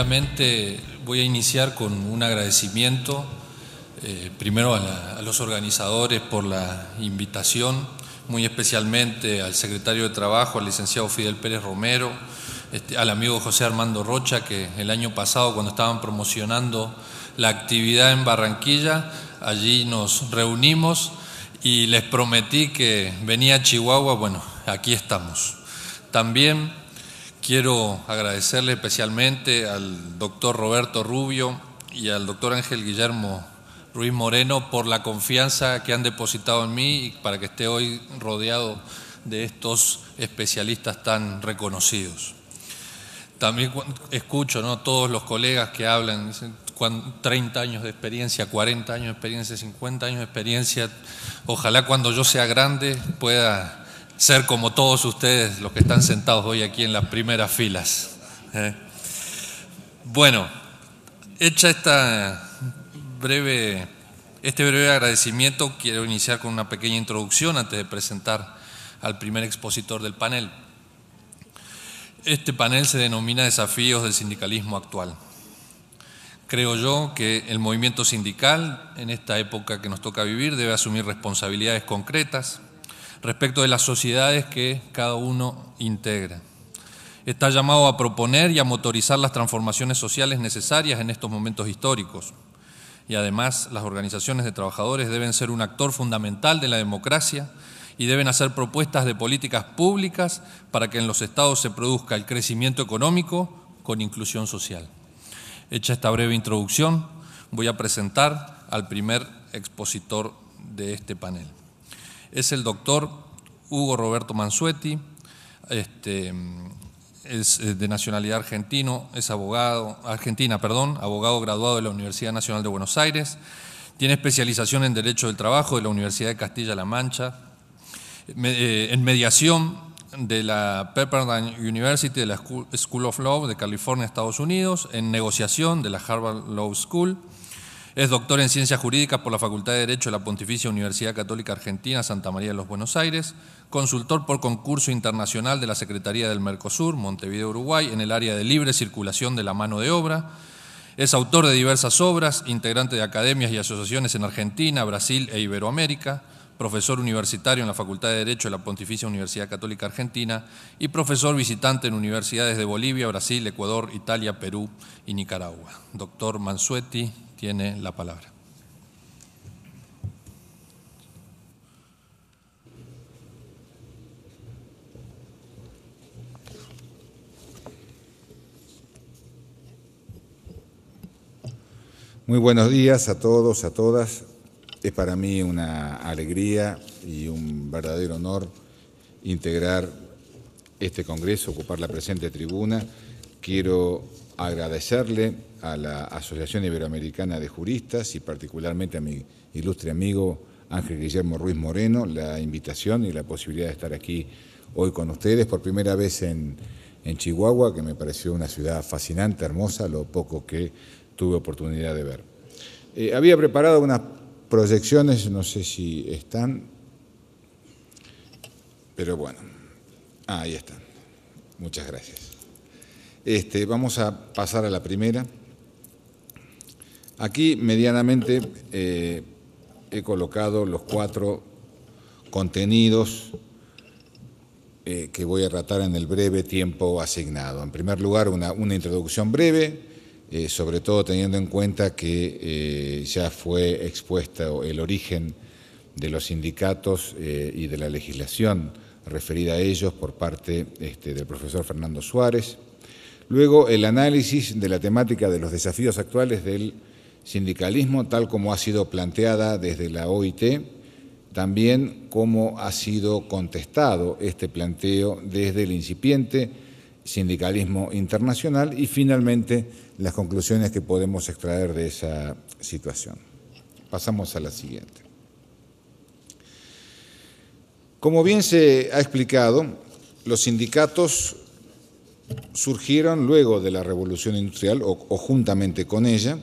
obviamente voy a iniciar con un agradecimiento, eh, primero a, los organizadores por la invitación, muy especialmente al secretario de Trabajo, al licenciado Fidel Pérez Romero, este, al amigo José Armando Rocha, que el año pasado cuando estaban promocionando la actividad en Barranquilla, allí nos reunimos y les prometí que venía a Chihuahua, bueno, aquí estamos. También Quiero agradecerle especialmente al doctor Roberto Rubio y al doctor Ángel Guillermo Ruiz Moreno por la confianza que han depositado en mí y para que esté hoy rodeado de estos especialistas tan reconocidos. También escucho ¿no? todos los colegas que hablan, dicen, 30 años de experiencia, 40 años de experiencia, 50 años de experiencia. Ojalá cuando yo sea grande pueda ser como todos ustedes, los que están sentados hoy aquí en las primeras filas. ¿eh? Bueno, hecha esta breve, este breve agradecimiento, quiero iniciar con una pequeña introducción antes de presentar al primer expositor del panel. Este panel se denomina Desafíos del Sindicalismo Actual. Creo yo que el movimiento sindical, en esta época que nos toca vivir, debe asumir responsabilidades concretas respecto de las sociedades que cada uno integra. Está llamado a proponer y a motorizar las transformaciones sociales necesarias en estos momentos históricos. Y además las organizaciones de trabajadores deben ser un actor fundamental de la democracia y deben hacer propuestas de políticas públicas para que en los estados se produzca el crecimiento económico con inclusión social. Hecha esta breve introducción, voy a presentar al primer expositor de este panel es el doctor Hugo Roberto Mansuetti, este, es eh, de nacionalidad argentino, es abogado, argentina, perdón, abogado graduado de la Universidad Nacional de Buenos Aires, tiene especialización en Derecho del Trabajo de la Universidad de Castilla-La Mancha, eh, en mediación de la Pepperdine University, de la School of Law de California, Estados Unidos, en negociación de la Harvard Law School, es doctor en Ciencias Jurídicas por la Facultad de Derecho de la Pontificia Universidad Católica Argentina Santa María de los Buenos Aires, consultor por concurso internacional de la Secretaría del Mercosur, Montevideo, Uruguay, en el área de libre circulación de la mano de obra. Es autor de diversas obras, integrante de academias y asociaciones en Argentina, Brasil e Iberoamérica, profesor universitario en la Facultad de Derecho de la Pontificia Universidad Católica Argentina y profesor visitante en universidades de Bolivia, Brasil, Ecuador, Italia, Perú y Nicaragua. Doctor Mansuetti, tiene la palabra. Muy buenos días a todos, a todas. Es para mí una alegría y un verdadero honor integrar este Congreso, ocupar la presente tribuna Quiero agradecerle a la Asociación Iberoamericana de Juristas y particularmente a mi ilustre amigo Ángel Guillermo Ruiz Moreno la invitación y la posibilidad de estar aquí hoy con ustedes por primera vez en, Chihuahua, que me pareció una ciudad fascinante, hermosa, lo poco que tuve oportunidad de ver. Eh, había preparado unas proyecciones, no sé si están, pero bueno, ahí están. Muchas gracias. Este, vamos a pasar a la primera. Aquí medianamente eh, he colocado los cuatro contenidos eh, que voy a tratar en el breve tiempo asignado. En primer lugar, una, introducción breve, eh, sobre todo teniendo en cuenta que ya fue expuesto el origen de los sindicatos y de la legislación referida a ellos por parte este, del profesor Fernando Suárez. Luego, el análisis de la temática de los desafíos actuales del sindicalismo, tal como ha sido planteada desde la OIT, también cómo ha sido contestado este planteo desde el incipiente sindicalismo internacional y finalmente las conclusiones que podemos extraer de esa situación. Pasamos a la siguiente. Como bien se ha explicado, los sindicatos surgieron luego de la revolución industrial o, juntamente con ella.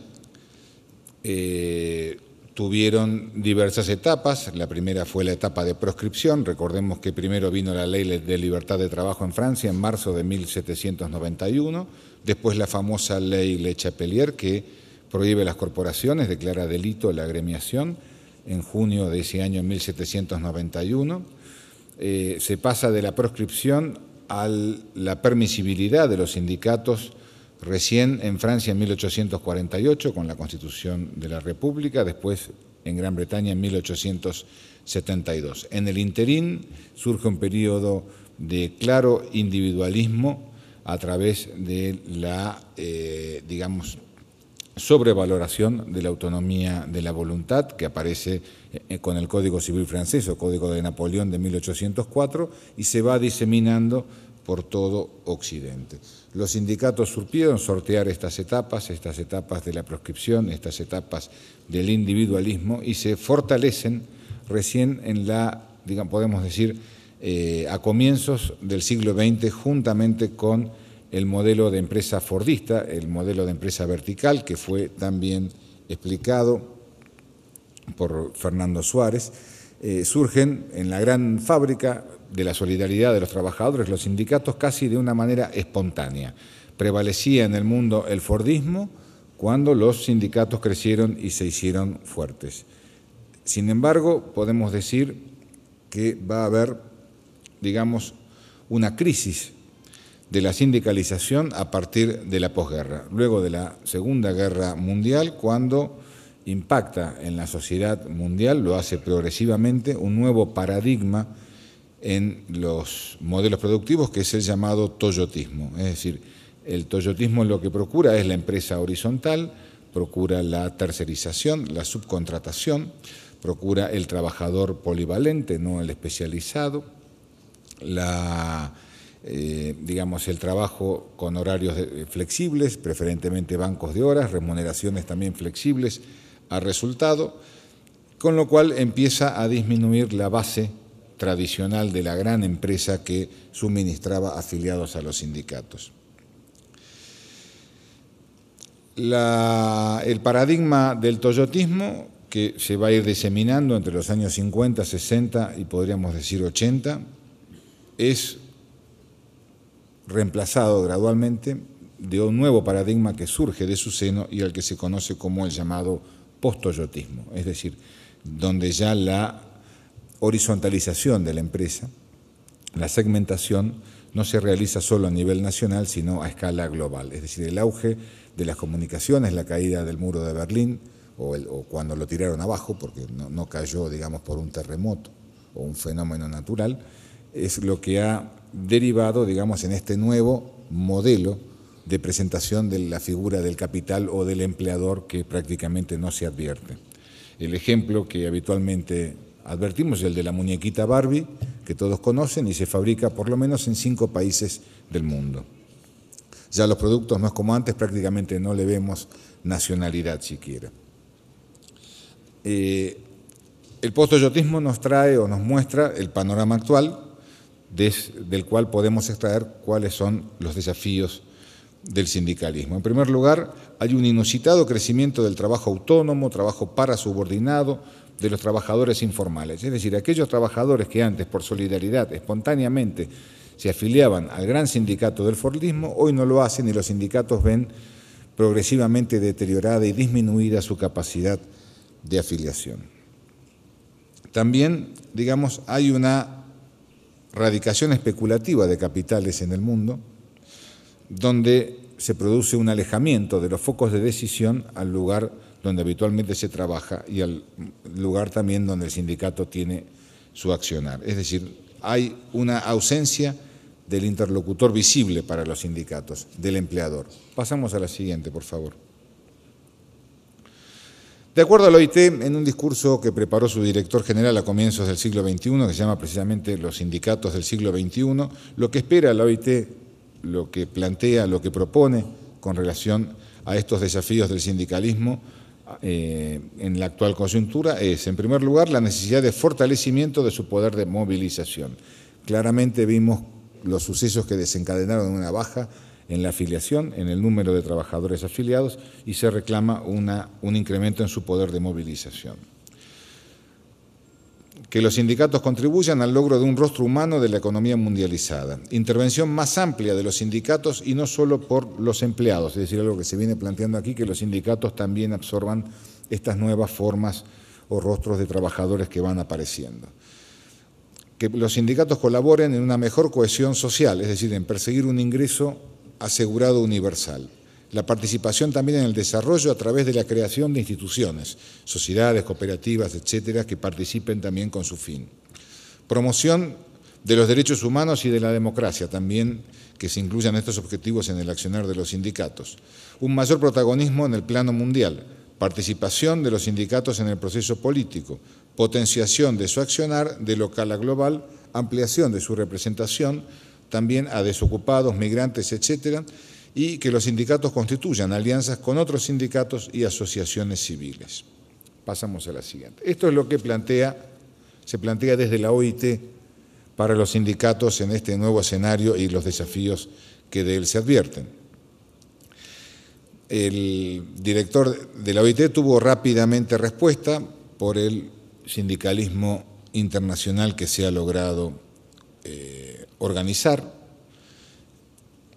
Eh, tuvieron diversas etapas. La primera fue la etapa de proscripción. Recordemos que primero vino la ley de libertad de trabajo en Francia en marzo de 1791. Después la famosa ley Le Chapelier que prohíbe las corporaciones, declara delito la agremiación en junio de ese año 1791. Eh, se pasa de la proscripción a la permisibilidad de los sindicatos recién en Francia en 1848 con la Constitución de la República, después en Gran Bretaña en 1872. En el interín surge un periodo de claro individualismo a través de la, eh, digamos, sobrevaloración de la autonomía de la voluntad que aparece eh, con el Código Civil francés o Código de Napoleón de 1804 y se va diseminando por todo Occidente. Los sindicatos supieron sortear estas etapas, estas etapas de la proscripción, estas etapas del individualismo y se fortalecen recién en la, digamos, podemos decir, eh, a comienzos del siglo XX juntamente con el modelo de empresa fordista, el modelo de empresa vertical que fue también explicado por Fernando Suárez, eh, surgen en la gran fábrica de la solidaridad de los trabajadores, los sindicatos, casi de una manera espontánea. Prevalecía en el mundo el Fordismo cuando los sindicatos crecieron y se hicieron fuertes. Sin embargo, podemos decir que va a haber, digamos, una crisis de la sindicalización a partir de la posguerra, luego de la Segunda Guerra Mundial, cuando impacta en la sociedad mundial, lo hace progresivamente, un nuevo paradigma en los modelos productivos que es el llamado toyotismo. Es decir, el toyotismo lo que procura es la empresa horizontal, procura la tercerización, la subcontratación, procura el trabajador polivalente, no el especializado, la, eh, digamos, el trabajo con horarios flexibles, preferentemente bancos de horas, remuneraciones también flexibles, resultado, con lo cual empieza a disminuir la base tradicional de la gran empresa que suministraba afiliados a los sindicatos. el paradigma del toyotismo, que se va a ir diseminando entre los años 50, 60 y podríamos decir 80, es reemplazado gradualmente de un nuevo paradigma que surge de su seno y al que se conoce como el llamado postoyotismo, es decir, donde ya la horizontalización de la empresa, la segmentación, no se realiza solo a nivel nacional, sino a escala global. Es decir, el auge de las comunicaciones, la caída del muro de Berlín, o, cuando lo tiraron abajo, porque no, no, cayó, digamos, por un terremoto o un fenómeno natural, es lo que ha derivado, digamos, en este nuevo modelo de presentación de la figura del capital o del empleador que prácticamente no se advierte. El ejemplo que habitualmente advertimos es el de la muñequita Barbie, que todos conocen y se fabrica por lo menos en cinco países del mundo. Ya los productos más es como antes, prácticamente no le vemos nacionalidad siquiera. Eh, el postoyotismo nos trae o nos muestra el panorama actual, del cual podemos extraer cuáles son los desafíos del sindicalismo. En primer lugar, hay un inusitado crecimiento del trabajo autónomo, trabajo parasubordinado de los trabajadores informales, es decir, aquellos trabajadores que antes por solidaridad espontáneamente se afiliaban al gran sindicato del Fordismo, hoy no lo hacen y los sindicatos ven progresivamente deteriorada y disminuida su capacidad de afiliación. También, digamos, hay una radicación especulativa de capitales en el mundo, donde se produce un alejamiento de los focos de decisión al lugar donde habitualmente se trabaja y al lugar también donde el sindicato tiene su accionar. Es decir, hay una ausencia del interlocutor visible para los sindicatos, del empleador. Pasamos a la siguiente, por favor. De acuerdo al OIT, en un discurso que preparó su director general a comienzos del siglo XXI, que se llama precisamente Los sindicatos del siglo XXI, lo que espera la OIT lo que plantea, lo que propone con relación a estos desafíos del sindicalismo eh, en la actual coyuntura es, en primer lugar, la necesidad de fortalecimiento de su poder de movilización. Claramente vimos los sucesos que desencadenaron una baja en la afiliación, en el número de trabajadores afiliados y se reclama un incremento en su poder de movilización que los sindicatos contribuyan al logro de un rostro humano de la economía mundializada. Intervención más amplia de los sindicatos y no solo por los empleados, es decir, algo que se viene planteando aquí, que los sindicatos también absorban estas nuevas formas o rostros de trabajadores que van apareciendo. Que los sindicatos colaboren en una mejor cohesión social, es decir, en perseguir un ingreso asegurado universal la participación también en el desarrollo a través de la creación de instituciones, sociedades, cooperativas, etcétera, que participen también con su fin. Promoción de los derechos humanos y de la democracia también, que se incluyan estos objetivos en el accionar de los sindicatos. Un mayor protagonismo en el plano mundial, participación de los sindicatos en el proceso político, potenciación de su accionar de local a global, ampliación de su representación también a desocupados, migrantes, etcétera, y que los sindicatos constituyan alianzas con otros sindicatos y asociaciones civiles. Pasamos a la siguiente. Esto es lo que plantea, se plantea desde la OIT para los sindicatos en este nuevo escenario y los desafíos que de él se advierten. El director de la OIT tuvo rápidamente respuesta por el sindicalismo internacional que se ha logrado eh, organizar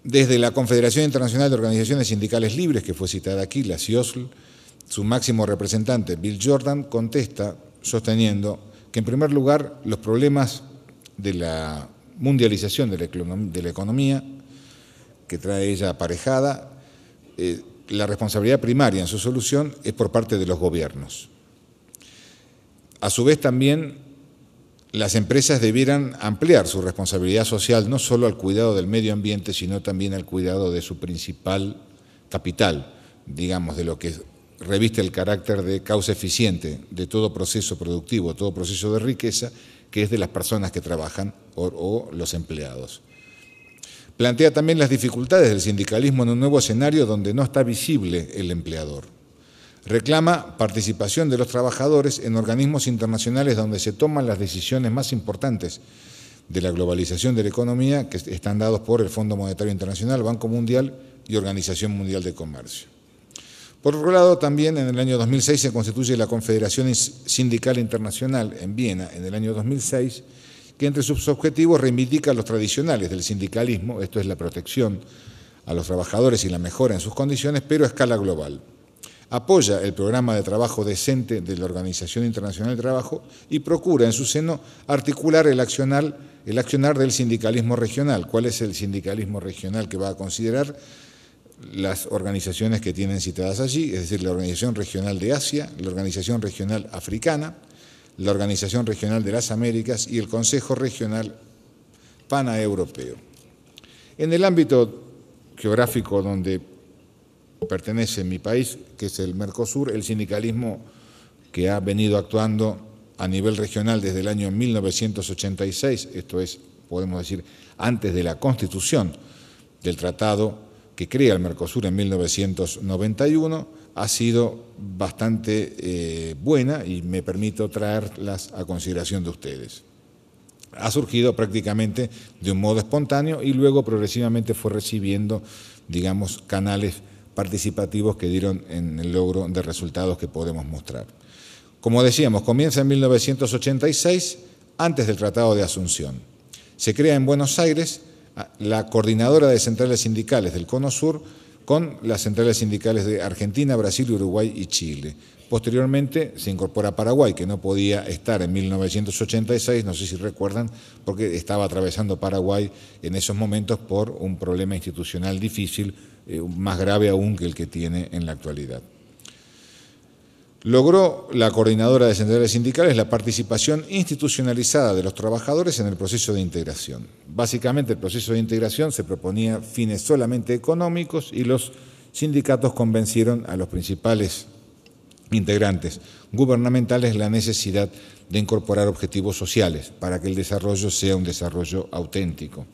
desde la Confederación Internacional de Organizaciones Sindicales Libres, que fue citada aquí, la CIOSL, su máximo representante, Bill Jordan, contesta sosteniendo que en primer lugar los problemas de la mundialización de la, economía, que trae ella aparejada, eh, la responsabilidad primaria en su solución es por parte de los gobiernos. A su vez también las empresas debieran ampliar su responsabilidad social no solo al cuidado del medio ambiente, sino también al cuidado de su principal capital, digamos, de lo que reviste el carácter de causa eficiente de todo proceso productivo, todo proceso de riqueza, que es de las personas que trabajan o, o los empleados. Plantea también las dificultades del sindicalismo en un nuevo escenario donde no está visible el empleador. Reclama participación de los trabajadores en organismos internacionales donde se toman las decisiones más importantes de la globalización de la economía que están dados por el Fondo Monetario Internacional, Banco Mundial y Organización Mundial de Comercio. Por otro lado, también en el año 2006 se constituye la Confederación Sindical Internacional en Viena, en el año 2006, que entre sus objetivos reivindica los tradicionales del sindicalismo, esto es la protección a los trabajadores y la mejora en sus condiciones, pero a escala global apoya el programa de trabajo decente de la Organización Internacional del Trabajo y procura en su seno articular el accionar, el accionar del sindicalismo regional. ¿Cuál es el sindicalismo regional que va a considerar? las organizaciones que tienen citadas allí, es decir, la Organización Regional de Asia, la Organización Regional Africana, la Organización Regional de las Américas y el Consejo Regional Panaeuropeo. En el ámbito geográfico donde pertenece en mi país, que es el Mercosur, el sindicalismo que ha venido actuando a nivel regional desde el año 1986, esto es, podemos decir, antes de la constitución del tratado que crea el Mercosur en 1991, ha sido bastante eh, buena y me permito traerlas a consideración de ustedes. Ha surgido prácticamente de un modo espontáneo y luego progresivamente fue recibiendo, digamos, canales participativos que dieron en el logro de resultados que podemos mostrar. Como decíamos, comienza en 1986, antes del Tratado de Asunción. Se crea en Buenos Aires la coordinadora de centrales sindicales del Cono Sur con las centrales sindicales de Argentina, Brasil, Uruguay y Chile. Posteriormente se incorpora Paraguay, que no podía estar en 1986, no sé si recuerdan, porque estaba atravesando Paraguay en esos momentos por un problema institucional difícil, eh, más grave aún que el que tiene en la actualidad. Logró la coordinadora de centrales sindicales la participación institucionalizada de los trabajadores en el proceso de integración. Básicamente el proceso de integración se proponía fines solamente económicos y los sindicatos convencieron a los principales integrantes gubernamentales la necesidad de incorporar objetivos sociales para que el desarrollo sea un desarrollo auténtico.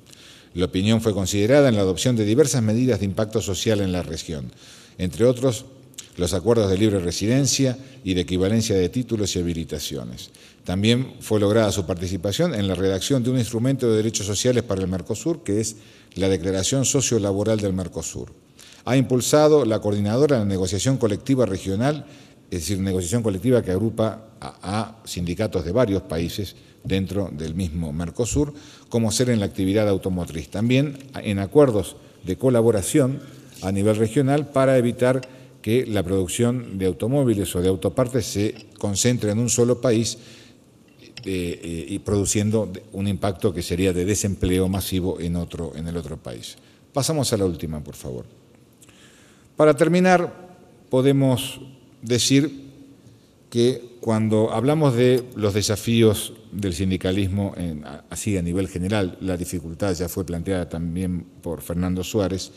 La opinión fue considerada en la adopción de diversas medidas de impacto social en la región, entre otros los acuerdos de libre residencia y de equivalencia de títulos y habilitaciones. También fue lograda su participación en la redacción de un instrumento de derechos sociales para el Mercosur, que es la Declaración Sociolaboral del Mercosur. Ha impulsado la coordinadora de la negociación colectiva regional es decir, negociación colectiva que agrupa a, sindicatos de varios países dentro del mismo Mercosur, como ser en la actividad automotriz. También en acuerdos de colaboración a nivel regional para evitar que la producción de automóviles o de autopartes se concentre en un solo país eh, eh, y produciendo un impacto que sería de desempleo masivo en, otro, en el otro país. Pasamos a la última, por favor. Para terminar, podemos decir que cuando hablamos de los desafíos del sindicalismo, así a nivel general, la dificultad ya fue planteada también por Fernando Suárez,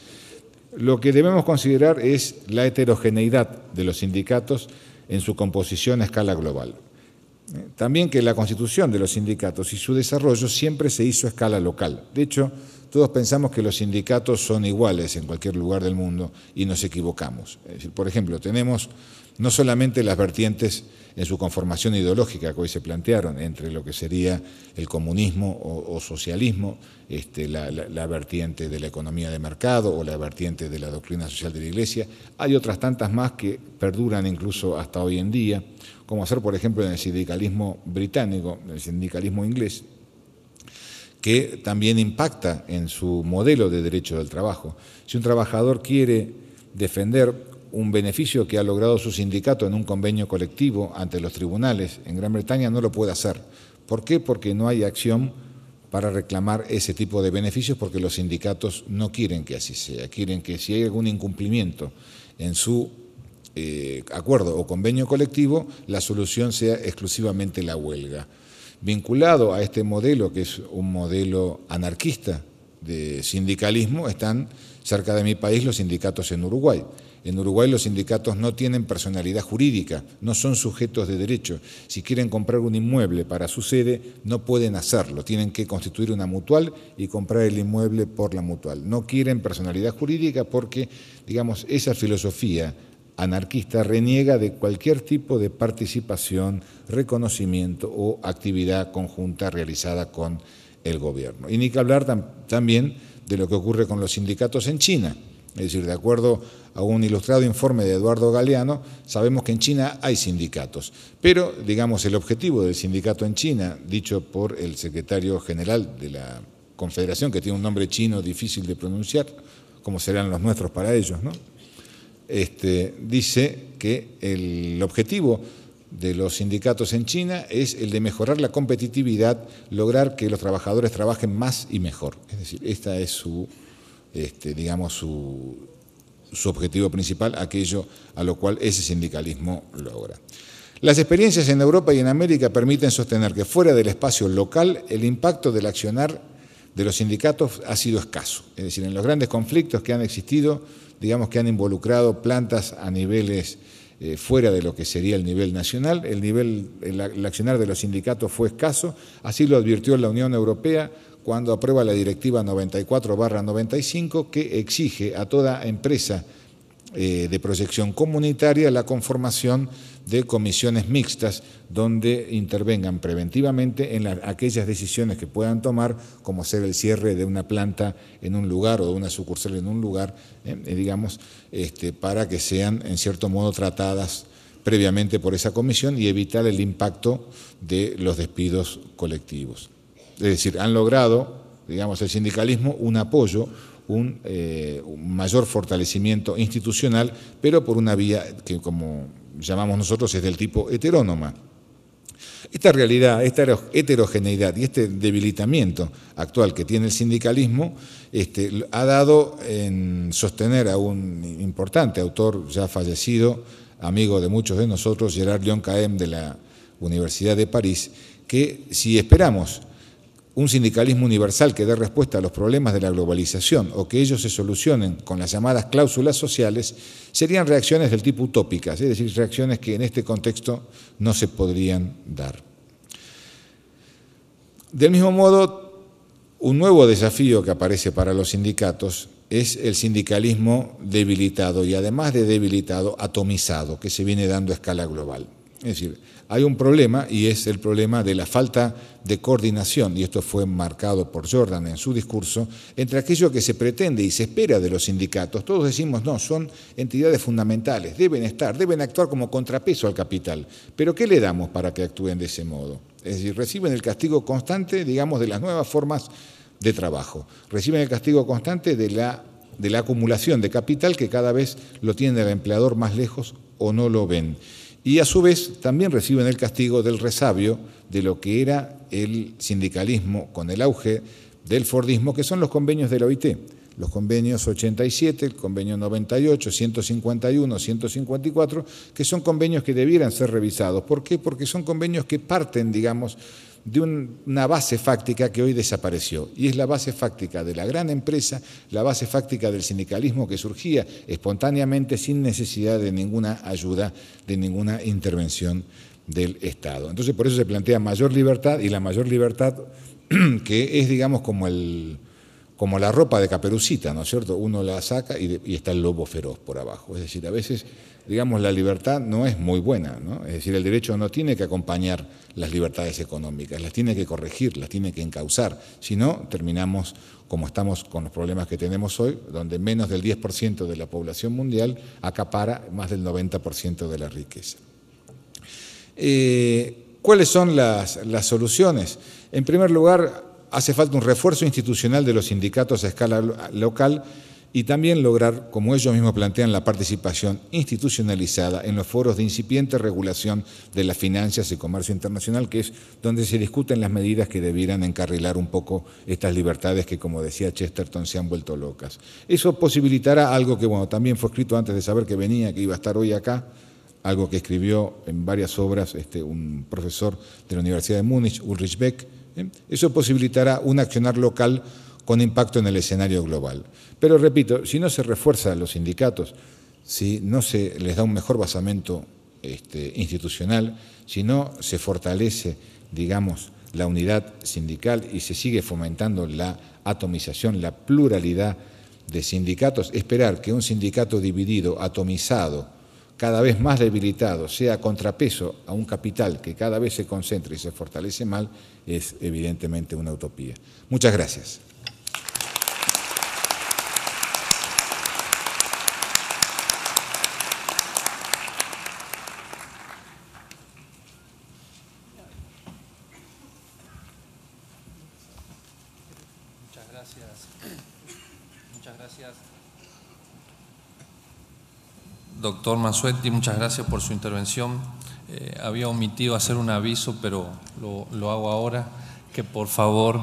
lo que debemos considerar es la heterogeneidad de los sindicatos en su composición a escala global. Eh, también que la constitución de los sindicatos y su desarrollo siempre se hizo a escala local. De hecho, todos pensamos que los sindicatos son iguales en cualquier lugar del mundo y nos equivocamos. Por ejemplo, tenemos no solamente las vertientes en su conformación ideológica que hoy se plantearon, entre lo que sería el comunismo o, socialismo, este, la, vertiente de la economía de mercado o la vertiente de la doctrina social de la Iglesia. Hay otras tantas más que perduran incluso hasta hoy en día, como hacer, por ejemplo, en el sindicalismo británico, el sindicalismo inglés, que también impacta en su modelo de derecho del trabajo. Si un trabajador quiere defender un beneficio que ha logrado su sindicato en un convenio colectivo ante los tribunales en Gran Bretaña no lo puede hacer. ¿Por qué? Porque no hay acción para reclamar ese tipo de beneficios porque los sindicatos no quieren que así sea, quieren que si hay algún incumplimiento en su eh, acuerdo o convenio colectivo, la solución sea exclusivamente la huelga. Vinculado a este modelo, que es un modelo anarquista de sindicalismo, están cerca de mi país los sindicatos en Uruguay. En Uruguay los sindicatos no tienen personalidad jurídica, no son sujetos de derecho. Si quieren comprar un inmueble para su sede, no pueden hacerlo. Tienen que constituir una mutual y comprar el inmueble por la mutual. No quieren personalidad jurídica porque, digamos, esa filosofía anarquista reniega de cualquier tipo de participación, reconocimiento o actividad conjunta realizada con el gobierno. Y ni que hablar también de lo que ocurre con los sindicatos en China es decir, de acuerdo a un ilustrado informe de Eduardo Galeano, sabemos que en China hay sindicatos, pero digamos el objetivo del sindicato en China, dicho por el secretario general de la Confederación, que tiene un nombre chino difícil de pronunciar, como serán los nuestros para ellos, ¿no? Este, dice que el objetivo de los sindicatos en China es el de mejorar la competitividad, lograr que los trabajadores trabajen más y mejor. Es decir, esta es su este, digamos, su, objetivo principal, aquello a lo cual ese sindicalismo logra. Las experiencias en Europa y en América permiten sostener que fuera del espacio local el impacto del accionar de los sindicatos ha sido escaso. Es decir, en los grandes conflictos que han existido, digamos que han involucrado plantas a niveles eh, fuera de lo que sería el nivel nacional, el, nivel, el accionar de los sindicatos fue escaso, así lo advirtió la Unión Europea cuando aprueba la Directiva 94-95 que exige a toda empresa eh, de proyección comunitaria la conformación de comisiones mixtas donde intervengan preventivamente en aquellas decisiones que puedan tomar, como ser el cierre de una planta en un lugar o de una sucursal en un lugar, eh, eh, digamos, este, para que sean en cierto modo tratadas previamente por esa comisión y evitar el impacto de los despidos colectivos es decir, han logrado, digamos, el sindicalismo un apoyo, eh, un, mayor fortalecimiento institucional, pero por una vía que, como llamamos nosotros, es del tipo heterónoma. Esta realidad, esta heterogeneidad y este debilitamiento actual que tiene el sindicalismo este, ha dado en sostener a un importante autor ya fallecido, amigo de muchos de nosotros, Gerard Lyon Caem de la Universidad de París, que si esperamos un sindicalismo universal que dé respuesta a los problemas de la globalización o que ellos se solucionen con las llamadas cláusulas sociales serían reacciones del tipo utópicas, es decir, reacciones que en este contexto no se podrían dar. Del mismo modo, un nuevo desafío que aparece para los sindicatos es el sindicalismo debilitado y además de debilitado, atomizado, que se viene dando a escala global. Es decir, hay un problema y es el problema de la falta de coordinación, y esto fue marcado por Jordan en su discurso, entre aquello que se pretende y se espera de los sindicatos. Todos decimos, no, son entidades fundamentales, deben estar, deben actuar como contrapeso al capital. Pero ¿qué le damos para que actúen de ese modo? Es decir, reciben el castigo constante, digamos, de las nuevas formas de trabajo. Reciben el castigo constante de la, de la acumulación de capital que cada vez lo tiene el empleador más lejos o no lo ven y a su vez también reciben el castigo del resabio de lo que era el sindicalismo con el auge del Fordismo, que son los convenios de la OIT, los convenios 87, el convenio 98, 151, 154, que son convenios que debieran ser revisados. ¿Por qué? Porque son convenios que parten, digamos, de una base fáctica que hoy desapareció. Y es la base fáctica de la gran empresa, la base fáctica del sindicalismo que surgía espontáneamente sin necesidad de ninguna ayuda, de ninguna intervención del Estado. Entonces por eso se plantea mayor libertad y la mayor libertad que es, digamos, como el, como la ropa de caperucita, ¿no es cierto? Uno la saca y, y, está el lobo feroz por abajo. Es decir, a veces digamos, la libertad no es muy buena. Es decir, el derecho no tiene que acompañar las libertades económicas, las tiene que corregir, las tiene que encauzar. Si no, terminamos como estamos con los problemas que tenemos hoy, donde menos del 10% de la población mundial acapara más del 90% de la riqueza. Eh, ¿Cuáles son las, las soluciones? En primer lugar, hace falta un refuerzo institucional de los sindicatos a escala local y también lograr, como ellos mismos plantean, la participación institucionalizada en los foros de incipiente regulación de las finanzas y comercio internacional, que es donde se discuten las medidas que debieran encarrilar un poco estas libertades que, como decía Chesterton, se han vuelto locas. Eso posibilitará algo que, bueno, también fue escrito antes de saber que venía, que iba a estar hoy acá, algo que escribió en varias obras este, un profesor de la Universidad de Múnich, Ulrich Beck. ¿eh? Eso posibilitará un accionar local con impacto en el escenario global. Pero repito, si no se refuerzan los sindicatos, si no se les da un mejor basamento este, institucional, si no se fortalece, digamos, la unidad sindical y se sigue fomentando la atomización, la pluralidad de sindicatos, esperar que un sindicato dividido, atomizado, cada vez más debilitado, sea contrapeso a un capital que cada vez se concentra y se fortalece mal, es evidentemente una utopía. Muchas gracias. Doctor Mansuetti, muchas gracias por su intervención. Eh, había omitido hacer un aviso, pero lo, hago ahora, que por favor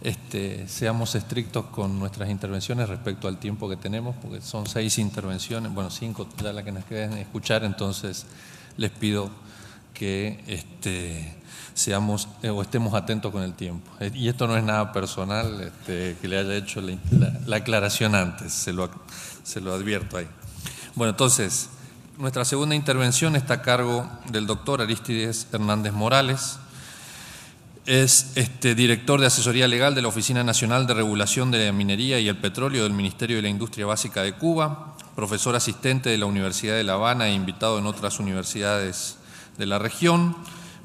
este, seamos estrictos con nuestras intervenciones respecto al tiempo que tenemos, porque son seis intervenciones, bueno, cinco ya las que nos quedan escuchar, entonces les pido que este, seamos eh, o estemos atentos con el tiempo. Eh, y esto no es nada personal, este, que le haya hecho la, la aclaración antes, se lo, se lo advierto ahí. Bueno, entonces, nuestra segunda intervención está a cargo del doctor Aristides Hernández Morales. Es este, director de asesoría legal de la Oficina Nacional de Regulación de la Minería y el Petróleo del Ministerio de la Industria Básica de Cuba, profesor asistente de la Universidad de La Habana e invitado en otras universidades de la región,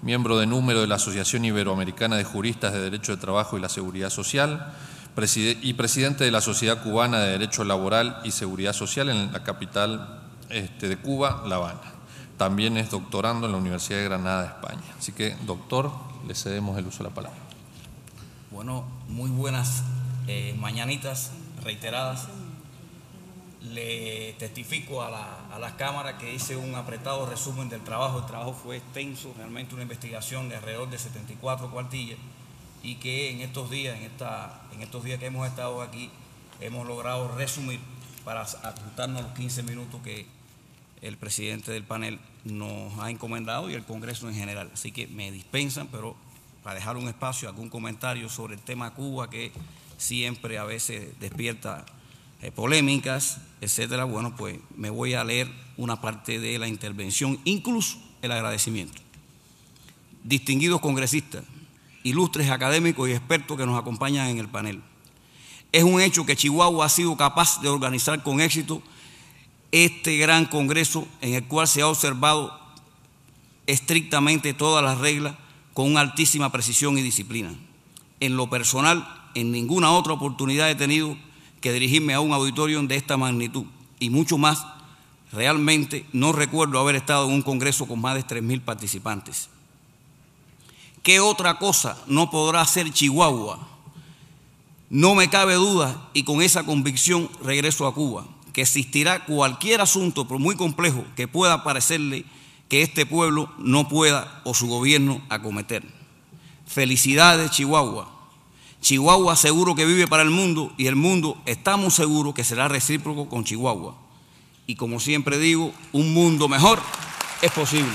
miembro de número de la Asociación Iberoamericana de Juristas de Derecho de Trabajo y la Seguridad Social, y presidente de la Sociedad Cubana de Derecho Laboral y Seguridad Social en la capital este, de Cuba, La Habana. También es doctorando en la Universidad de Granada, España. Así que, doctor, le cedemos el uso de la palabra. Bueno, muy buenas eh, mañanitas reiteradas. Le testifico a la, a la Cámara que hice un apretado resumen del trabajo. El trabajo fue extenso, realmente una investigación de alrededor de 74 cuartillas y que en estos días, en esta en estos días que hemos estado aquí, hemos logrado resumir para ajustarnos los 15 minutos que el presidente del panel nos ha encomendado y el Congreso en general. Así que me dispensan, pero para dejar un espacio, algún comentario sobre el tema Cuba que siempre a veces despierta eh, polémicas, etcétera. Bueno, pues me voy a leer una parte de la intervención, incluso el agradecimiento. Distinguidos congresistas, ilustres académicos y expertos que nos acompañan en el panel. Es un hecho que Chihuahua ha sido capaz de organizar con éxito este gran congreso en el cual se ha observado estrictamente todas las reglas con altísima precisión y disciplina. En lo personal, en ninguna otra oportunidad he tenido que dirigirme a un auditorio de esta magnitud y mucho más, realmente no recuerdo haber estado en un congreso con más de 3.000 participantes. ¿Qué otra cosa no podrá hacer Chihuahua? No me cabe duda y con esa convicción regreso a Cuba, que existirá cualquier asunto, por muy complejo, que pueda parecerle que este pueblo no pueda o su gobierno acometer. Felicidades Chihuahua. Chihuahua seguro que vive para el mundo y el mundo estamos seguros que será recíproco con Chihuahua. Y como siempre digo, un mundo mejor es posible.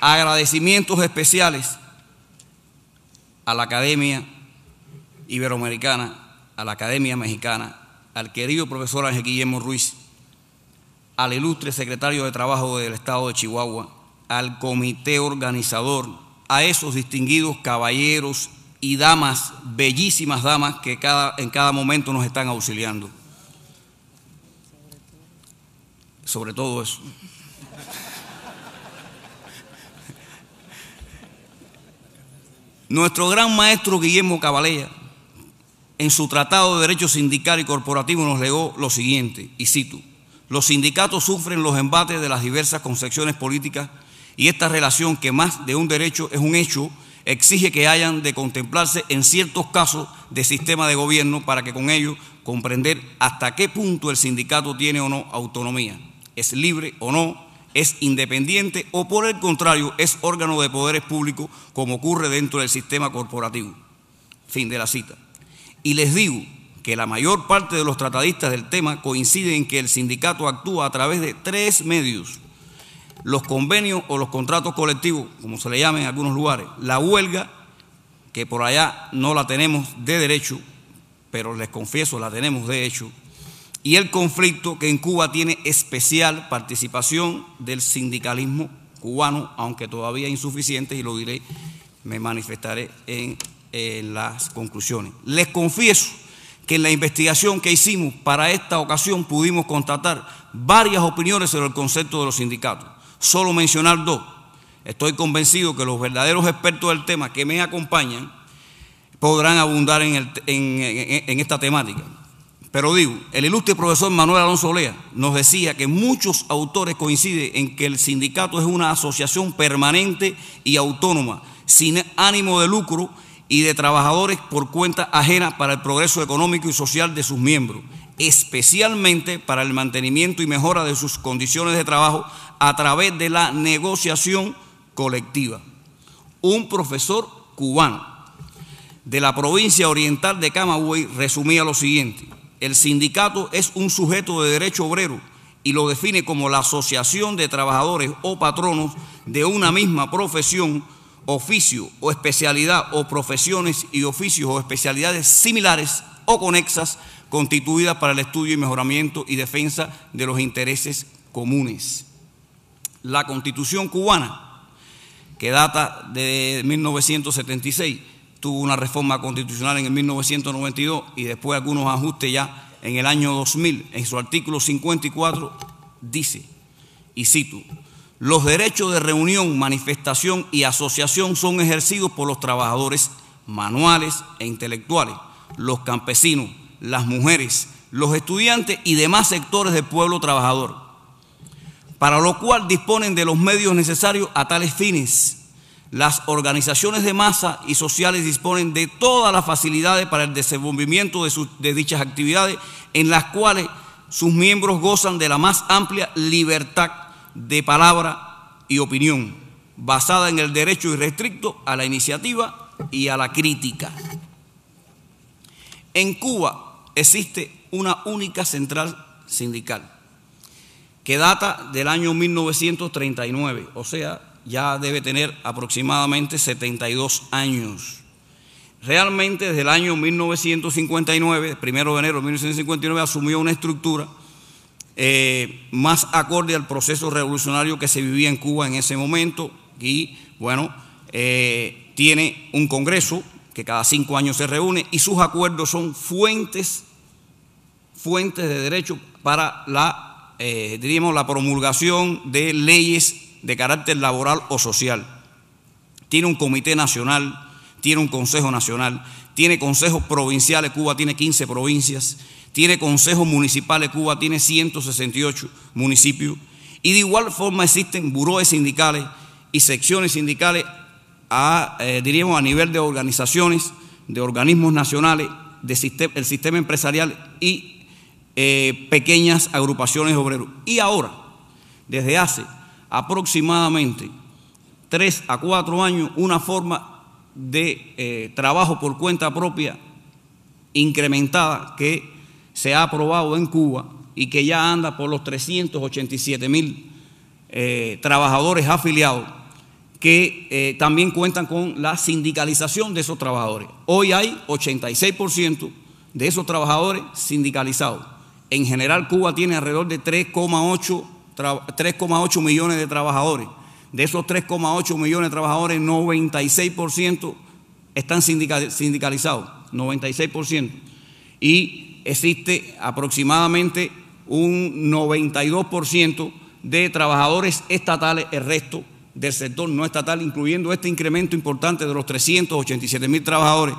agradecimientos especiales a la Academia Iberoamericana, a la Academia Mexicana, al querido profesor Ángel Guillermo Ruiz, al ilustre secretario de Trabajo del Estado de Chihuahua, al comité organizador, a esos distinguidos caballeros y damas, bellísimas damas que cada, en cada momento nos están auxiliando. Sobre todo eso. Nuestro gran maestro Guillermo Cabalea, en su Tratado de Derecho Sindical y Corporativo, nos legó lo siguiente, y cito, los sindicatos sufren los embates de las diversas concepciones políticas y esta relación que más de un derecho es un hecho, exige que hayan de contemplarse en ciertos casos de sistema de gobierno para que con ello comprender hasta qué punto el sindicato tiene o no autonomía, es libre o no es independiente o por el contrario es órgano de poderes públicos como ocurre dentro del sistema corporativo. Fin de la cita. Y les digo que la mayor parte de los tratadistas del tema coinciden en que el sindicato actúa a través de tres medios. Los convenios o los contratos colectivos, como se le llama en algunos lugares, la huelga, que por allá no la tenemos de derecho, pero les confieso, la tenemos de hecho, y el conflicto que en Cuba tiene especial participación del sindicalismo cubano, aunque todavía insuficiente, y lo diré, me manifestaré en, las conclusiones. Les confieso que en la investigación que hicimos para esta ocasión pudimos constatar varias opiniones sobre el concepto de los sindicatos. Solo mencionar dos. Estoy convencido que los verdaderos expertos del tema que me acompañan podrán abundar en esta temática. Pero digo, el ilustre profesor Manuel Alonso Olea nos decía que muchos autores coinciden en que el sindicato es una asociación permanente y autónoma, sin ánimo de lucro y de trabajadores por cuenta ajena para el progreso económico y social de sus miembros, especialmente para el mantenimiento y mejora de sus condiciones de trabajo a través de la negociación colectiva. Un profesor cubano de la provincia oriental de Camagüey resumía lo siguiente. El sindicato es un sujeto de derecho obrero y lo define como la asociación de trabajadores o patronos de una misma profesión, oficio o especialidad o profesiones y oficios o especialidades similares o conexas constituidas para el estudio y mejoramiento y defensa de los intereses comunes. La constitución cubana, que data de 1976, tuvo una reforma constitucional en el 1992 y después algunos ajustes ya en el año 2000. En su artículo 54 dice, y cito, los derechos de reunión, manifestación y asociación son ejercidos por los trabajadores manuales e intelectuales, los campesinos, las mujeres, los estudiantes y demás sectores del pueblo trabajador, para lo cual disponen de los medios necesarios a tales fines las organizaciones de masa y sociales disponen de todas las facilidades para el desenvolvimiento de, sus, de dichas actividades, en las cuales sus miembros gozan de la más amplia libertad de palabra y opinión, basada en el derecho irrestricto a la iniciativa y a la crítica. En Cuba existe una única central sindical que data del año 1939, o sea, ya debe tener aproximadamente 72 años. Realmente desde el año 1959, primero de enero de 1959, asumió una estructura eh, más acorde al proceso revolucionario que se vivía en Cuba en ese momento y, bueno, eh, tiene un Congreso que cada cinco años se reúne y sus acuerdos son fuentes, fuentes de derecho para la, eh, diríamos, la promulgación de leyes de carácter laboral o social. Tiene un comité nacional, tiene un consejo nacional, tiene consejos provinciales, Cuba tiene 15 provincias, tiene consejos municipales, Cuba tiene 168 municipios, y de igual forma existen buróes sindicales y secciones sindicales, a, eh, diríamos, a nivel de organizaciones, de organismos nacionales, del sistema, empresarial y eh, pequeñas agrupaciones obreros. Y ahora, desde hace aproximadamente tres a cuatro años una forma de eh, trabajo por cuenta propia incrementada que se ha aprobado en Cuba y que ya anda por los 387 mil eh, trabajadores afiliados que eh, también cuentan con la sindicalización de esos trabajadores. Hoy hay 86% de esos trabajadores sindicalizados. En general, Cuba tiene alrededor de 3,8 3,8 millones de trabajadores. De esos 3,8 millones de trabajadores, 96% están sindicalizados, 96%. Y existe aproximadamente un 92% de trabajadores estatales, el resto del sector no estatal, incluyendo este incremento importante de los 387 mil trabajadores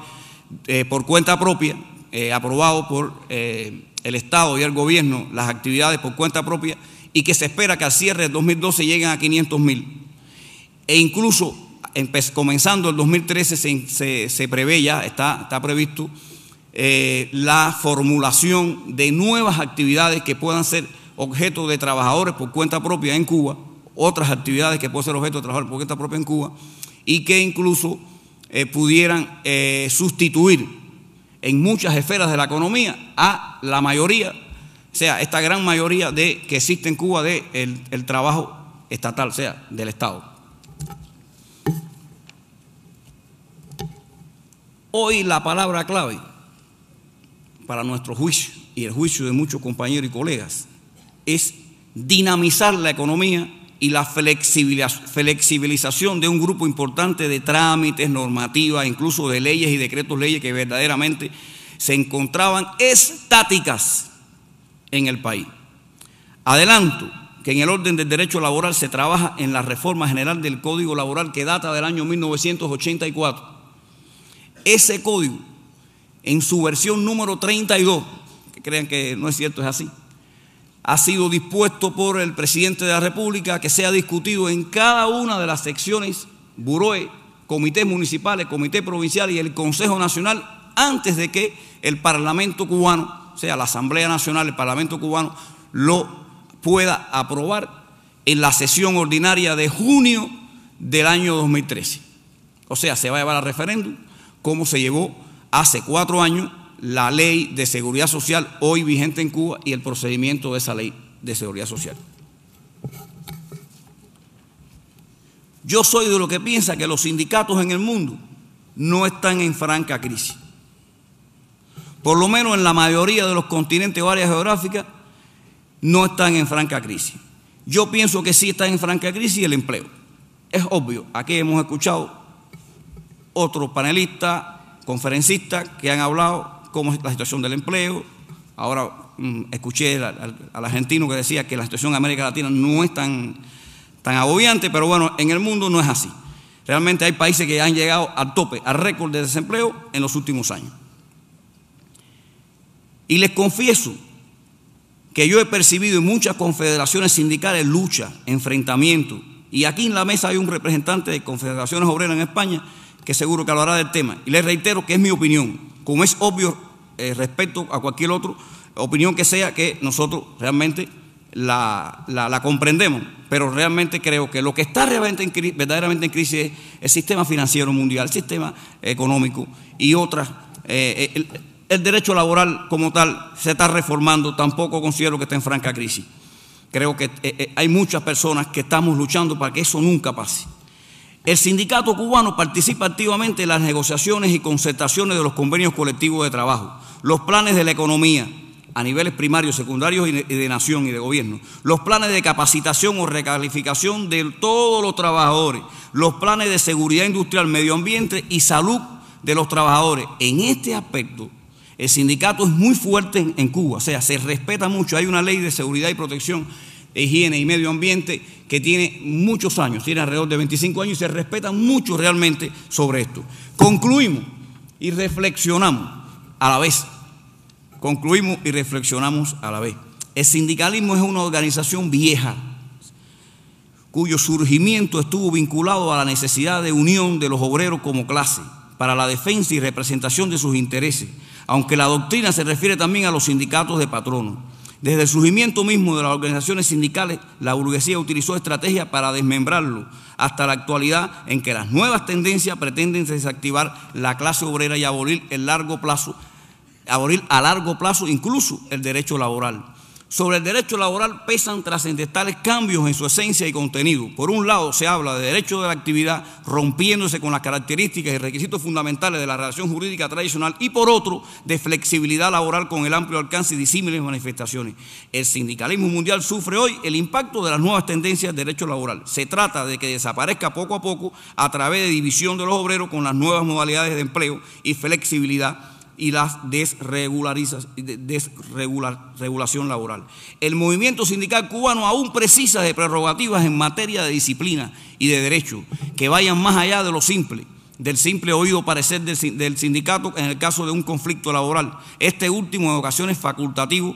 eh, por cuenta propia, eh, aprobado por eh, el Estado y el gobierno, las actividades por cuenta propia, y que se espera que al cierre del 2012 lleguen a 500 mil. E incluso comenzando el 2013 se, prevé ya, está, está previsto, eh, la formulación de nuevas actividades que puedan ser objeto de trabajadores por cuenta propia en Cuba, otras actividades que pueden ser objeto de trabajadores por cuenta propia en Cuba, y que incluso eh, pudieran eh, sustituir en muchas esferas de la economía a la mayoría sea esta gran mayoría de, que existe en Cuba del de el, trabajo estatal, sea del Estado. Hoy la palabra clave para nuestro juicio y el juicio de muchos compañeros y colegas es dinamizar la economía y la flexibilización de un grupo importante de trámites, normativas, incluso de leyes y decretos leyes que verdaderamente se encontraban estáticas en el país. Adelanto que en el orden del derecho laboral se trabaja en la reforma general del Código Laboral que data del año 1984. Ese código, en su versión número 32, que crean que no es cierto, es así, ha sido dispuesto por el presidente de la República que sea discutido en cada una de las secciones, buroe, comités municipales, comité provincial y el Consejo Nacional antes de que el Parlamento cubano o sea, la Asamblea Nacional, el Parlamento cubano, lo pueda aprobar en la sesión ordinaria de junio del año 2013. O sea, se va a llevar a referéndum como se llevó hace cuatro años la ley de seguridad social hoy vigente en Cuba y el procedimiento de esa ley de seguridad social. Yo soy de lo que piensa que los sindicatos en el mundo no están en franca crisis por lo menos en la mayoría de los continentes o áreas geográficas, no están en franca crisis. Yo pienso que sí están en franca crisis el empleo. Es obvio, aquí hemos escuchado otros panelistas, conferencistas que han hablado cómo es la situación del empleo. Ahora mm, escuché al, argentino que decía que la situación en América Latina no es tan, tan agobiante, pero bueno, en el mundo no es así. Realmente hay países que han llegado al tope, al récord de desempleo en los últimos años. Y les confieso que yo he percibido en muchas confederaciones sindicales lucha, enfrentamiento. Y aquí en la mesa hay un representante de confederaciones obreras en España que seguro que hablará del tema. Y les reitero que es mi opinión, como es obvio eh, respecto a cualquier otra opinión que sea, que nosotros realmente la, comprendemos, pero realmente creo que lo que está realmente verdaderamente en crisis es el sistema financiero mundial, el sistema económico y otras. Eh, eh, el derecho laboral como tal se está reformando, tampoco considero que esté en franca crisis. Creo que eh, eh, hay muchas personas que estamos luchando para que eso nunca pase. El sindicato cubano participa activamente en las negociaciones y concertaciones de los convenios colectivos de trabajo, los planes de la economía a niveles primarios, secundarios y de nación y de gobierno, los planes de capacitación o recalificación de todos los trabajadores, los planes de seguridad industrial, medio ambiente y salud de los trabajadores. En este aspecto, el sindicato es muy fuerte en, Cuba, o sea, se respeta mucho. Hay una ley de seguridad y protección, de higiene y medio ambiente que tiene muchos años, tiene alrededor de 25 años y se respeta mucho realmente sobre esto. Concluimos y reflexionamos a la vez. Concluimos y reflexionamos a la vez. El sindicalismo es una organización vieja cuyo surgimiento estuvo vinculado a la necesidad de unión de los obreros como clase para la defensa y representación de sus intereses, aunque la doctrina se refiere también a los sindicatos de patronos. Desde el surgimiento mismo de las organizaciones sindicales, la burguesía utilizó estrategias para desmembrarlo, hasta la actualidad en que las nuevas tendencias pretenden desactivar la clase obrera y abolir el largo plazo, abolir a largo plazo incluso el derecho laboral sobre el derecho laboral pesan trascendentales cambios en su esencia y contenido. Por un lado, se habla de derecho de la actividad rompiéndose con las características y requisitos fundamentales de la relación jurídica tradicional y por otro, de flexibilidad laboral con el amplio alcance y disímiles manifestaciones. El sindicalismo mundial sufre hoy el impacto de las nuevas tendencias del derecho laboral. Se trata de que desaparezca poco a poco a través de división de los obreros con las nuevas modalidades de empleo y flexibilidad y la desregulación laboral. El movimiento sindical cubano aún precisa de prerrogativas en materia de disciplina y de derecho que vayan más allá de lo simple del simple oído parecer del, sindicato en el caso de un conflicto laboral. Este último en ocasiones facultativo.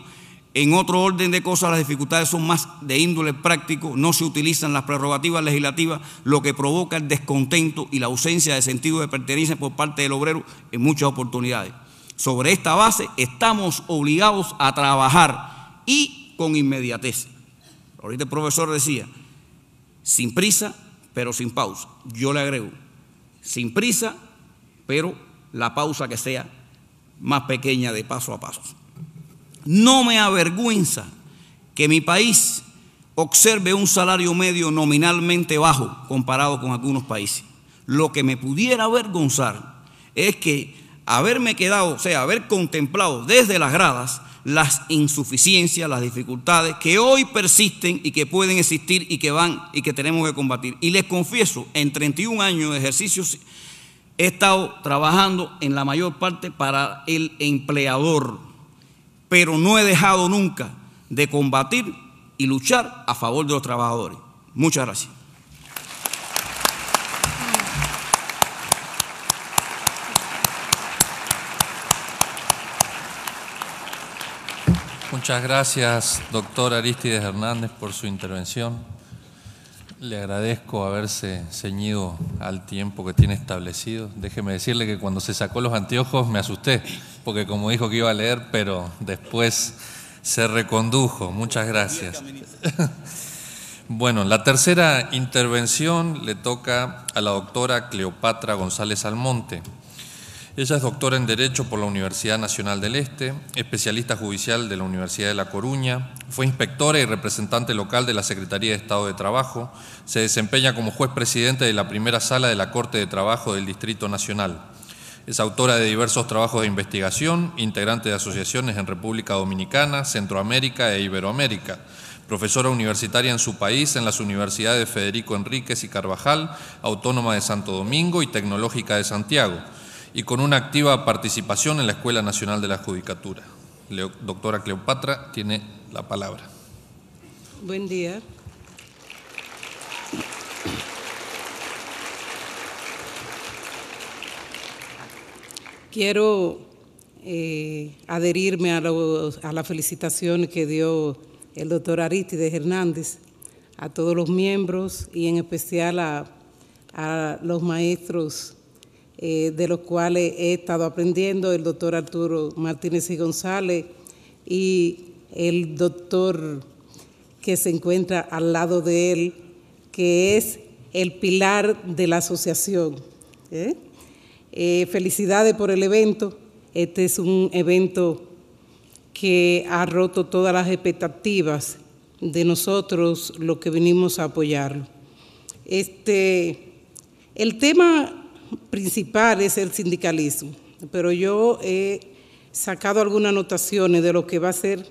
En otro orden de cosas, las dificultades son más de índole práctico, no se utilizan las prerrogativas legislativas, lo que provoca el descontento y la ausencia de sentido de pertenencia por parte del obrero en muchas oportunidades. Sobre esta base estamos obligados a trabajar y con inmediatez. Ahorita el profesor decía, sin prisa, pero sin pausa. Yo le agrego, sin prisa, pero la pausa que sea más pequeña de paso a paso. No me avergüenza que mi país observe un salario medio nominalmente bajo comparado con algunos países. Lo que me pudiera avergonzar es que haberme quedado, o sea, haber contemplado desde las gradas las insuficiencias, las dificultades que hoy persisten y que pueden existir y que van y que tenemos que combatir. Y les confieso, en 31 años de ejercicio he estado trabajando en la mayor parte para el empleador, pero no he dejado nunca de combatir y luchar a favor de los trabajadores. Muchas gracias. Muchas gracias, doctor Aristides Hernández, por su intervención. Le agradezco haberse ceñido al tiempo que tiene establecido. Déjeme decirle que cuando se sacó los anteojos me asusté, porque como dijo que iba a leer, pero después se recondujo. Muchas gracias. Bueno, la tercera intervención le toca a la doctora Cleopatra González Almonte. Ella es doctora en Derecho por la Universidad Nacional del Este, especialista judicial de la Universidad de La Coruña, fue inspectora y representante local de la Secretaría de Estado de Trabajo, se desempeña como juez presidente de la primera sala de la Corte de Trabajo del Distrito Nacional. Es autora de diversos trabajos de investigación, integrante de asociaciones en República Dominicana, Centroamérica e Iberoamérica profesora universitaria en su país en las universidades Federico Enríquez y Carvajal, Autónoma de Santo Domingo y Tecnológica de Santiago y con una activa participación en la Escuela Nacional de la Judicatura. doctora Cleopatra tiene la palabra. Buen día. Quiero eh, adherirme a, las felicitaciones la felicitación que dio el doctor Aristides Hernández a todos los miembros y en especial a los maestros eh, de los cuales he estado aprendiendo, el doctor Arturo Martínez y González y el doctor que se encuentra al lado de él, que es el pilar de la asociación. ¿eh? Eh, felicidades por el evento. Este es un evento que ha roto todas las expectativas de nosotros, los que vinimos a apoyarlo. Este, el tema principal es el sindicalismo, pero yo he sacado algunas anotaciones de lo que va a ser,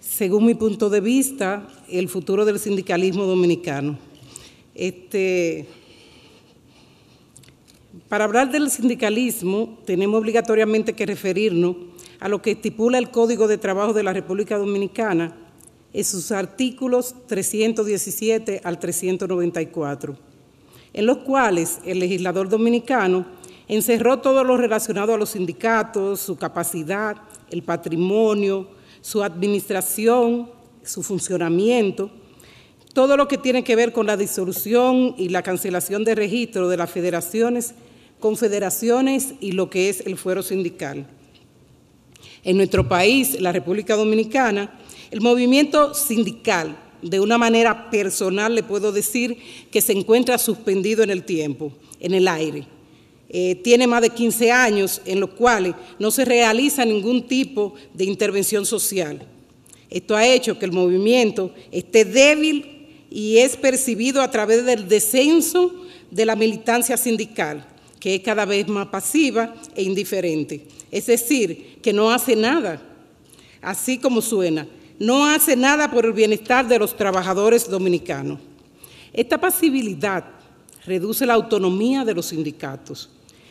según mi punto de vista, el futuro del sindicalismo dominicano. Este, para hablar del sindicalismo tenemos obligatoriamente que referirnos a lo que estipula el Código de Trabajo de la República Dominicana en sus artículos 317 al 394 en los cuales el legislador dominicano encerró todo lo relacionado a los sindicatos, su capacidad, el patrimonio, su administración, su funcionamiento, todo lo que tiene que ver con la disolución y la cancelación de registro de las federaciones, confederaciones y lo que es el fuero sindical. En nuestro país, la República Dominicana, el movimiento sindical de una manera personal le puedo decir que se encuentra suspendido en el tiempo, en el aire. Eh, tiene más de 15 años en los cuales no se realiza ningún tipo de intervención social. Esto ha hecho que el movimiento esté débil y es percibido a través del descenso de la militancia sindical, que es cada vez más pasiva e indiferente. Es decir, que no hace nada, así como suena, no hace nada por el bienestar de los trabajadores dominicanos. Esta pasibilidad reduce la autonomía de los sindicatos,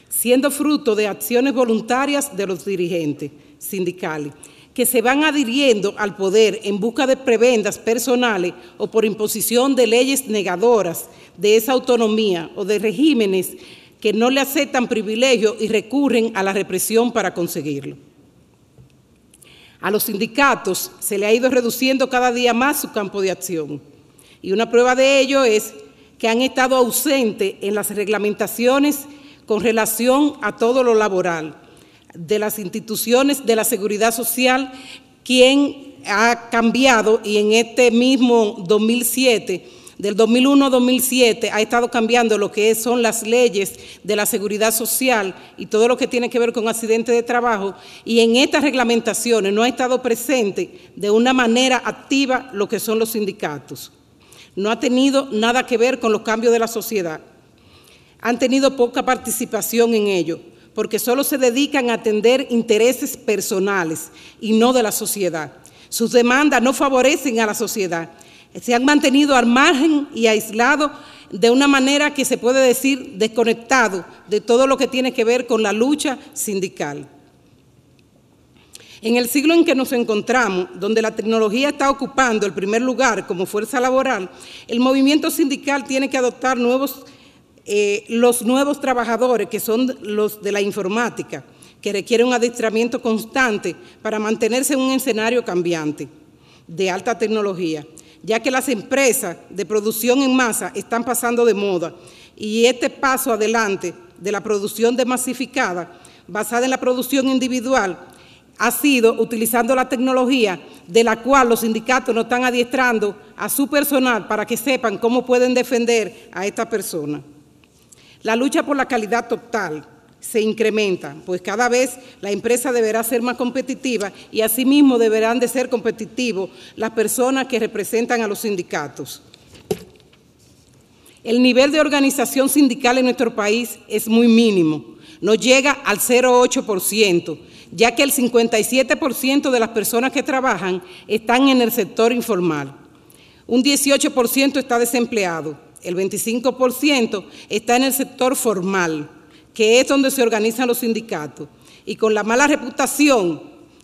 siendo fruto de acciones voluntarias de los dirigentes sindicales, que se van adhiriendo al poder en busca de prebendas personales o por imposición de leyes negadoras de esa autonomía o de regímenes que no le aceptan privilegio y recurren a la represión para conseguirlo. A los sindicatos se le ha ido reduciendo cada día más su campo de acción. Y una prueba de ello es que han estado ausentes en las reglamentaciones con relación a todo lo laboral de las instituciones de la seguridad social, quien ha cambiado y en este mismo 2007 del 2001 a 2007 ha estado cambiando lo que son las leyes de la seguridad social y todo lo que tiene que ver con accidentes de trabajo y en estas reglamentaciones no ha estado presente de una manera activa lo que son los sindicatos. No ha tenido nada que ver con los cambios de la sociedad. Han tenido poca participación en ello porque solo se dedican a atender intereses personales y no de la sociedad. Sus demandas no favorecen a la sociedad eh, se han mantenido al margen y aislados de una manera que se puede decir desconectado de todo lo que tiene que ver con la lucha sindical. En el siglo en que nos encontramos, donde la tecnología está ocupando el primer lugar como fuerza laboral, el movimiento sindical tiene que adoptar nuevos, eh, los nuevos trabajadores, que son los de la informática, que requieren un adiestramiento constante para mantenerse en un escenario cambiante de alta tecnología ya que las empresas de producción en masa están pasando de moda y este paso adelante de la producción demasificada basada en la producción individual ha sido utilizando la tecnología de la cual los sindicatos no están adiestrando a su personal para que sepan cómo pueden defender a esta persona. La lucha por la calidad total se incrementan, pues cada vez la empresa deberá ser más competitiva y asimismo deberán de ser competitivos las personas que representan a los sindicatos. El nivel de organización sindical en nuestro país es muy mínimo, no llega al 0,8%, ya que el 57% de las personas que trabajan están en el sector informal. Un 18% está desempleado, el 25% está en el sector formal que es donde se organizan los sindicatos, y con la mala reputación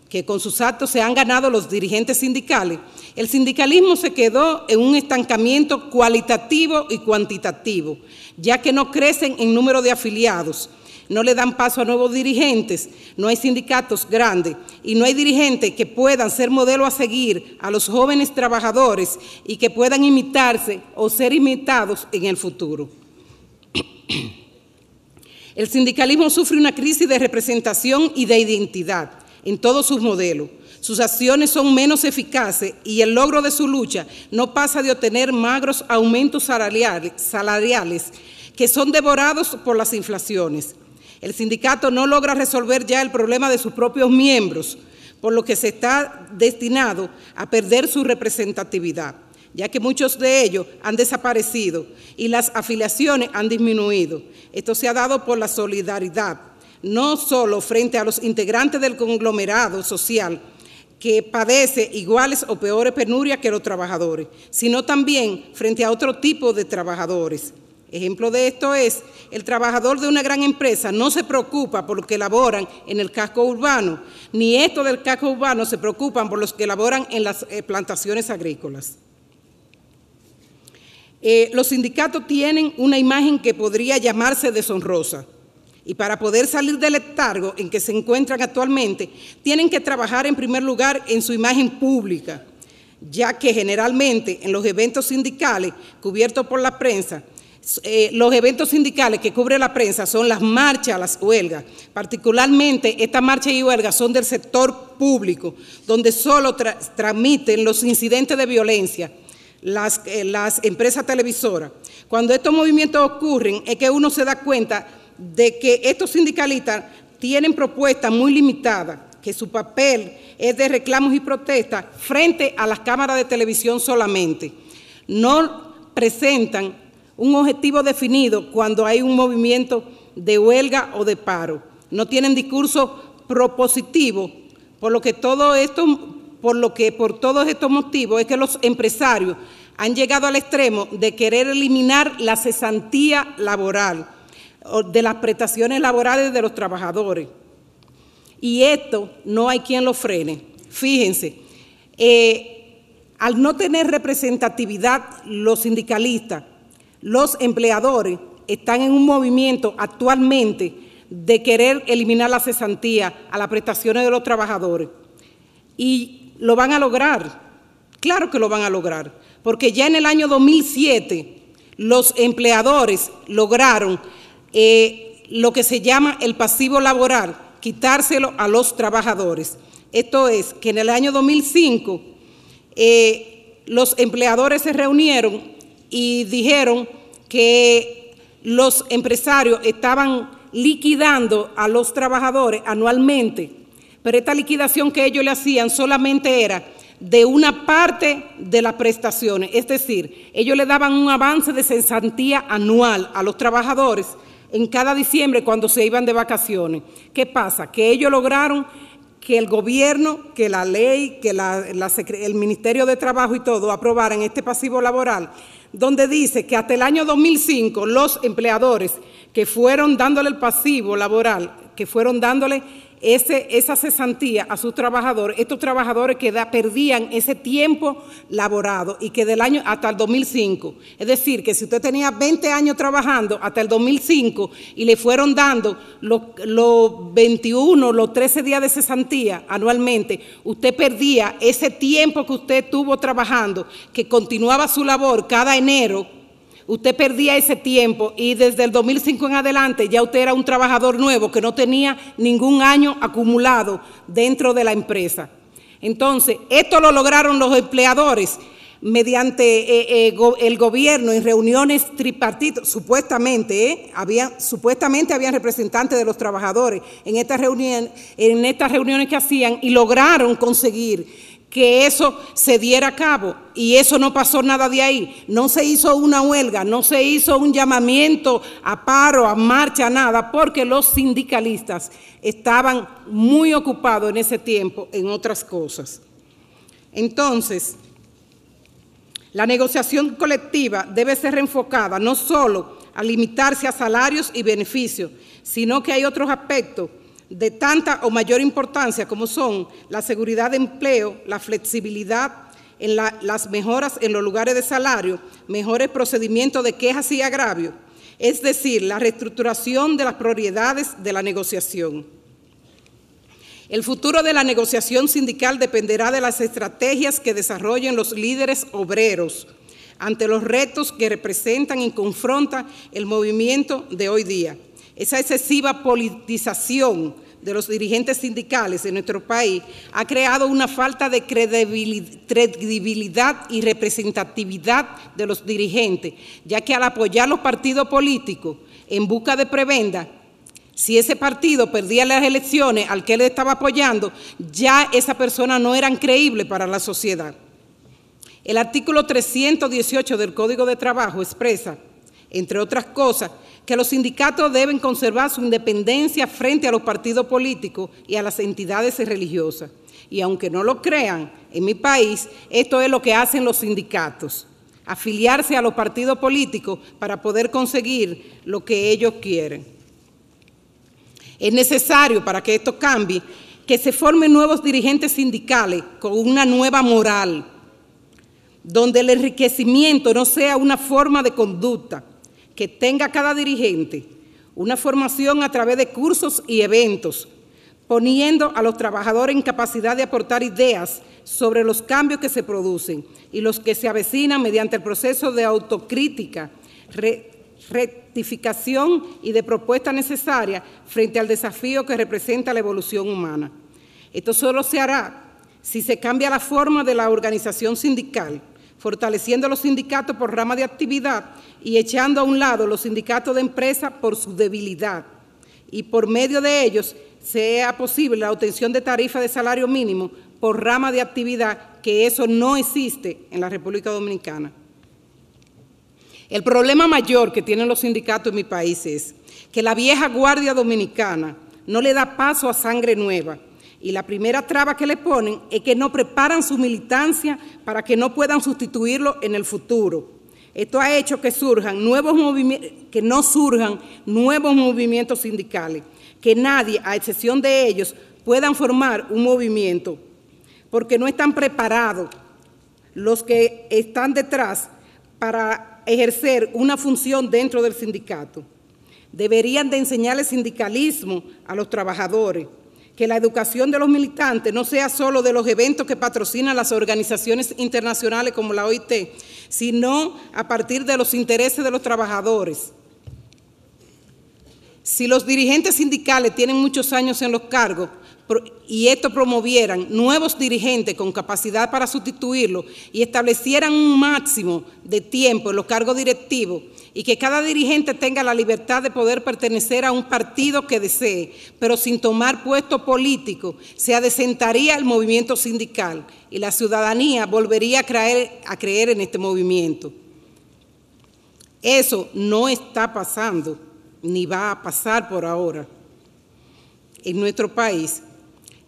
que con sus actos se han ganado los dirigentes sindicales, el sindicalismo se quedó en un estancamiento cualitativo y cuantitativo, ya que no crecen en número de afiliados, no le dan paso a nuevos dirigentes, no hay sindicatos grandes y no hay dirigentes que puedan ser modelo a seguir a los jóvenes trabajadores y que puedan imitarse o ser imitados en el futuro. El sindicalismo sufre una crisis de representación y de identidad en todos sus modelos. Sus acciones son menos eficaces y el logro de su lucha no pasa de obtener magros aumentos salariales que son devorados por las inflaciones. El sindicato no logra resolver ya el problema de sus propios miembros, por lo que se está destinado a perder su representatividad ya que muchos de ellos han desaparecido y las afiliaciones han disminuido. Esto se ha dado por la solidaridad, no solo frente a los integrantes del conglomerado social, que padece iguales o peores penurias que los trabajadores, sino también frente a otro tipo de trabajadores. Ejemplo de esto es, el trabajador de una gran empresa no se preocupa por los que laboran en el casco urbano, ni estos del casco urbano se preocupan por los que laboran en las eh, plantaciones agrícolas. Eh, los sindicatos tienen una imagen que podría llamarse deshonrosa. Y para poder salir del letargo en que se encuentran actualmente, tienen que trabajar en primer lugar en su imagen pública, ya que generalmente en los eventos sindicales cubiertos por la prensa, eh, los eventos sindicales que cubre la prensa son las marchas, las huelgas. Particularmente estas marchas y huelgas son del sector público, donde solo transmiten los incidentes de violencia las, eh, las empresas televisoras. Cuando estos movimientos ocurren es que uno se da cuenta de que estos sindicalistas tienen propuestas muy limitadas, que su papel es de reclamos y protestas frente a las cámaras de televisión solamente. No presentan un objetivo definido cuando hay un movimiento de huelga o de paro. No tienen discurso propositivo, por lo que todo esto por lo que por todos estos motivos es que los empresarios han llegado al extremo de querer eliminar la cesantía laboral de las prestaciones laborales de los trabajadores. Y esto no hay quien lo frene. Fíjense, eh, al no tener representatividad los sindicalistas, los empleadores están en un movimiento actualmente de querer eliminar la cesantía a las prestaciones de los trabajadores. Y lo van a lograr, claro que lo van a lograr, porque ya en el año 2007 los empleadores lograron eh, lo que se llama el pasivo laboral, quitárselo a los trabajadores. Esto es, que en el año 2005 eh, los empleadores se reunieron y dijeron que los empresarios estaban liquidando a los trabajadores anualmente pero esta liquidación que ellos le hacían solamente era de una parte de las prestaciones, es decir, ellos le daban un avance de cesantía anual a los trabajadores en cada diciembre cuando se iban de vacaciones. ¿Qué pasa? Que ellos lograron que el gobierno, que la ley, que el Ministerio de Trabajo y todo aprobaran este pasivo laboral, donde dice que hasta el año 2005 los empleadores que fueron dándole el pasivo laboral que fueron dándole esa cesantía a sus trabajadores, estos trabajadores que perdían ese tiempo laborado y que del año hasta el 2005, es decir, que si usted tenía 20 años trabajando hasta el 2005 y le fueron dando los, los 21, los 13 días de cesantía anualmente, usted perdía ese tiempo que usted tuvo trabajando, que continuaba su labor cada enero Usted perdía ese tiempo y desde el 2005 en adelante ya usted era un trabajador nuevo que no tenía ningún año acumulado dentro de la empresa. Entonces, esto lo lograron los empleadores mediante eh, eh, el gobierno en reuniones tripartitas, supuestamente, eh, había, supuestamente habían representantes de los trabajadores en estas reuniones que hacían y lograron conseguir que eso se diera a cabo y eso no pasó nada de ahí. No se hizo una huelga, no se hizo un llamamiento a paro, a marcha, nada, porque los sindicalistas estaban muy ocupados en ese tiempo en otras cosas. Entonces, la negociación colectiva debe ser reenfocada no solo a limitarse a salarios y beneficios, sino que hay otros aspectos de tanta o mayor importancia como son la seguridad de empleo, la flexibilidad en las mejoras en los lugares de salario, mejores procedimientos de quejas y agravios, es decir, la reestructuración de las prioridades de la negociación. El futuro de la negociación sindical dependerá de las estrategias que desarrollen los líderes obreros ante los retos que representan y confrontan el movimiento de hoy día. Esa excesiva politización de los dirigentes sindicales en nuestro país ha creado una falta de credibilidad y representatividad de los dirigentes, ya que al apoyar los partidos políticos en busca de prebenda, si ese partido perdía las elecciones al que él estaba apoyando, ya esa persona no era creíble para la sociedad. El artículo 318 del Código de Trabajo expresa, entre otras cosas, que los sindicatos deben conservar su independencia frente a los partidos políticos y a las entidades religiosas. Y aunque no lo crean, en mi país esto es lo que hacen los sindicatos, afiliarse a los partidos políticos para poder conseguir lo que ellos quieren. Es necesario para que esto cambie que se formen nuevos dirigentes sindicales con una nueva moral, donde el enriquecimiento no sea una forma de conducta, que tenga cada dirigente una formación a través de cursos y eventos, poniendo a los trabajadores en capacidad de aportar ideas sobre los cambios que se producen y los que se avecinan mediante el proceso de autocrítica, rectificación y de propuesta necesaria frente al desafío que representa la evolución humana. Esto solo se hará si se cambia la forma de la organización sindical fortaleciendo los sindicatos por rama de actividad y echando a un lado los sindicatos de empresa por su debilidad. Y por medio de ellos sea posible la obtención de tarifa de salario mínimo por rama de actividad, que eso no existe en la República Dominicana. El problema mayor que tienen los sindicatos en mi país es que la vieja guardia dominicana no le da paso a sangre nueva y la primera traba que le ponen es que no preparan su militancia para que no puedan sustituirlo en el futuro. Esto ha hecho que surjan nuevos que no surjan nuevos movimientos sindicales, que nadie, a excepción de ellos, puedan formar un movimiento, porque no están preparados los que están detrás para ejercer una función dentro del sindicato. Deberían de enseñarle sindicalismo a los trabajadores que la educación de los militantes no sea solo de los eventos que patrocinan las organizaciones internacionales como la OIT, sino a partir de los intereses de los trabajadores. Si los dirigentes sindicales tienen muchos años en los cargos, y esto promovieran nuevos dirigentes con capacidad para sustituirlo y establecieran un máximo de tiempo en los cargos directivos y que cada dirigente tenga la libertad de poder pertenecer a un partido que desee, pero sin tomar puesto político, se adesentaría el movimiento sindical y la ciudadanía volvería a creer en este movimiento. Eso no está pasando, ni va a pasar por ahora en nuestro país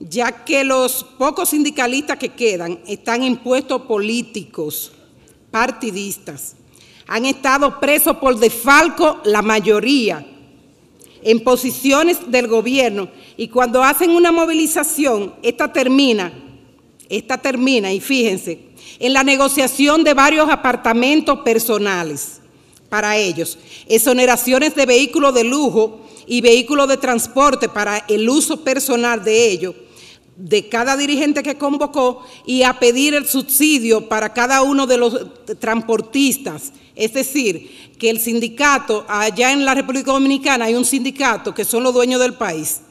ya que los pocos sindicalistas que quedan están en puestos políticos, partidistas. Han estado presos por defalco la mayoría en posiciones del gobierno y cuando hacen una movilización, esta termina, esta termina y fíjense, en la negociación de varios apartamentos personales para ellos, exoneraciones de vehículos de lujo y vehículos de transporte para el uso personal de ellos de cada dirigente que convocó y a pedir el subsidio para cada uno de los transportistas. Es decir, que el sindicato, allá en la República Dominicana hay un sindicato que son los dueños del país.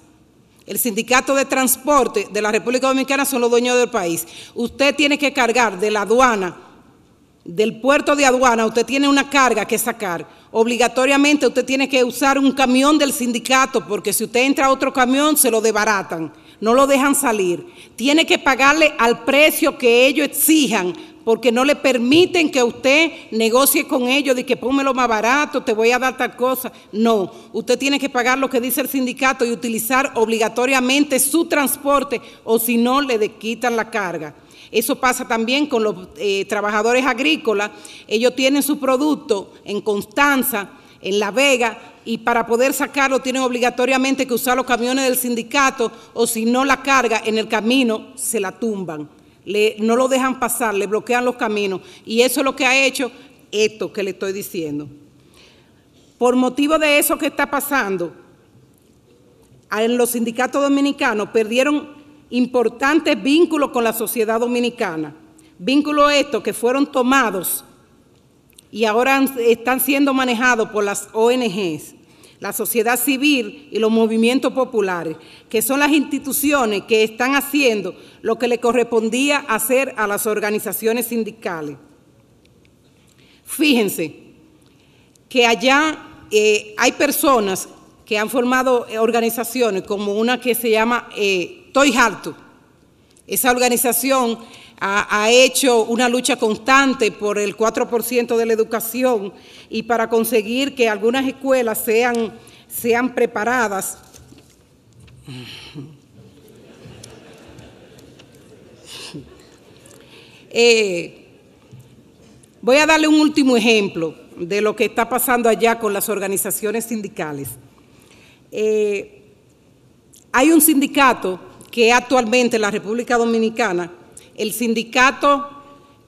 El sindicato de transporte de la República Dominicana son los dueños del país. Usted tiene que cargar de la aduana, del puerto de aduana, usted tiene una carga que sacar. Obligatoriamente usted tiene que usar un camión del sindicato porque si usted entra a otro camión se lo debaratan no lo dejan salir. Tiene que pagarle al precio que ellos exijan, porque no le permiten que usted negocie con ellos de que pónmelo más barato, te voy a dar tal cosa. No, usted tiene que pagar lo que dice el sindicato y utilizar obligatoriamente su transporte, o si no, le quitan la carga. Eso pasa también con los eh, trabajadores agrícolas. Ellos tienen su producto en Constanza, en La Vega, y para poder sacarlo tienen obligatoriamente que usar los camiones del sindicato o si no la carga en el camino se la tumban, no lo dejan pasar, le bloquean los caminos y eso es lo que ha hecho esto que le estoy diciendo. Por motivo de eso que está pasando, en los sindicatos dominicanos perdieron importantes vínculos con la sociedad dominicana, vínculos estos que fueron tomados y ahora están siendo manejados por las ONGs, la sociedad civil y los movimientos populares, que son las instituciones que están haciendo lo que le correspondía hacer a las organizaciones sindicales. Fíjense que allá eh, hay personas que han formado eh, organizaciones como una que se llama eh, Toy Esa organización ha, hecho una lucha constante por el 4% de la educación y para conseguir que algunas escuelas sean, sean preparadas. Eh, voy a darle un último ejemplo de lo que está pasando allá con las organizaciones sindicales. Eh, hay un sindicato que actualmente en la República Dominicana el sindicato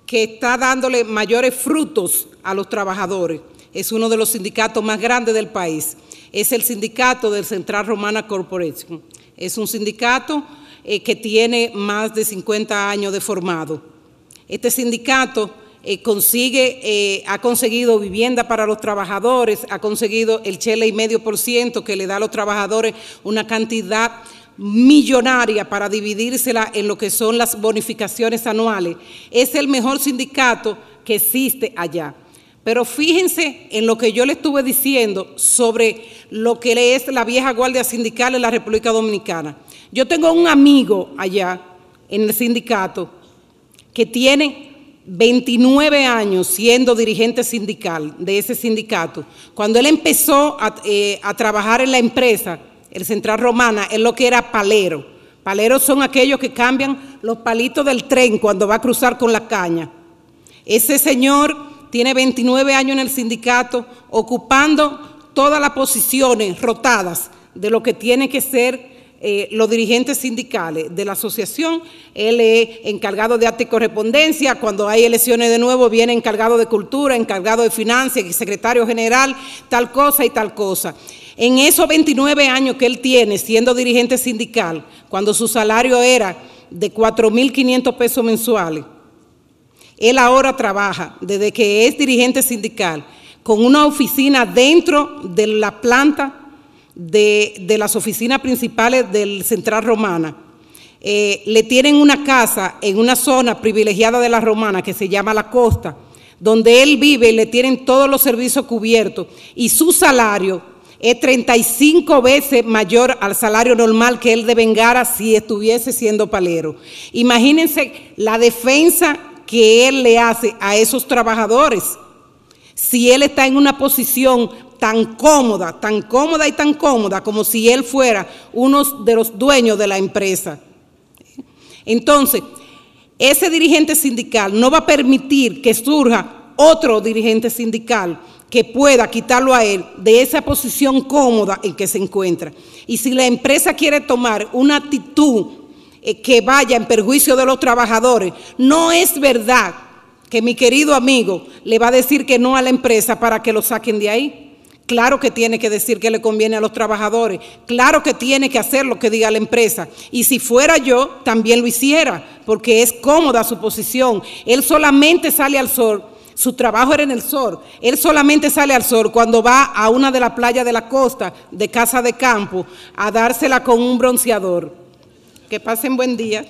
que está dándole mayores frutos a los trabajadores. Es uno de los sindicatos más grandes del país. Es el sindicato del Central Romana Corporation. Es un sindicato eh, que tiene más de 50 años de formado. Este sindicato eh, consigue, eh, ha conseguido vivienda para los trabajadores, ha conseguido el chele y medio por ciento que le da a los trabajadores una cantidad millonaria para dividírsela en lo que son las bonificaciones anuales. Es el mejor sindicato que existe allá. Pero fíjense en lo que yo le estuve diciendo sobre lo que es la vieja guardia sindical en la República Dominicana. Yo tengo un amigo allá en el sindicato que tiene 29 años siendo dirigente sindical de ese sindicato, cuando él empezó eh, a, trabajar en la empresa, el Central Romana, es lo que era palero. Paleros son aquellos que cambian los palitos del tren cuando va a cruzar con la caña. Ese señor tiene 29 años en el sindicato ocupando todas las posiciones rotadas de lo que tiene que ser eh, los dirigentes sindicales de la asociación. Él es encargado de acta y correspondencia. Cuando hay elecciones de nuevo, viene encargado de cultura, encargado de finanzas, secretario general, tal cosa y tal cosa. En esos 29 años que él tiene siendo dirigente sindical, cuando su salario era de 4.500 pesos mensuales, él ahora trabaja desde que es dirigente sindical con una oficina dentro de la planta de, las oficinas principales del Central Romana. Eh, le tienen una casa en una zona privilegiada de la Romana que se llama La Costa, donde él vive y le tienen todos los servicios cubiertos y su salario es 35 veces mayor al salario normal que él devengara si estuviese siendo palero. Imagínense la defensa que él le hace a esos trabajadores. Si él está en una posición tan cómoda, tan cómoda y tan cómoda como si él fuera uno de los dueños de la empresa. Entonces, ese dirigente sindical no va a permitir que surja otro dirigente sindical que pueda quitarlo a él de esa posición cómoda en que se encuentra. Y si la empresa quiere tomar una actitud eh, que vaya en perjuicio de los trabajadores, no es verdad que mi querido amigo le va a decir que no a la empresa para que lo saquen de ahí. Claro que tiene que decir que le conviene a los trabajadores. Claro que tiene que hacer lo que diga la empresa. Y si fuera yo, también lo hiciera, porque es cómoda su posición. Él solamente sale al sol. Su trabajo era en el sol. Él solamente sale al sol cuando va a una de las playas de la costa, de casa de campo, a dársela con un bronceador. Que pasen buen día.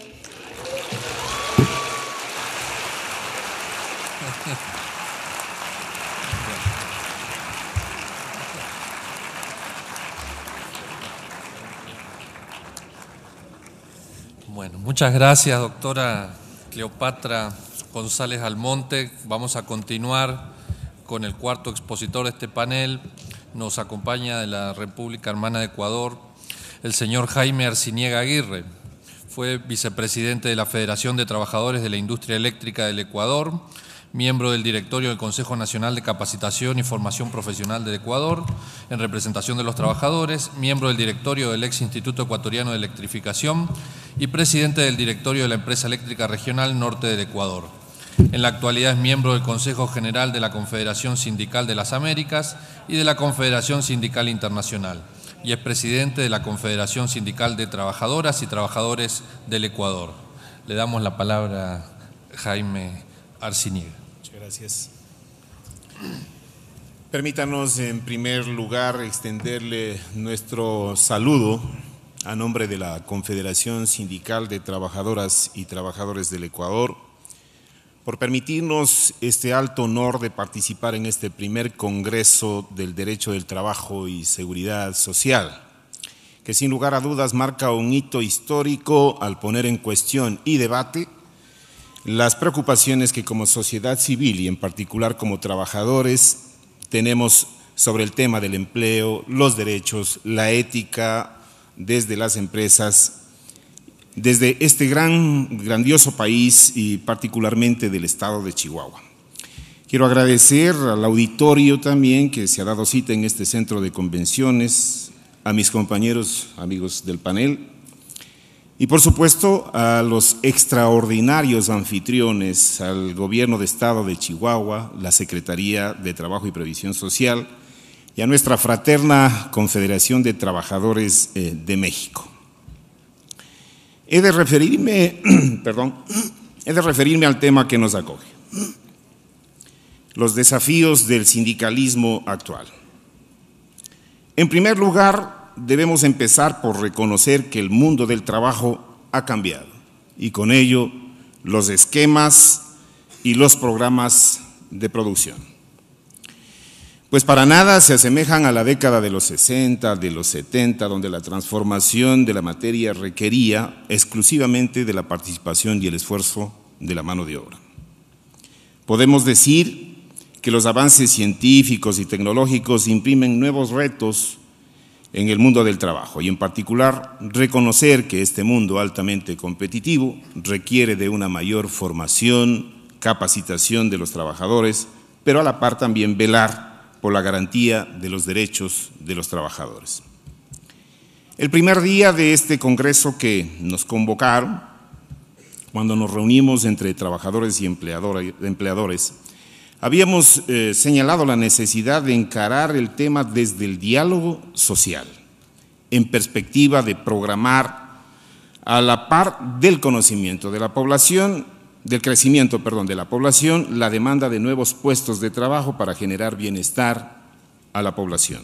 Muchas gracias, doctora Cleopatra González Almonte. Vamos a continuar con el cuarto expositor de este panel. Nos acompaña de la República Hermana de Ecuador el señor Jaime Arciniega Aguirre. Fue vicepresidente de la Federación de Trabajadores de la Industria Eléctrica del Ecuador miembro del directorio del Consejo Nacional de Capacitación y Formación Profesional de Ecuador, en representación de los trabajadores, miembro del directorio del ex Instituto Ecuatoriano de Electrificación y presidente del directorio de la Empresa Eléctrica Regional Norte del Ecuador. En la actualidad es miembro del Consejo General de la Confederación Sindical de las Américas y de la Confederación Sindical Internacional y es presidente de la Confederación Sindical de Trabajadoras y Trabajadores del Ecuador. Le damos la palabra a Jaime Arciniega. Muchas gracias. Permítanos en primer lugar extenderle nuestro saludo a nombre de la Confederación Sindical de Trabajadoras y Trabajadores del Ecuador por permitirnos este alto honor de participar en este primer Congreso del Derecho del Trabajo y Seguridad Social, que sin lugar a dudas marca un hito histórico al poner en cuestión y debate las preocupaciones que como sociedad civil y en particular como trabajadores tenemos sobre el tema del empleo, los derechos, la ética desde las empresas, desde este gran, grandioso país y particularmente del estado de Chihuahua. Quiero agradecer al auditorio también que se ha dado cita en este centro de convenciones, a mis compañeros, amigos del panel, y por supuesto a los extraordinarios anfitriones, al gobierno de estado de Chihuahua, la Secretaría de Trabajo y Previsión Social y a nuestra fraterna Confederación de Trabajadores eh, de México. He de referirme, perdón, de referirme al tema que nos acoge, los desafíos del sindicalismo actual. En primer lugar, debemos empezar por reconocer que el mundo del trabajo ha cambiado y con ello los esquemas y los programas de producción. Pues para nada se asemejan a la década de los 60, de los 70, donde la transformación de la materia requería exclusivamente de la participación y el esfuerzo de la mano de obra. Podemos decir que los avances científicos y tecnológicos imprimen nuevos retos en el mundo del trabajo y en particular reconocer que este mundo altamente competitivo requiere de una mayor formación, capacitación de los trabajadores, pero a la par también velar por la garantía de los derechos de los trabajadores. El primer día de este congreso que nos convocaron, cuando nos reunimos entre trabajadores y empleadores, Habíamos eh, señalado la necesidad de encarar el tema desde el diálogo social, en perspectiva de programar a la par del conocimiento de la población, del crecimiento, perdón, de la población, la demanda de nuevos puestos de trabajo para generar bienestar a la población.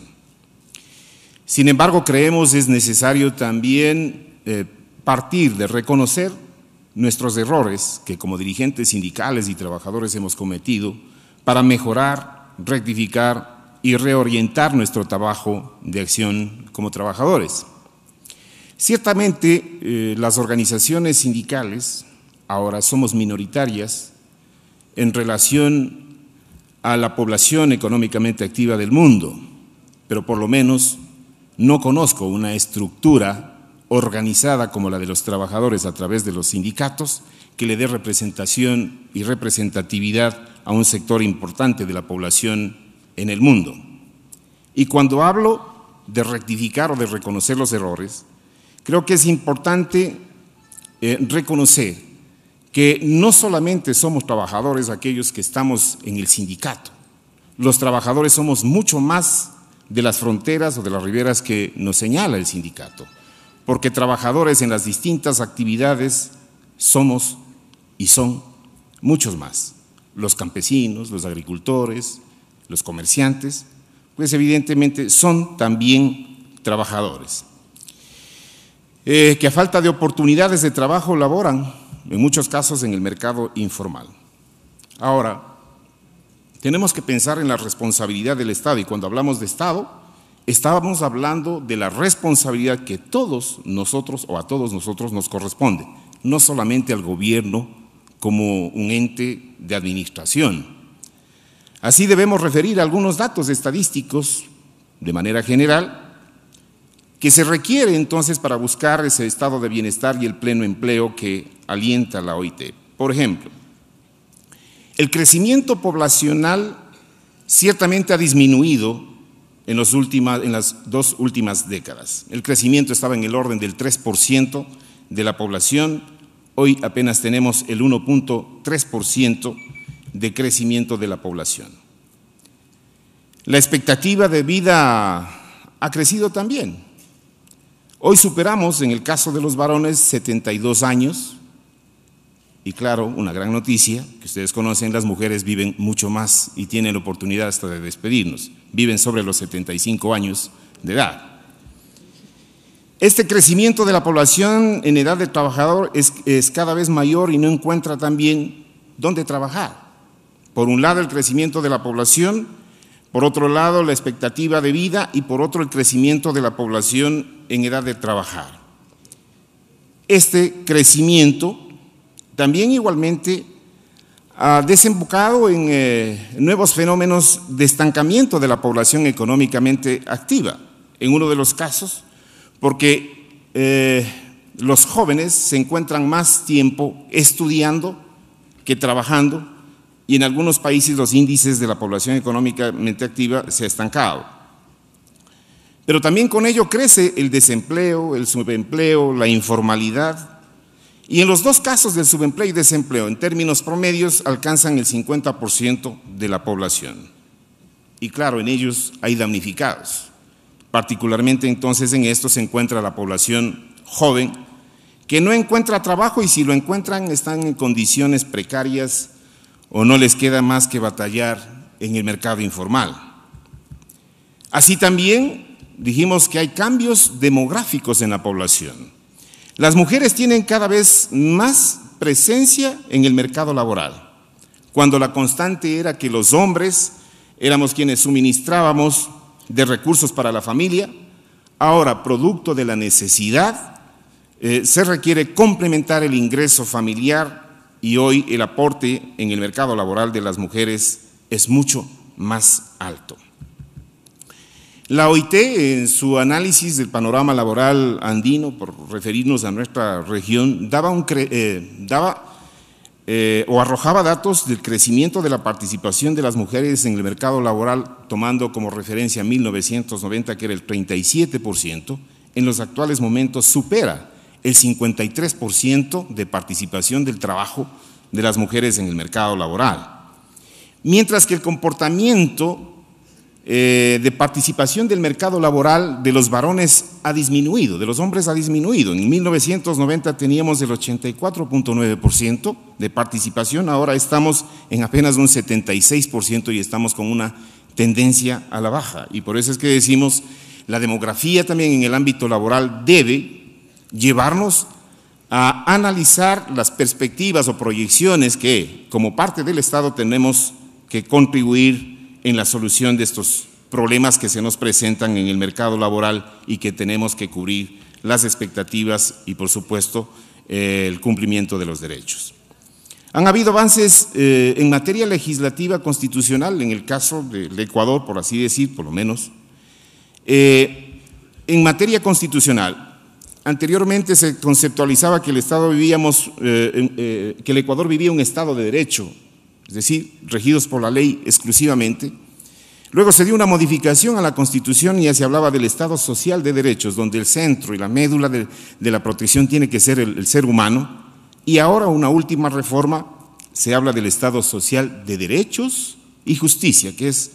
Sin embargo, creemos es necesario también eh, partir de reconocer nuestros errores que como dirigentes sindicales y trabajadores hemos cometido, para mejorar, rectificar y reorientar nuestro trabajo de acción como trabajadores. Ciertamente, eh, las organizaciones sindicales ahora somos minoritarias en relación a la población económicamente activa del mundo, pero por lo menos no conozco una estructura organizada como la de los trabajadores a través de los sindicatos que le dé representación y representatividad a un sector importante de la población en el mundo. Y cuando hablo de rectificar o de reconocer los errores, creo que es importante eh, reconocer que no solamente somos trabajadores aquellos que estamos en el sindicato, los trabajadores somos mucho más de las fronteras o de las riberas que nos señala el sindicato, porque trabajadores en las distintas actividades somos y son muchos más los campesinos, los agricultores, los comerciantes, pues evidentemente son también trabajadores, eh, que a falta de oportunidades de trabajo laboran, en muchos casos, en el mercado informal. Ahora, tenemos que pensar en la responsabilidad del Estado y cuando hablamos de Estado, estábamos hablando de la responsabilidad que todos nosotros o a todos nosotros nos corresponde, no solamente al gobierno como un ente de administración. Así debemos referir algunos datos estadísticos de manera general que se requiere entonces para buscar ese estado de bienestar y el pleno empleo que alienta la OIT. Por ejemplo, el crecimiento poblacional ciertamente ha disminuido en, en, las dos últimas décadas. El crecimiento estaba en el orden del 3% de la población Hoy apenas tenemos el 1.3% de crecimiento de la población. La expectativa de vida ha crecido también. Hoy superamos, en el caso de los varones, 72 años. Y claro, una gran noticia que ustedes conocen, las mujeres viven mucho más y tienen la oportunidad hasta de despedirnos. Viven sobre los 75 años de edad. Este crecimiento de la población en edad de trabajador es, cada vez mayor y no encuentra también dónde trabajar. Por un lado, el crecimiento de la población, por otro lado, la expectativa de vida y por otro, el crecimiento de la población en edad de trabajar. Este crecimiento también igualmente ha desembocado en eh, nuevos fenómenos de estancamiento de la población económicamente activa. En uno de los casos, porque eh, los jóvenes se encuentran más tiempo estudiando que trabajando y en algunos países los índices de la población económicamente activa se han estancado. Pero también con ello crece el desempleo, el subempleo, la informalidad. Y en los dos casos del subempleo y desempleo, en términos promedios, alcanzan el 50% de la población. Y claro, en ellos hay damnificados. Particularmente entonces en esto se encuentra la población joven que no encuentra trabajo y si lo encuentran están en condiciones precarias o no les queda más que batallar en el mercado informal. Así también dijimos que hay cambios demográficos en la población. Las mujeres tienen cada vez más presencia en el mercado laboral, cuando la constante era que los hombres éramos quienes suministrábamos de recursos para la familia. Ahora, producto de la necesidad, eh, se requiere complementar el ingreso familiar y hoy el aporte en el mercado laboral de las mujeres es mucho más alto. La OIT, en su análisis del panorama laboral andino, por referirnos a nuestra región, daba, un, eh, daba eh, o arrojaba datos del crecimiento de la participación de las mujeres en el mercado laboral, tomando como referencia 1990, que era el 37%, en los actuales momentos supera el 53% de participación del trabajo de las mujeres en el mercado laboral. Mientras que el comportamiento eh, de participación del mercado laboral de los varones ha disminuido, de los hombres ha disminuido. En 1990 teníamos el 84.9% de participación, ahora estamos en apenas un 76% y estamos con una tendencia a la baja. Y por eso es que decimos, la demografía también en el ámbito laboral debe llevarnos a analizar las perspectivas o proyecciones que como parte del Estado tenemos que contribuir en la solución de estos problemas que se nos presentan en el mercado laboral y que tenemos que cubrir las expectativas y, por supuesto, el cumplimiento de los derechos. Han habido avances eh, en materia legislativa constitucional, en el caso del Ecuador, por así decir, por lo menos. Eh, en materia constitucional, anteriormente se conceptualizaba que el Estado vivíamos, eh, que el Ecuador vivía un Estado de Derecho, es decir, regidos por la ley exclusivamente. Luego se dio una modificación a la Constitución y ya se hablaba del Estado social de derechos, donde el centro y la médula de, la protección tiene que ser el, el ser humano. Y ahora una última reforma, se habla del Estado social de derechos y justicia, que es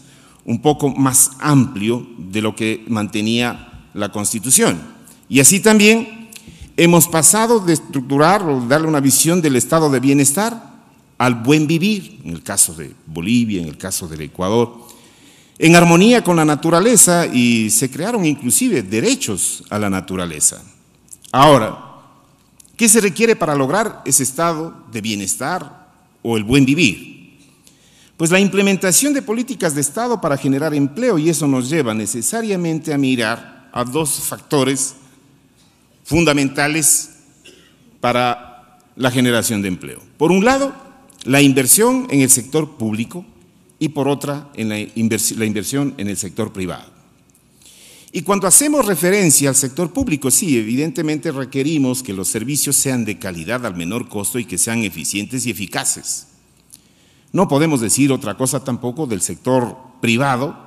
un poco más amplio de lo que mantenía la Constitución. Y así también hemos pasado de estructurar o darle una visión del estado de bienestar al buen vivir, en el caso de Bolivia, en el caso del Ecuador, en armonía con la naturaleza y se crearon inclusive derechos a la naturaleza. Ahora, ¿qué se requiere para lograr ese estado de bienestar o el buen vivir? Pues la implementación de políticas de Estado para generar empleo y eso nos lleva necesariamente a mirar a dos factores fundamentales para la generación de empleo. Por un lado, la inversión en el sector público y por otra en la, la inversión en el sector privado. Y cuando hacemos referencia al sector público, sí, evidentemente requerimos que los servicios sean de calidad al menor costo y que sean eficientes y eficaces. No podemos decir otra cosa tampoco del sector privado,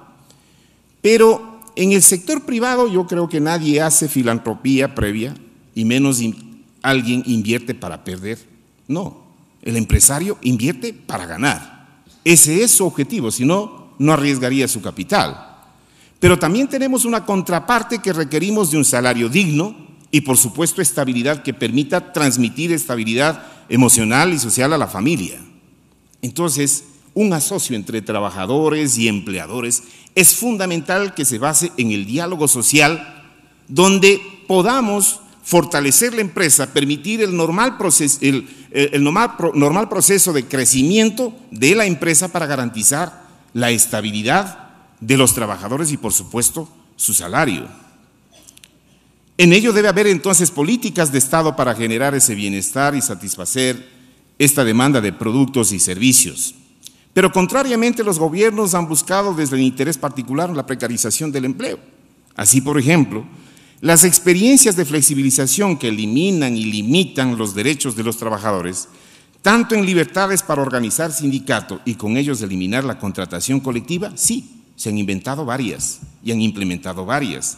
pero en el sector privado yo creo que nadie hace filantropía previa y menos alguien invierte para perder. No. El empresario invierte para ganar. Ese es su objetivo, si no, no arriesgaría su capital. Pero también tenemos una contraparte que requerimos de un salario digno y por supuesto estabilidad que permita transmitir estabilidad emocional y social a la familia. Entonces, un asocio entre trabajadores y empleadores es fundamental que se base en el diálogo social donde podamos fortalecer la empresa, permitir el normal, el, eh, normal proceso de crecimiento de la empresa para garantizar la estabilidad de los trabajadores y, por supuesto, su salario. En ello debe haber entonces políticas de Estado para generar ese bienestar y satisfacer esta demanda de productos y servicios. Pero contrariamente los gobiernos han buscado desde el interés particular la precarización del empleo. Así, por ejemplo, las experiencias de flexibilización que eliminan y limitan los derechos de los trabajadores, tanto en libertades para organizar sindicato y con ellos eliminar la contratación colectiva, sí, se han inventado varias y han implementado varias.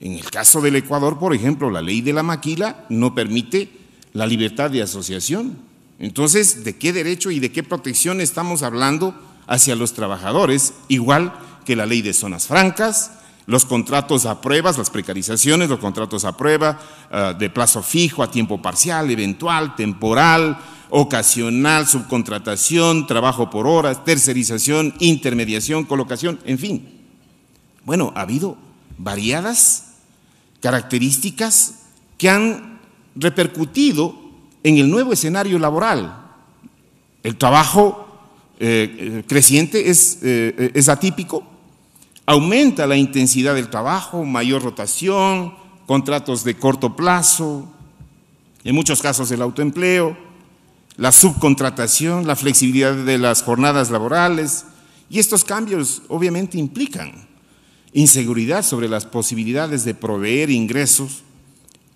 En el caso del Ecuador, por ejemplo, la ley de la maquila no permite la libertad de asociación. Entonces, ¿de qué derecho y de qué protección estamos hablando hacia los trabajadores? Igual que la ley de zonas francas, los contratos a pruebas, las precarizaciones, los contratos a prueba eh, de plazo fijo, a tiempo parcial, eventual, temporal, ocasional, subcontratación, trabajo por horas, tercerización, intermediación, colocación, en fin. Bueno, ha habido variadas características que han repercutido en el nuevo escenario laboral. El trabajo eh, eh, creciente es, es atípico, aumenta la intensidad del trabajo, mayor rotación, contratos de corto plazo, en muchos casos el autoempleo, la subcontratación, la flexibilidad de las jornadas laborales. Y estos cambios obviamente implican inseguridad sobre las posibilidades de proveer ingresos,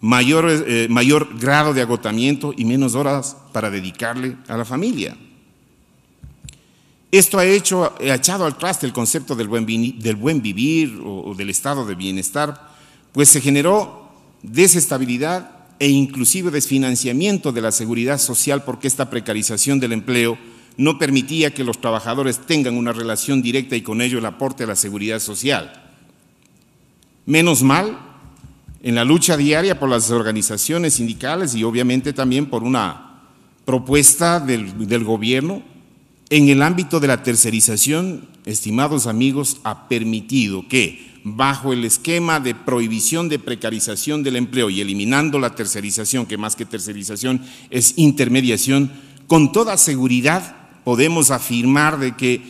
mayor, eh, mayor grado de agotamiento y menos horas para dedicarle a la familia. Esto ha, hecho, eh, echado al traste el concepto del buen, vivir o, del estado de bienestar, pues se generó desestabilidad e inclusive desfinanciamiento de la seguridad social porque esta precarización del empleo no permitía que los trabajadores tengan una relación directa y con ello el aporte a la seguridad social. Menos mal, en la lucha diaria por las organizaciones sindicales y obviamente también por una propuesta del gobierno, en el ámbito de la tercerización, estimados amigos, ha permitido que, bajo el esquema de prohibición de precarización del empleo y eliminando la tercerización, que más que tercerización es intermediación, con toda seguridad podemos afirmar de que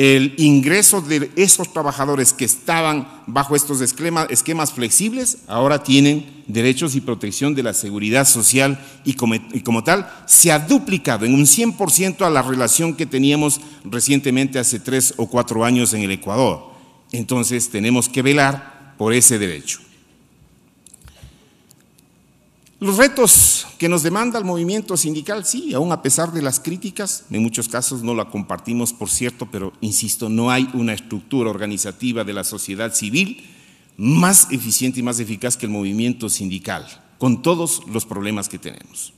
el ingreso de esos trabajadores que estaban bajo estos esquemas, flexibles ahora tienen derechos y protección de la seguridad social y como, y como tal se ha duplicado en un 100% a la relación que teníamos recientemente hace tres o cuatro años en el Ecuador. Entonces tenemos que velar por ese derecho. Los retos que nos demanda el movimiento sindical, sí, aún a pesar de las críticas, en muchos casos no la compartimos, por cierto, pero insisto, no hay una estructura organizativa de la sociedad civil más eficiente y más eficaz que el movimiento sindical, con todos los problemas que tenemos.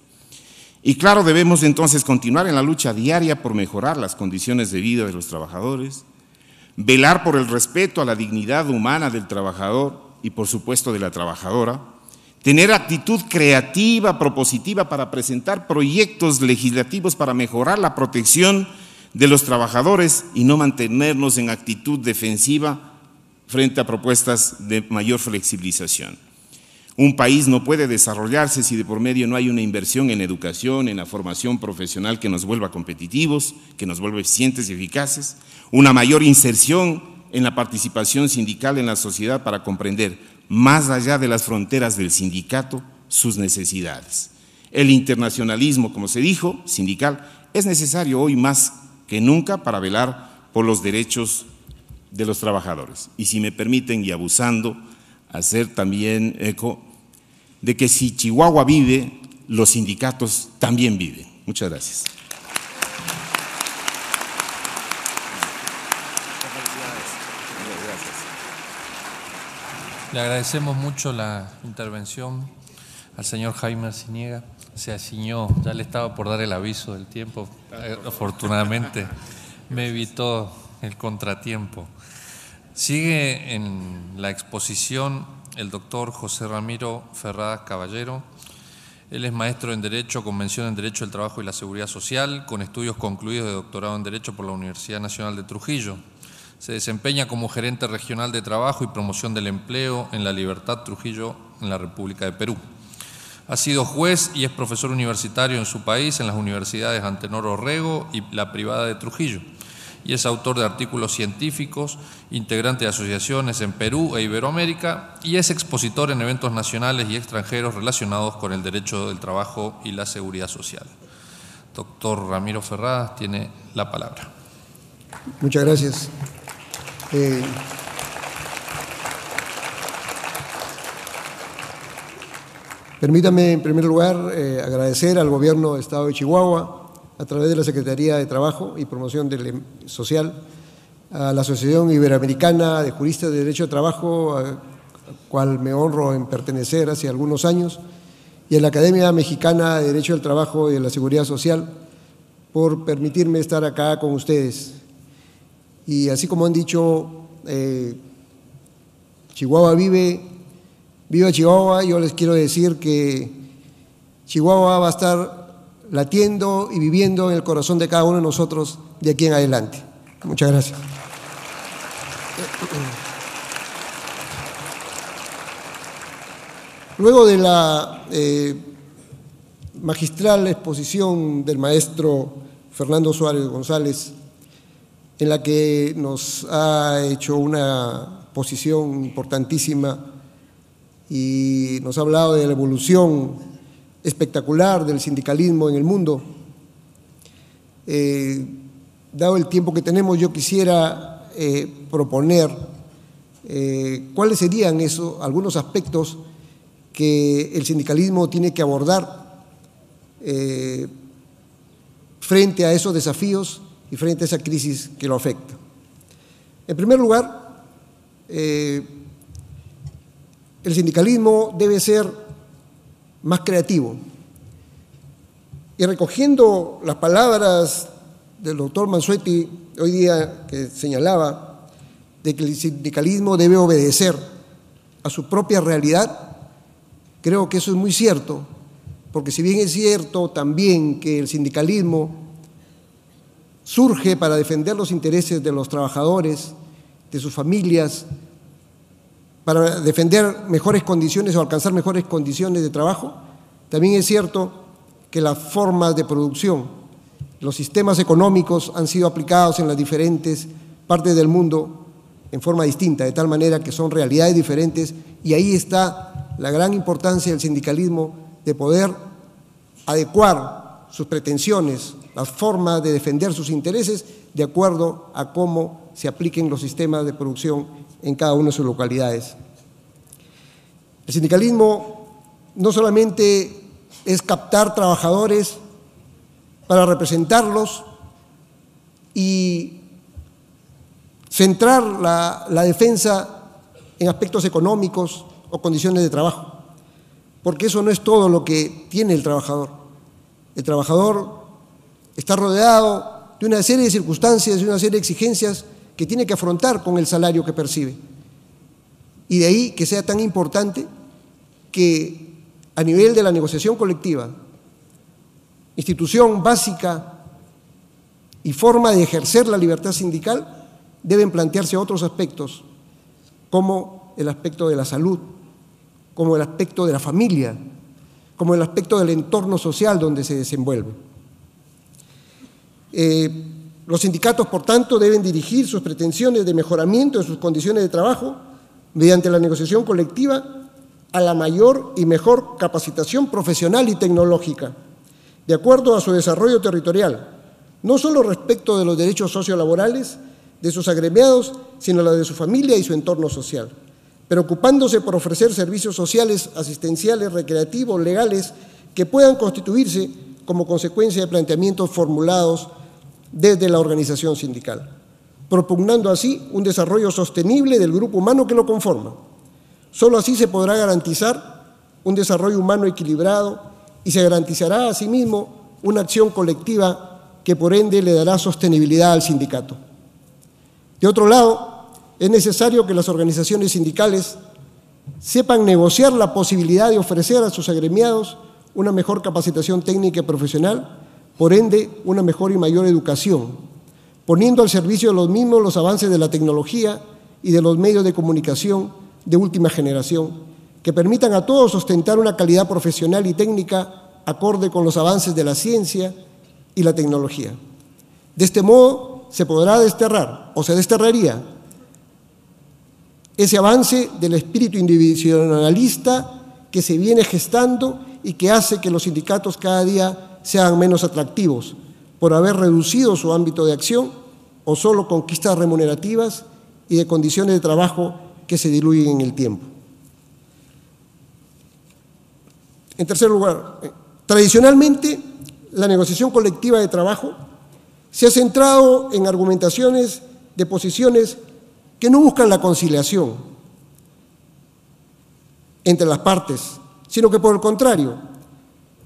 Y claro, debemos entonces continuar en la lucha diaria por mejorar las condiciones de vida de los trabajadores, velar por el respeto a la dignidad humana del trabajador y por supuesto de la trabajadora, tener actitud creativa, propositiva para presentar proyectos legislativos para mejorar la protección de los trabajadores y no mantenernos en actitud defensiva frente a propuestas de mayor flexibilización. Un país no puede desarrollarse si de por medio no hay una inversión en educación, en la formación profesional que nos vuelva competitivos, que nos vuelva eficientes y eficaces, una mayor inserción en la participación sindical en la sociedad para comprender más allá de las fronteras del sindicato, sus necesidades. El internacionalismo, como se dijo, sindical, es necesario hoy más que nunca para velar por los derechos de los trabajadores. Y si me permiten, y abusando, hacer también eco de que si Chihuahua vive, los sindicatos también viven. Muchas gracias. Le agradecemos mucho la intervención al señor Jaime Arciniega. Se asignó, ya le estaba por dar el aviso del tiempo, eh, afortunadamente me evitó el contratiempo. Sigue en la exposición el doctor José Ramiro Ferradas Caballero. Él es maestro en Derecho, Convención en Derecho del Trabajo y la Seguridad Social, con estudios concluidos de doctorado en Derecho por la Universidad Nacional de Trujillo. Se desempeña como gerente regional de trabajo y promoción del empleo en La Libertad Trujillo, en la República de Perú. Ha sido juez y es profesor universitario en su país, en las universidades Antenor Orrego y la privada de Trujillo. Y es autor de artículos científicos, integrante de asociaciones en Perú e Iberoamérica y es expositor en eventos nacionales y extranjeros relacionados con el derecho del trabajo y la seguridad social. Doctor Ramiro Ferradas tiene la palabra. Muchas gracias. Eh, permítame, en primer lugar, eh, agradecer al Gobierno de Estado de Chihuahua, a través de la Secretaría de Trabajo y Promoción del em-, Social, a la Asociación Iberoamericana de Juristas de Derecho de Trabajo, cual me honro en pertenecer hace algunos años, y a la Academia Mexicana de Derecho del Trabajo y de la Seguridad Social, por permitirme estar acá con ustedes y así como han dicho, eh, Chihuahua vive, viva Chihuahua, yo les quiero decir que Chihuahua va a estar latiendo y viviendo en el corazón de cada uno de nosotros de aquí en adelante. Muchas gracias. Luego de la eh, magistral exposición del maestro Fernando Suárez González, en la que nos ha hecho una posición importantísima y nos ha hablado de la evolución espectacular del sindicalismo en el mundo. Eh, dado el tiempo que tenemos, yo quisiera eh, proponer eh, cuáles serían esos algunos aspectos que el sindicalismo tiene que abordar frente a esos desafíos y frente a esa crisis que lo afecta. En primer lugar, eh, el sindicalismo debe ser más creativo. Y recogiendo las palabras del doctor Mansuetti hoy día que señalaba de que el sindicalismo debe obedecer a su propia realidad, creo que eso es muy cierto, porque si bien es cierto también que el sindicalismo surge para defender los intereses de los trabajadores, de sus familias, para defender mejores condiciones o alcanzar mejores condiciones de trabajo, también es cierto que las formas de producción, los sistemas económicos han sido aplicados en las diferentes partes del mundo en forma distinta, de tal manera que son realidades diferentes y ahí está la gran importancia del sindicalismo de poder adecuar sus pretensiones, la forma de defender sus intereses de acuerdo a cómo se apliquen los sistemas de producción en cada una de sus localidades. El sindicalismo no solamente es captar trabajadores para representarlos y centrar la, la defensa en aspectos económicos o condiciones de trabajo, porque eso no es todo lo que tiene el trabajador. El trabajador está rodeado de una serie de circunstancias, de una serie de exigencias que tiene que afrontar con el salario que percibe. Y de ahí que sea tan importante que a nivel de la negociación colectiva, institución básica y forma de ejercer la libertad sindical, deben plantearse otros aspectos, como el aspecto de la salud, como el aspecto de la familia, como el aspecto del entorno social donde se desenvuelve. Eh, los sindicatos, por tanto, deben dirigir sus pretensiones de mejoramiento de sus condiciones de trabajo mediante la negociación colectiva a la mayor y mejor capacitación profesional y tecnológica, de acuerdo a su desarrollo territorial, no solo respecto de los derechos sociolaborales de sus agremiados, sino la de su familia y su entorno social, preocupándose por ofrecer servicios sociales, asistenciales, recreativos, legales, que puedan constituirse como consecuencia de planteamientos formulados desde la organización sindical, propugnando así un desarrollo sostenible del grupo humano que lo conforma. Solo así se podrá garantizar un desarrollo humano equilibrado y se garantizará asimismo una acción colectiva que por ende le dará sostenibilidad al sindicato. De otro lado, es necesario que las organizaciones sindicales sepan negociar la posibilidad de ofrecer a sus agremiados una mejor capacitación técnica y profesional por ende una mejor y mayor educación, poniendo al servicio de los mismos los avances de la tecnología y de los medios de comunicación de última generación, que permitan a todos ostentar una calidad profesional y técnica acorde con los avances de la ciencia y la tecnología. De este modo se podrá desterrar o se desterraría ese avance del espíritu individualista que se viene gestando y que hace que los sindicatos cada día sean menos atractivos por haber reducido su ámbito de acción o solo conquistas remunerativas y de condiciones de trabajo que se diluyen en el tiempo. En tercer lugar, tradicionalmente la negociación colectiva de trabajo se ha centrado en argumentaciones de posiciones que no buscan la conciliación entre las partes, sino que por el contrario,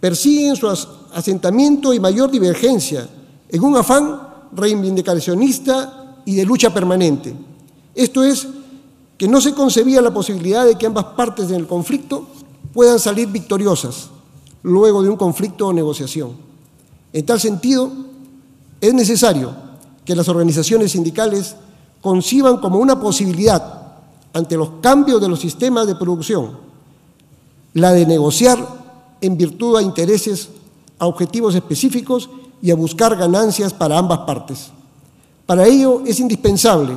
persiguen sus asentamiento y mayor divergencia, en un afán reivindicacionista y de lucha permanente. Esto es, que no se concebía la posibilidad de que ambas partes en el conflicto puedan salir victoriosas luego de un conflicto o negociación. En tal sentido, es necesario que las organizaciones sindicales conciban como una posibilidad ante los cambios de los sistemas de producción, la de negociar en virtud a intereses a objetivos específicos y a buscar ganancias para ambas partes. Para ello es indispensable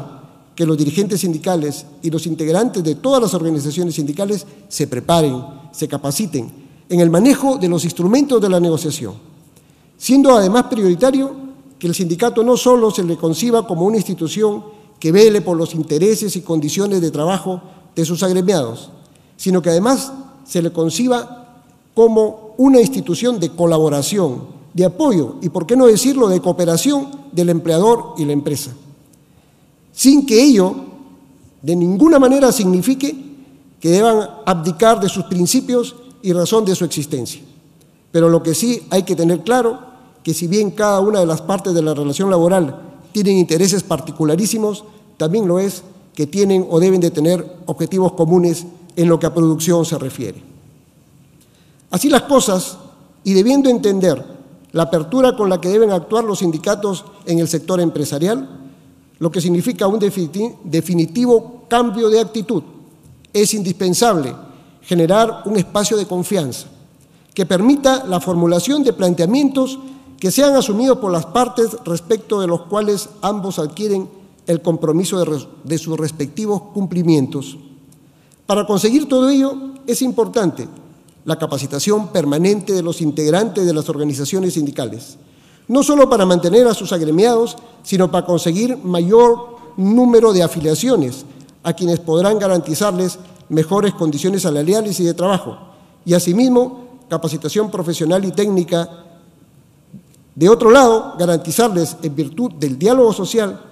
que los dirigentes sindicales y los integrantes de todas las organizaciones sindicales se preparen, se capaciten en el manejo de los instrumentos de la negociación, siendo además prioritario que el sindicato no solo se le conciba como una institución que vele por los intereses y condiciones de trabajo de sus agremiados, sino que además se le conciba como una institución de colaboración, de apoyo y, por qué no decirlo, de cooperación del empleador y la empresa, sin que ello de ninguna manera signifique que deban abdicar de sus principios y razón de su existencia. Pero lo que sí hay que tener claro, que si bien cada una de las partes de la relación laboral tienen intereses particularísimos, también lo es que tienen o deben de tener objetivos comunes en lo que a producción se refiere. Así las cosas, y debiendo entender la apertura con la que deben actuar los sindicatos en el sector empresarial, lo que significa un definitivo cambio de actitud, es indispensable generar un espacio de confianza que permita la formulación de planteamientos que sean asumidos por las partes respecto de los cuales ambos adquieren el compromiso de, sus respectivos cumplimientos. Para conseguir todo ello es importante la capacitación permanente de los integrantes de las organizaciones sindicales, no solo para mantener a sus agremiados, sino para conseguir mayor número de afiliaciones a quienes podrán garantizarles mejores condiciones salariales y de trabajo, y asimismo capacitación profesional y técnica. De otro lado, garantizarles, en virtud del diálogo social,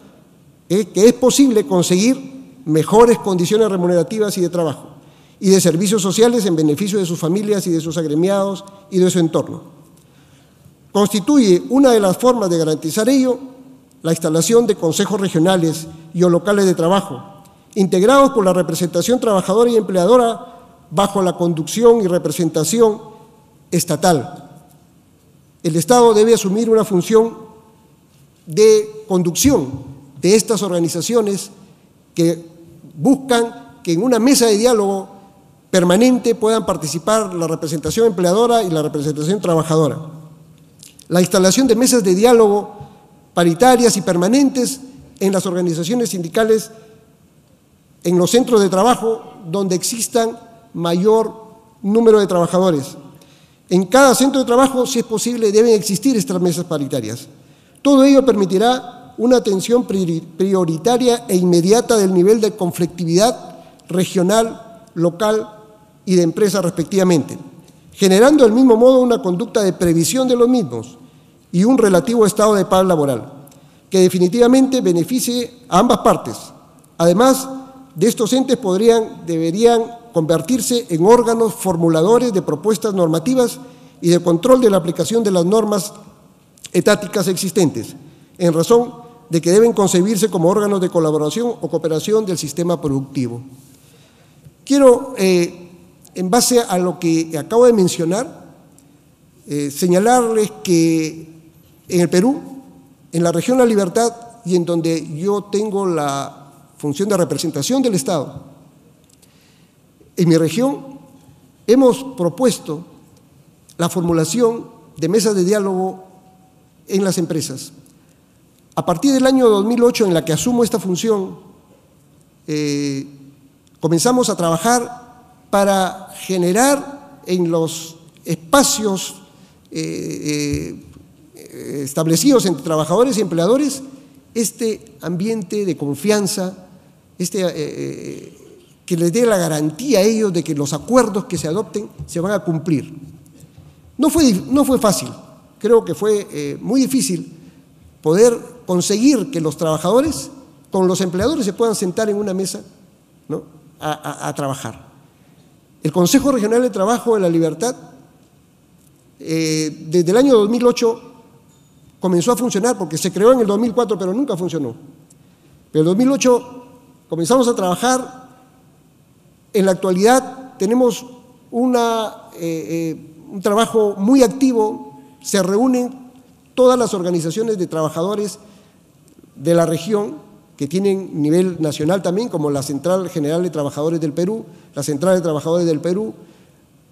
que es posible conseguir mejores condiciones remunerativas y de trabajo y de servicios sociales en beneficio de sus familias y de sus agremiados y de su entorno. Constituye una de las formas de garantizar ello la instalación de consejos regionales y locales de trabajo, integrados por la representación trabajadora y empleadora bajo la conducción y representación estatal. El Estado debe asumir una función de conducción de estas organizaciones que buscan que en una mesa de diálogo permanente puedan participar la representación empleadora y la representación trabajadora. La instalación de mesas de diálogo paritarias y permanentes en las organizaciones sindicales, en los centros de trabajo donde existan mayor número de trabajadores. En cada centro de trabajo, si es posible, deben existir estas mesas paritarias. Todo ello permitirá una atención prioritaria e inmediata del nivel de conflictividad regional, local y de empresa respectivamente, generando del mismo modo una conducta de previsión de los mismos y un relativo estado de paz laboral, que definitivamente beneficie a ambas partes. Además, de estos entes podrían, deberían convertirse en órganos formuladores de propuestas normativas y de control de la aplicación de las normas etáticas existentes, en razón de que deben concebirse como órganos de colaboración o cooperación del sistema productivo. Quiero eh, en base a lo que acabo de mencionar, eh, señalarles que en el Perú, en la región La Libertad y en donde yo tengo la función de representación del Estado, en mi región hemos propuesto la formulación de mesas de diálogo en las empresas. A partir del año 2008 en la que asumo esta función, eh, comenzamos a trabajar para generar en los espacios eh, eh, establecidos entre trabajadores y empleadores este ambiente de confianza, este, eh, que les dé la garantía a ellos de que los acuerdos que se adopten se van a cumplir. No fue, fácil, creo que fue muy difícil poder conseguir que los trabajadores con los empleadores se puedan sentar en una mesa a trabajar. El Consejo Regional de Trabajo de la Libertad, eh, desde el año 2008, comenzó a funcionar porque se creó en el 2004, pero nunca funcionó. Pero en el 2008 comenzamos a trabajar. En la actualidad tenemos eh, eh, un trabajo muy activo. Se reúnen todas las organizaciones de trabajadores de la región que tienen nivel nacional también, como la Central General de Trabajadores del Perú, la Central de Trabajadores del Perú,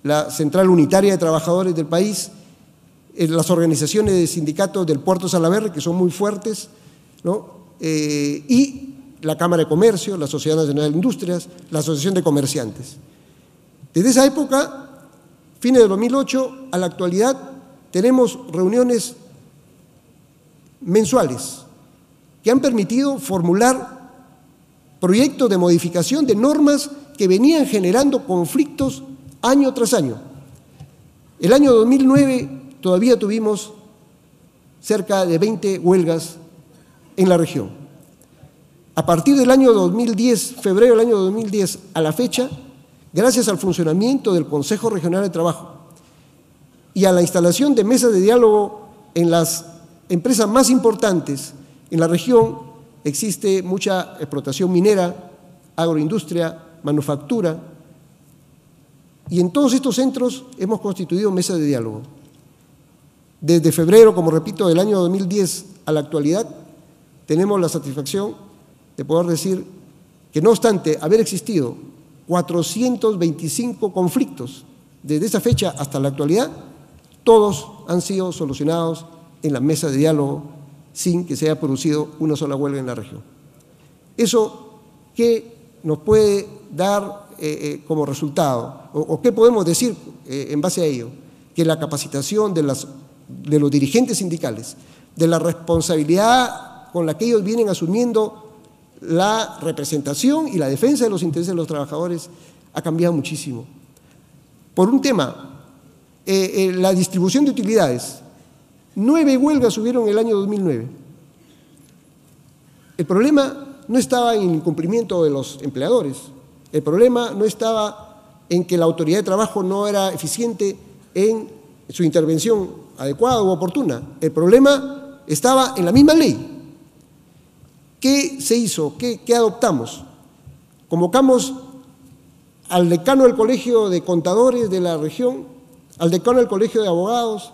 la Central Unitaria de Trabajadores del país, eh, las organizaciones de sindicatos del Puerto Salaverre, que son muy fuertes, eh, y la Cámara de Comercio, la Sociedad Nacional de Industrias, la Asociación de Comerciantes. Desde esa época, fines de 2008 a la actualidad, tenemos reuniones mensuales que han permitido formular proyectos de modificación de normas que venían generando conflictos año tras año. El año 2009 todavía tuvimos cerca de 20 huelgas en la región. A partir del año 2010, febrero del año 2010 a la fecha, gracias al funcionamiento del Consejo Regional de Trabajo y a la instalación de mesas de diálogo en las empresas más importantes en la región existe mucha explotación minera, agroindustria, manufactura, y en todos estos centros hemos constituido mesas de diálogo. Desde febrero, como repito, del año 2010 a la actualidad, tenemos la satisfacción de poder decir que no obstante haber existido 425 conflictos desde esa fecha hasta la actualidad, todos han sido solucionados en la mesa de diálogo sin que se haya producido una sola huelga en la región. ¿Eso qué nos puede dar eh, eh, como resultado? O, qué podemos decir eh, en base a ello? Que la capacitación de, los dirigentes sindicales, de la responsabilidad con la que ellos vienen asumiendo la representación y la defensa de los intereses de los trabajadores ha cambiado muchísimo. Por un tema, la distribución de utilidades Nueve huelgas hubieron en el año 2009. El problema no estaba en el incumplimiento de los empleadores, el problema no estaba en que la autoridad de trabajo no era eficiente en su intervención adecuada u oportuna, el problema estaba en la misma ley. ¿Qué se hizo? ¿Qué, qué adoptamos? Convocamos al decano del Colegio de Contadores de la región, al decano del Colegio de Abogados,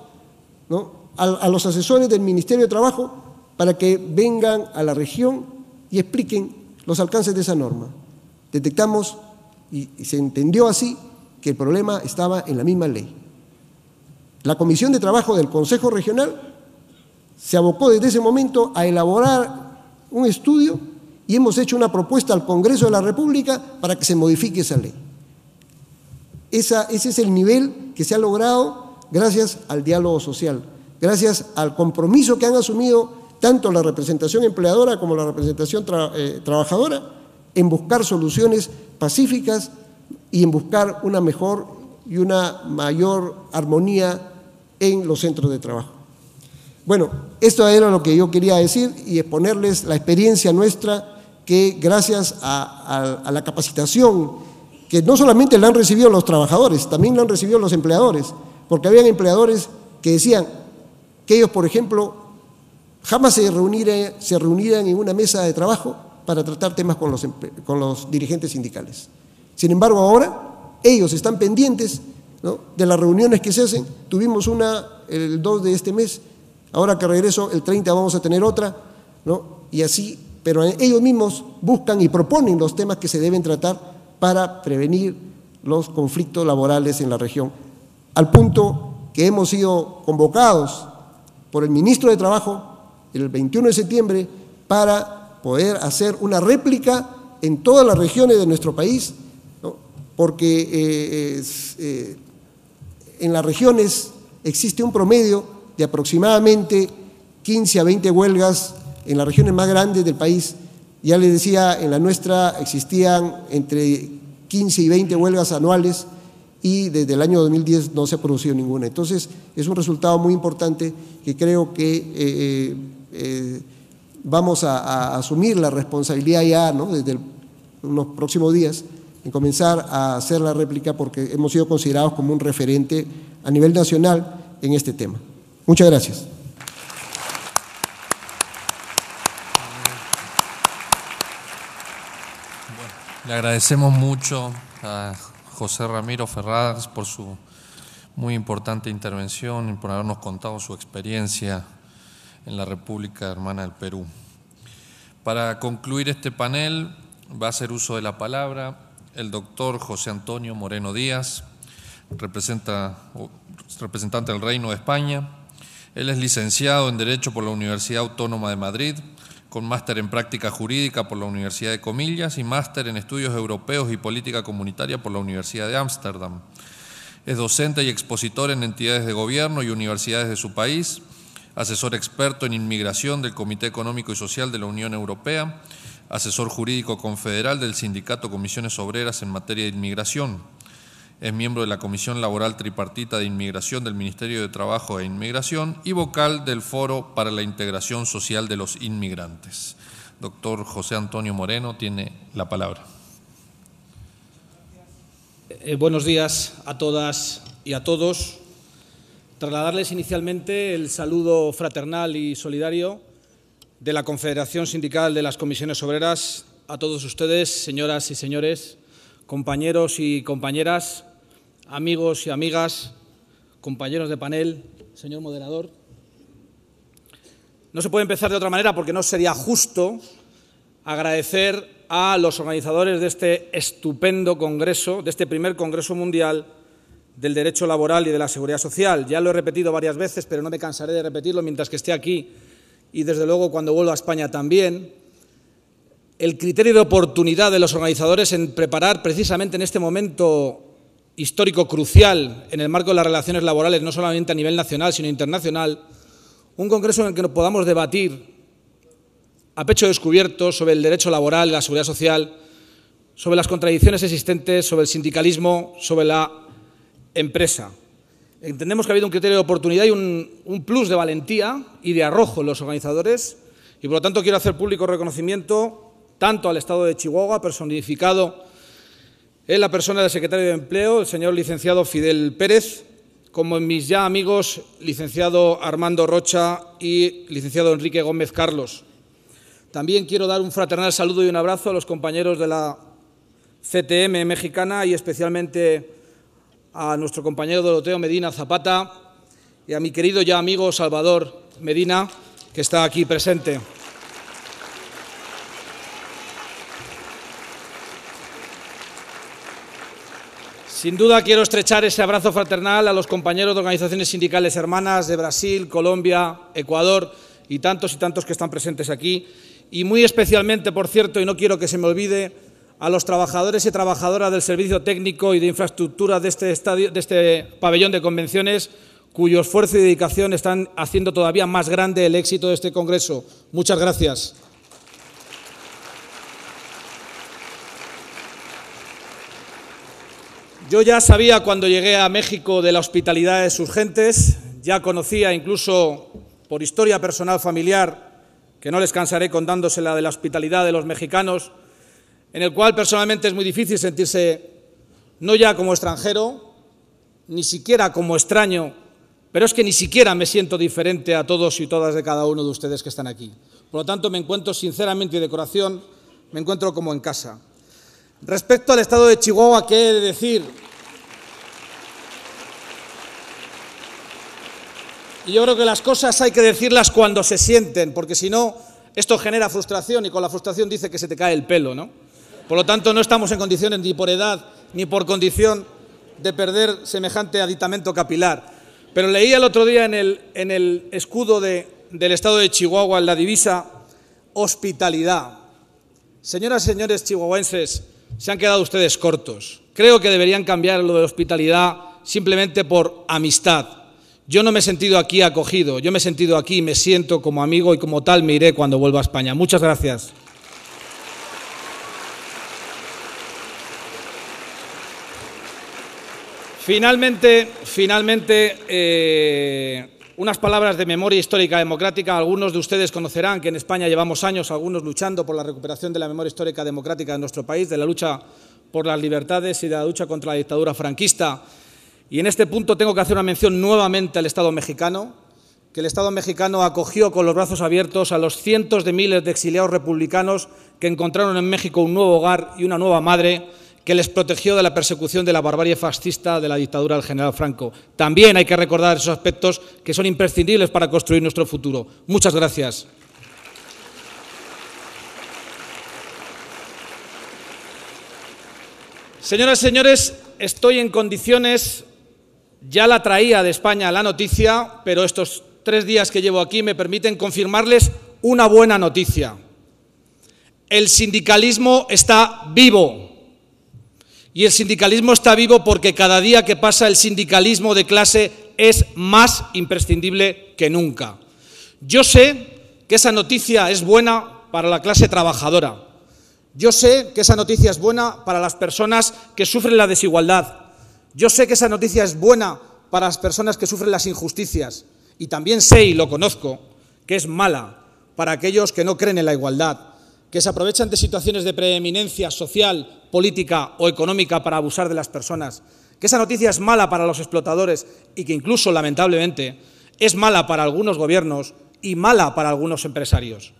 ¿no? a, los asesores del Ministerio de Trabajo para que vengan a la región y expliquen los alcances de esa norma. Detectamos y, se entendió así que el problema estaba en la misma ley. La Comisión de Trabajo del Consejo Regional se abocó desde ese momento a elaborar un estudio y hemos hecho una propuesta al Congreso de la República para que se modifique esa ley. ese es el nivel que se ha logrado gracias al diálogo social gracias al compromiso que han asumido tanto la representación empleadora como la representación eh, trabajadora en buscar soluciones pacíficas y en buscar una mejor y una mayor armonía en los centros de trabajo. Bueno, esto era lo que yo quería decir y exponerles la experiencia nuestra que gracias a, a la capacitación que no solamente la han recibido los trabajadores, también la han recibido los empleadores, porque habían empleadores que decían, que ellos, por ejemplo, jamás se reunirían, en una mesa de trabajo para tratar temas con los, con los dirigentes sindicales. Sin embargo, ahora ellos están pendientes de las reuniones que se hacen. Tuvimos una el 2 de este mes, ahora que regreso el 30 vamos a tener otra, y así, pero ellos mismos buscan y proponen los temas que se deben tratar para prevenir los conflictos laborales en la región, al punto que hemos sido convocados por el ministro de Trabajo el 21 de septiembre para poder hacer una réplica en todas las regiones de nuestro país, porque eh, eh, en las regiones existe un promedio de aproximadamente 15 a 20 huelgas en las regiones más grandes del país. Ya les decía, en la nuestra existían entre 15 y 20 huelgas anuales y desde el año 2010 no se ha producido ninguna. Entonces, es un resultado muy importante que creo que eh, eh, eh, vamos a, asumir la responsabilidad ya ¿no? desde los próximos días en comenzar a hacer la réplica porque hemos sido considerados como un referente a nivel nacional en este tema. Muchas gracias. le agradecemos mucho a José Ramiro Ferradas por su muy importante intervención y por habernos contado su experiencia en la República Hermana del Perú. Para concluir este panel va a hacer uso de la palabra el doctor José Antonio Moreno Díaz, representa, representante del Reino de España. Él es licenciado en Derecho por la Universidad Autónoma de Madrid, con máster en práctica jurídica por la Universidad de Comillas y máster en estudios europeos y política comunitaria por la Universidad de Ámsterdam. Es docente y expositor en entidades de gobierno y universidades de su país, asesor experto en inmigración del Comité Económico y Social de la Unión Europea, asesor jurídico confederal del Sindicato Comisiones Obreras en materia de inmigración es miembro de la Comisión Laboral Tripartita de Inmigración del Ministerio de Trabajo e Inmigración y vocal del Foro para la Integración Social de los Inmigrantes. Doctor José Antonio Moreno tiene la palabra. Eh, buenos días a todas y a todos. Trasladarles inicialmente el saludo fraternal y solidario de la Confederación Sindical de las Comisiones Obreras a todos ustedes, señoras y señores, compañeros y compañeras amigos y amigas, compañeros de panel, señor moderador. No se puede empezar de otra manera porque no sería justo agradecer a los organizadores de este estupendo Congreso, de este primer Congreso Mundial del Derecho Laboral y de la Seguridad Social. Ya lo he repetido varias veces, pero no me cansaré de repetirlo mientras que esté aquí y, desde luego, cuando vuelva a España también. El criterio de oportunidad de los organizadores en preparar precisamente en este momento histórico crucial en el marco de las relaciones laborales, no solamente a nivel nacional, sino internacional, un Congreso en el que podamos debatir a pecho descubierto sobre el derecho laboral, la seguridad social, sobre las contradicciones existentes, sobre el sindicalismo, sobre la empresa. Entendemos que ha habido un criterio de oportunidad y un, un plus de valentía y de arrojo en los organizadores y, por lo tanto, quiero hacer público reconocimiento tanto al Estado de Chihuahua, personificado en la persona del secretario de Empleo, el señor licenciado Fidel Pérez, como en mis ya amigos, licenciado Armando Rocha y licenciado Enrique Gómez Carlos. También quiero dar un fraternal saludo y un abrazo a los compañeros de la CTM mexicana y especialmente a nuestro compañero Doroteo Medina Zapata y a mi querido ya amigo Salvador Medina, que está aquí presente. Sin duda quiero estrechar ese abrazo fraternal a los compañeros de organizaciones sindicales hermanas de Brasil, Colombia, Ecuador y tantos y tantos que están presentes aquí. Y muy especialmente, por cierto, y no quiero que se me olvide, a los trabajadores y trabajadoras del servicio técnico y de infraestructura de este, de este pabellón de convenciones, cuyo esfuerzo y dedicación están haciendo todavía más grande el éxito de este Congreso. Muchas gracias. Yo ya sabía cuando llegué a México de la hospitalidad de sus gentes, ya conocía incluso por historia personal familiar, que no les cansaré contándosela de la hospitalidad de los mexicanos, en el cual personalmente es muy difícil sentirse no ya como extranjero, ni siquiera como extraño, pero es que ni siquiera me siento diferente a todos y todas de cada uno de ustedes que están aquí. Por lo tanto, me encuentro sinceramente y de corazón, me encuentro como en casa. Respecto al estado de Chihuahua, ¿qué he de decir? Y yo creo que las cosas hay que decirlas cuando se sienten, porque si no, esto genera frustración y con la frustración dice que se te cae el pelo, ¿no? Por lo tanto, no estamos en condiciones ni por edad ni por condición de perder semejante aditamento capilar. Pero leí el otro día en el, escudo del estado de Chihuahua, en la divisa, hospitalidad. Señoras y señores chihuahuenses, se han quedado ustedes cortos. Creo que deberían cambiar lo de hospitalidad simplemente por amistad. Yo no me he sentido aquí acogido, yo me he sentido aquí, me siento como amigo y como tal me iré cuando vuelva a España. Muchas gracias. Finalmente, finalmente, eh, unas palabras de memoria histórica democrática. Algunos de ustedes conocerán que en España llevamos años, algunos luchando por la recuperación de la memoria histórica democrática de nuestro país, de la lucha por las libertades y de la lucha contra la dictadura franquista. Y en este punto tengo que hacer una mención nuevamente al Estado mexicano, que el Estado mexicano acogió con los brazos abiertos a los cientos de miles de exiliados republicanos que encontraron en México un nuevo hogar y una nueva madre que les protegió de la persecución de la barbarie fascista de la dictadura del general Franco. También hay que recordar esos aspectos que son imprescindibles para construir nuestro futuro. Muchas gracias. Señoras y señores, estoy en condiciones, ya la traía de España la noticia, pero estos tres días que llevo aquí me permiten confirmarles una buena noticia. El sindicalismo está vivo. Y el sindicalismo está vivo porque cada día que pasa el sindicalismo de clase es más imprescindible que nunca. Yo sé que esa noticia es buena para la clase trabajadora. Yo sé que esa noticia es buena para las personas que sufren la desigualdad. Yo sé que esa noticia es buena para las personas que sufren las injusticias. Y también sé y lo conozco que es mala para aquellos que no creen en la igualdad, que se aprovechan de situaciones de preeminencia social política o económica para abusar de las personas, que esa noticia es mala para los explotadores y que incluso, lamentablemente, es mala para algunos gobiernos y mala para algunos empresarios.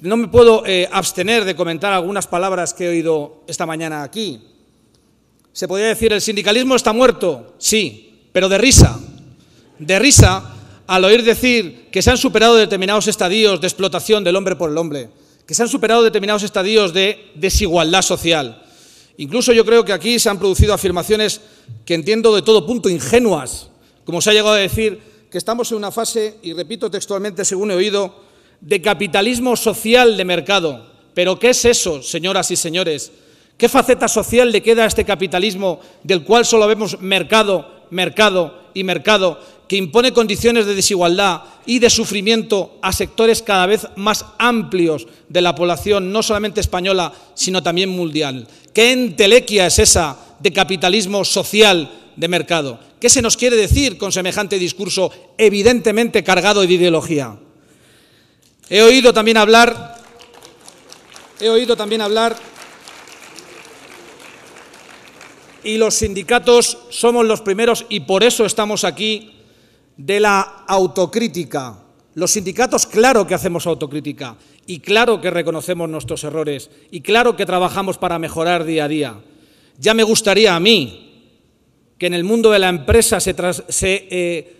No me puedo eh, abstener de comentar algunas palabras que he oído esta mañana aquí. Se podría decir, el sindicalismo está muerto, sí, pero de risa. De risa al oír decir que se han superado determinados estadios de explotación del hombre por el hombre, que se han superado determinados estadios de desigualdad social, Incluso yo creo que aquí se han producido afirmaciones que entiendo de todo punto ingenuas, como se ha llegado a decir que estamos en una fase, y repito textualmente según he oído, de capitalismo social de mercado. Pero ¿qué es eso, señoras y señores? ¿Qué faceta social le queda a este capitalismo del cual solo vemos mercado, mercado y mercado, que impone condiciones de desigualdad y de sufrimiento a sectores cada vez más amplios de la población, no solamente española, sino también mundial? ¿Qué entelequia es esa de capitalismo social de mercado? ¿Qué se nos quiere decir con semejante discurso evidentemente cargado de ideología? He oído también hablar he oído también hablar y los sindicatos somos los primeros y por eso estamos aquí de la autocrítica. Los sindicatos, claro que hacemos autocrítica y claro que reconocemos nuestros errores y claro que trabajamos para mejorar día a día. Ya me gustaría a mí que en el mundo de la empresa se, eh,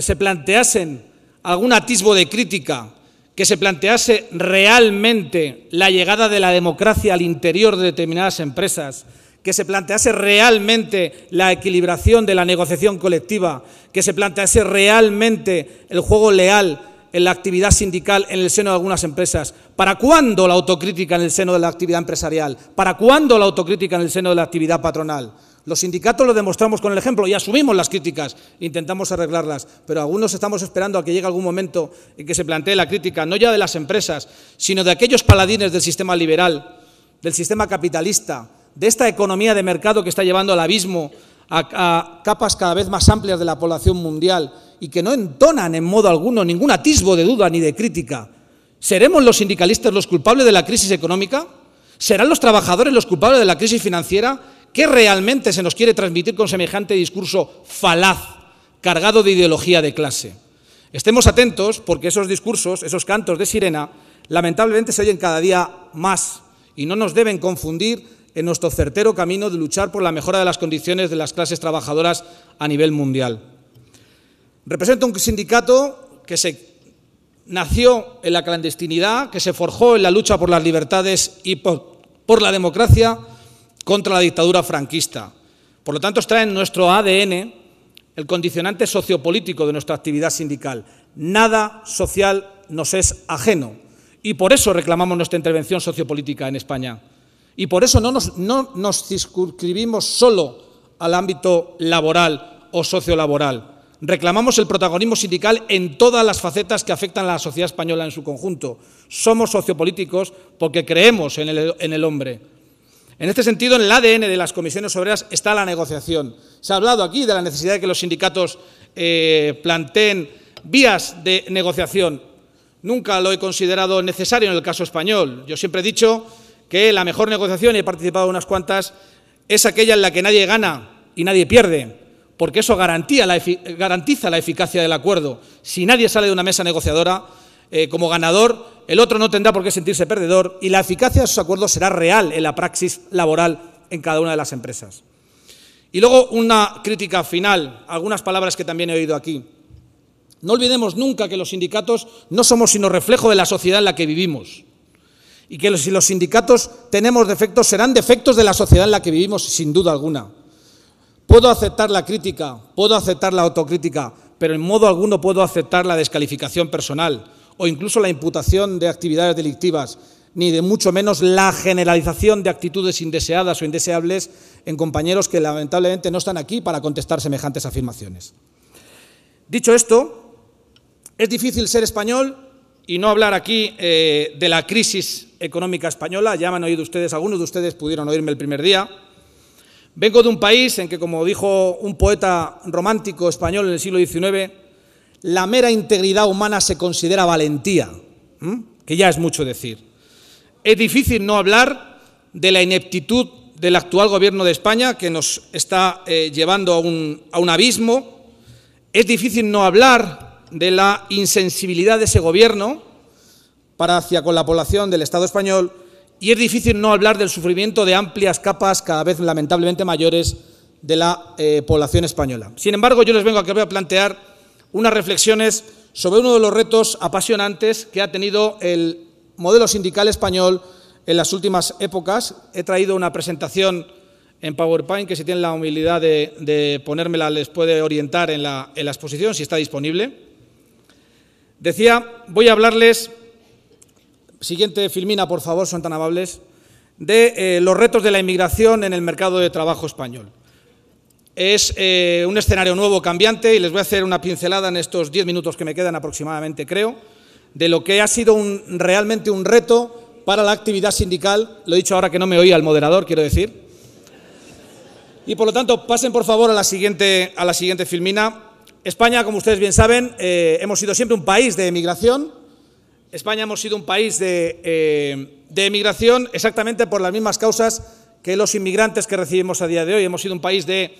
se, planteasen algún atisbo de crítica, que se plantease realmente la llegada de la democracia al interior de determinadas empresas, que se plantease realmente la equilibración de la negociación colectiva, que se plantease realmente el juego leal en la actividad sindical en el seno de algunas empresas? ¿Para cuándo la autocrítica en el seno de la actividad empresarial? ¿Para cuándo la autocrítica en el seno de la actividad patronal? Los sindicatos lo demostramos con el ejemplo y asumimos las críticas, intentamos arreglarlas, pero algunos estamos esperando a que llegue algún momento en que se plantee la crítica, no ya de las empresas, sino de aquellos paladines del sistema liberal, del sistema capitalista, de esta economía de mercado que está llevando al abismo a, capas cada vez más amplias de la población mundial y que no entonan en modo alguno ningún atisbo de duda ni de crítica, ¿seremos los sindicalistas los culpables de la crisis económica? ¿Serán los trabajadores los culpables de la crisis financiera? ¿Qué realmente se nos quiere transmitir con semejante discurso falaz, cargado de ideología de clase? Estemos atentos porque esos discursos, esos cantos de sirena, lamentablemente se oyen cada día más y no nos deben confundir en nuestro certero camino de luchar por la mejora de las condiciones de las clases trabajadoras a nivel mundial. Representa un sindicato que se nació en la clandestinidad, que se forjó en la lucha por las libertades y por, por la democracia contra la dictadura franquista. Por lo tanto, está en nuestro ADN el condicionante sociopolítico de nuestra actividad sindical. Nada social nos es ajeno y por eso reclamamos nuestra intervención sociopolítica en España. Y por eso no nos, no circunscribimos solo al ámbito laboral o sociolaboral. Reclamamos el protagonismo sindical en todas las facetas que afectan a la sociedad española en su conjunto. Somos sociopolíticos porque creemos en el, hombre. En este sentido, en el ADN de las comisiones obreras está la negociación. Se ha hablado aquí de la necesidad de que los sindicatos eh, planteen vías de negociación. Nunca lo he considerado necesario en el caso español. Yo siempre he dicho que la mejor negociación, y he participado en unas cuantas, es aquella en la que nadie gana y nadie pierde, porque eso garantiza la eficacia del acuerdo. Si nadie sale de una mesa negociadora eh, como ganador, el otro no tendrá por qué sentirse perdedor y la eficacia de esos acuerdos será real en la praxis laboral en cada una de las empresas. Y luego una crítica final, algunas palabras que también he oído aquí. No olvidemos nunca que los sindicatos no somos sino reflejo de la sociedad en la que vivimos. Y que si los sindicatos tenemos defectos, serán defectos de la sociedad en la que vivimos, sin duda alguna. Puedo aceptar la crítica, puedo aceptar la autocrítica, pero en modo alguno puedo aceptar la descalificación personal o incluso la imputación de actividades delictivas, ni de mucho menos la generalización de actitudes indeseadas o indeseables en compañeros que lamentablemente no están aquí para contestar semejantes afirmaciones. Dicho esto, es difícil ser español y no hablar aquí eh, de la crisis económica española, ya me han oído ustedes, algunos de ustedes pudieron oírme el primer día. Vengo de un país en que, como dijo un poeta romántico español en el siglo XIX, la mera integridad humana se considera valentía, que ya es mucho decir. Es difícil no hablar de la ineptitud del actual gobierno de España, que nos está eh, llevando a un abismo. Es difícil no hablar de la insensibilidad de ese gobierno, para hacia con la población del Estado español y es difícil no hablar del sufrimiento de amplias capas, cada vez lamentablemente mayores, de la eh, población española. Sin embargo, yo les vengo aquí a plantear unas reflexiones sobre uno de los retos apasionantes que ha tenido el modelo sindical español en las últimas épocas. He traído una presentación en PowerPoint que si tienen la humildad de, ponérmela les puede orientar en la exposición, si está disponible. Decía, voy a hablarles Siguiente filmina, por favor, son tan amables, de eh, los retos de la inmigración en el mercado de trabajo español. Es eh, un escenario nuevo, cambiante, y les voy a hacer una pincelada en estos diez minutos que me quedan aproximadamente, creo, de lo que ha sido realmente un reto para la actividad sindical. Lo he dicho ahora que no me oía el moderador, quiero decir. Y por lo tanto, pasen por favor a la siguiente, a la siguiente filmina. España, como ustedes bien saben, eh, hemos sido siempre un país de emigración España hemos sido un país eh, de, emigración exactamente por las mismas causas que los inmigrantes que recibimos a día de hoy. Hemos sido un país de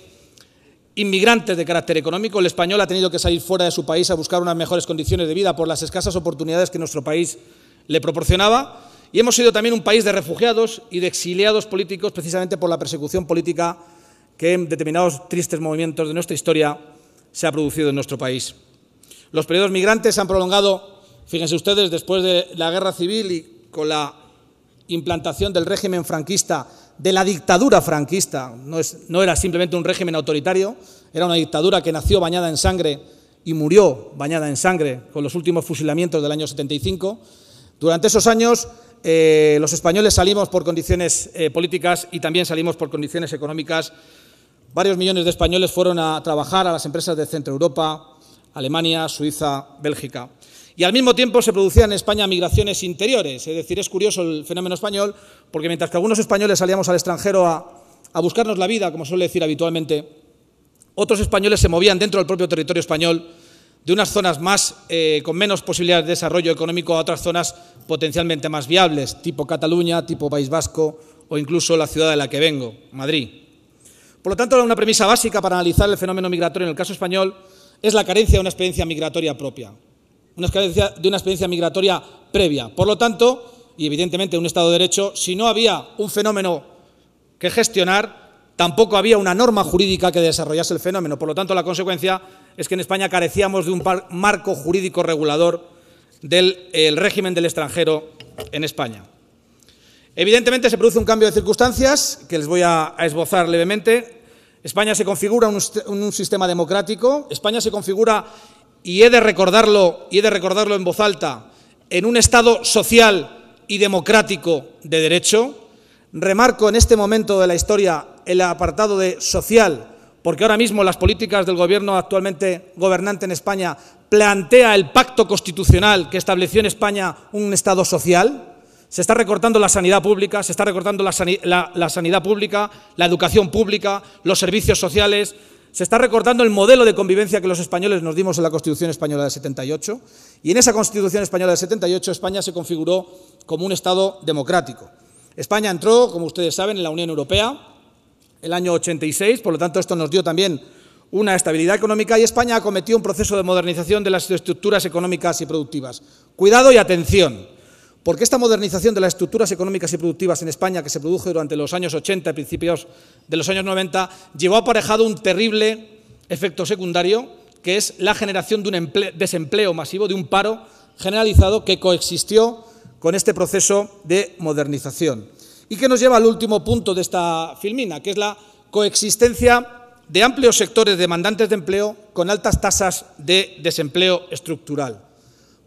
inmigrantes de carácter económico. El español ha tenido que salir fuera de su país a buscar unas mejores condiciones de vida por las escasas oportunidades que nuestro país le proporcionaba. Y hemos sido también un país de refugiados y de exiliados políticos precisamente por la persecución política que en determinados tristes movimientos de nuestra historia se ha producido en nuestro país. Los periodos migrantes han prolongado Fíjense ustedes, después de la guerra civil y con la implantación del régimen franquista, de la dictadura franquista, no, era simplemente un régimen autoritario, era una dictadura que nació bañada en sangre y murió bañada en sangre con los últimos fusilamientos del año 75. Durante esos años eh, los españoles salimos por condiciones eh, políticas y también salimos por condiciones económicas. Varios millones de españoles fueron a trabajar a las empresas de Centro Europa, Alemania, Suiza, Bélgica. Y al mismo tiempo se producían en España migraciones interiores. Es decir, es curioso el fenómeno español, porque mientras que algunos españoles salíamos al extranjero a, buscarnos la vida, como suele decir habitualmente, otros españoles se movían dentro del propio territorio español de unas zonas más eh, con menos posibilidades de desarrollo económico a otras zonas potencialmente más viables, tipo Cataluña, tipo País Vasco o incluso la ciudad de la que vengo, Madrid. Por lo tanto, una premisa básica para analizar el fenómeno migratorio en el caso español es la carencia de una experiencia migratoria propia una experiencia, de una experiencia migratoria previa. Por lo tanto, y evidentemente un Estado de Derecho, si no había un fenómeno que gestionar, tampoco había una norma jurídica que desarrollase el fenómeno. Por lo tanto, la consecuencia es que en España carecíamos de un marco jurídico regulador del régimen del extranjero en España. Evidentemente se produce un cambio de circunstancias que les voy a, esbozar levemente. España se configura en un sistema democrático, España se configura y he de recordarlo, y he de recordarlo en voz alta, en un Estado social y democrático de derecho, remarco en este momento de la historia el apartado de social, porque ahora mismo las políticas del gobierno actualmente gobernante en España plantea el pacto constitucional que estableció en España un Estado social. Se está recortando la sanidad pública, se está recortando la, la sanidad pública, la educación pública, los servicios sociales, se está recortando el modelo de convivencia que los españoles nos dimos en la Constitución Española del 78 y en esa Constitución Española del 78 España se configuró como un Estado democrático. España entró, como ustedes saben, en la Unión Europea el año 86, por lo tanto esto nos dio también una estabilidad económica y España acometió un proceso de modernización de las estructuras económicas y productivas. Cuidado y atención. Porque esta modernización de las estructuras económicas y productivas en España que se produjo durante los años 80 y principios de los años 90 llevó aparejado un terrible efecto secundario que es la generación de un desempleo masivo, de un paro generalizado que coexistió con este proceso de modernización. Y que nos lleva al último punto de esta filmina, que es la coexistencia de amplios sectores demandantes de empleo con altas tasas de desempleo estructural.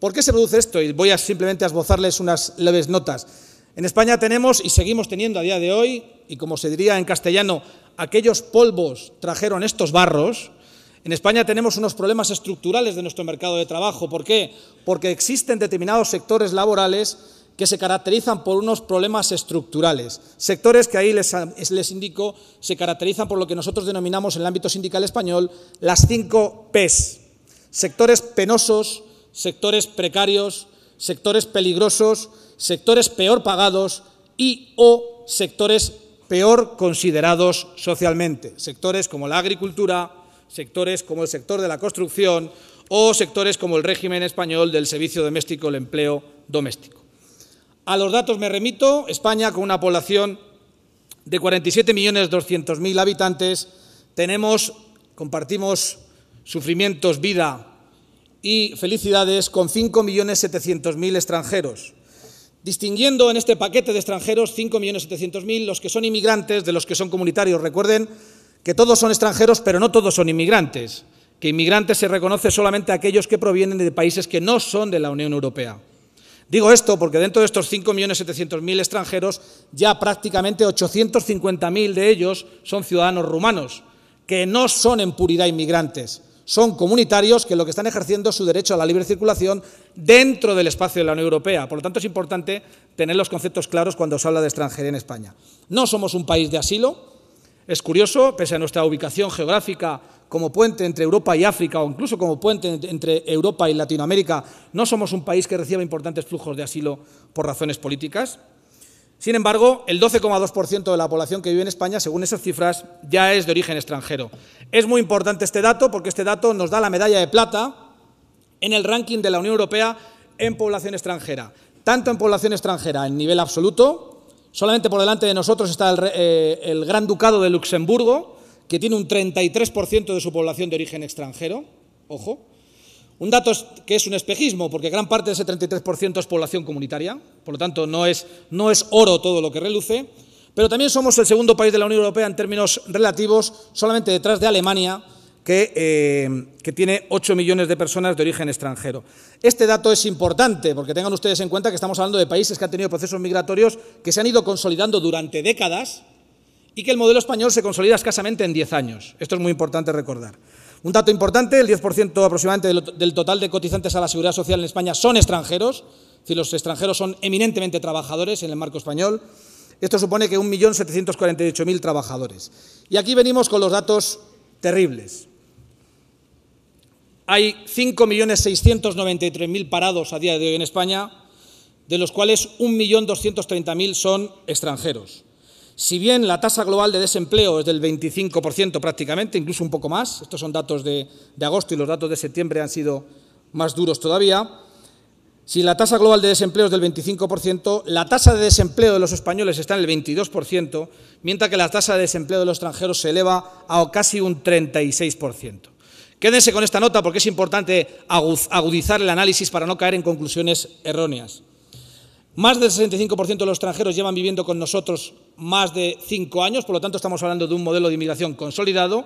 ¿Por qué se produce esto? Y voy a simplemente a esbozarles unas leves notas. En España tenemos y seguimos teniendo a día de hoy, y como se diría en castellano, aquellos polvos trajeron estos barros. En España tenemos unos problemas estructurales de nuestro mercado de trabajo. ¿Por qué? Porque existen determinados sectores laborales que se caracterizan por unos problemas estructurales. Sectores que ahí les, les indico se caracterizan por lo que nosotros denominamos en el ámbito sindical español las cinco Ps. Sectores penosos, sectores precarios, sectores peligrosos, sectores peor pagados y o sectores peor considerados socialmente, sectores como la agricultura, sectores como el sector de la construcción o sectores como el régimen español del servicio doméstico, el empleo doméstico. A los datos me remito, España con una población de 47.200.000 habitantes, tenemos, compartimos sufrimientos, vida y felicidades con 5.700.000 extranjeros, distinguiendo en este paquete de extranjeros 5.700.000 los que son inmigrantes de los que son comunitarios. Recuerden que todos son extranjeros, pero no todos son inmigrantes, que inmigrantes se reconoce solamente a aquellos que provienen de países que no son de la Unión Europea. Digo esto porque dentro de estos 5.700.000 extranjeros, ya prácticamente 850.000 de ellos son ciudadanos rumanos, que no son en puridad inmigrantes, son comunitarios que lo que están ejerciendo es su derecho a la libre circulación dentro del espacio de la Unión Europea. Por lo tanto, es importante tener los conceptos claros cuando se habla de extranjería en España. No somos un país de asilo. Es curioso, pese a nuestra ubicación geográfica como puente entre Europa y África o incluso como puente entre Europa y Latinoamérica, no somos un país que reciba importantes flujos de asilo por razones políticas. Sin embargo, el 12,2% de la población que vive en España, según esas cifras, ya es de origen extranjero. Es muy importante este dato porque este dato nos da la medalla de plata en el ranking de la Unión Europea en población extranjera. Tanto en población extranjera en nivel absoluto, solamente por delante de nosotros está el, eh, Gran Ducado de Luxemburgo, que tiene un 33% de su población de origen extranjero, ojo, un dato que es un espejismo, porque gran parte de ese 33% es población comunitaria, por lo tanto no es, oro todo lo que reluce, pero también somos el segundo país de la Unión Europea en términos relativos, solamente detrás de Alemania, que, eh, que, tiene 8 millones de personas de origen extranjero. Este dato es importante porque tengan ustedes en cuenta que estamos hablando de países que han tenido procesos migratorios que se han ido consolidando durante décadas y que el modelo español se consolida escasamente en 10 años. Esto es muy importante recordar. Un dato importante, el 10% aproximadamente del total de cotizantes a la seguridad social en España son extranjeros, es decir, los extranjeros son eminentemente trabajadores en el marco español. Esto supone que 1.748.000 trabajadores. Y aquí venimos con los datos terribles. Hay 5.693.000 parados a día de hoy en España, de los cuales 1.230.000 son extranjeros. Si bien la tasa global de desempleo es del 25% prácticamente, incluso un poco más, estos son datos de, agosto y los datos de septiembre han sido más duros todavía, si la tasa global de desempleo es del 25%, la tasa de desempleo de los españoles está en el 22%, mientras que la tasa de desempleo de los extranjeros se eleva a casi un 36%. Quédense con esta nota porque es importante agudizar el análisis para no caer en conclusiones erróneas. Más del 65% de los extranjeros llevan viviendo con nosotros más de cinco años, por lo tanto estamos hablando de un modelo de inmigración consolidado.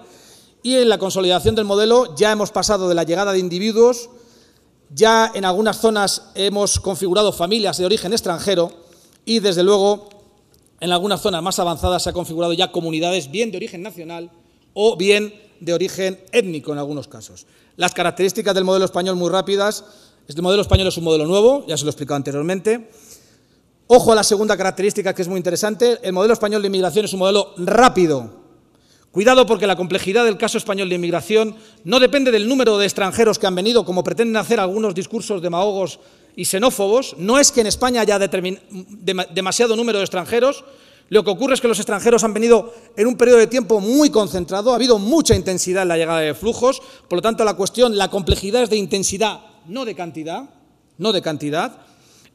Y en la consolidación del modelo ya hemos pasado de la llegada de individuos, ya en algunas zonas hemos configurado familias de origen extranjero y, desde luego, en algunas zonas más avanzadas se ha configurado ya comunidades bien de origen nacional o bien de origen étnico en algunos casos. Las características del modelo español muy rápidas. Este modelo español es un modelo nuevo, ya se lo he explicado anteriormente. Ojo a la segunda característica que es muy interesante. El modelo español de inmigración es un modelo rápido. Cuidado porque la complejidad del caso español de inmigración no depende del número de extranjeros que han venido, como pretenden hacer algunos discursos demagogos y xenófobos. No es que en España haya demasiado número de extranjeros. Lo que ocurre es que los extranjeros han venido en un periodo de tiempo muy concentrado, ha habido mucha intensidad en la llegada de flujos, por lo tanto la cuestión, la complejidad es de intensidad, no de cantidad, no de cantidad.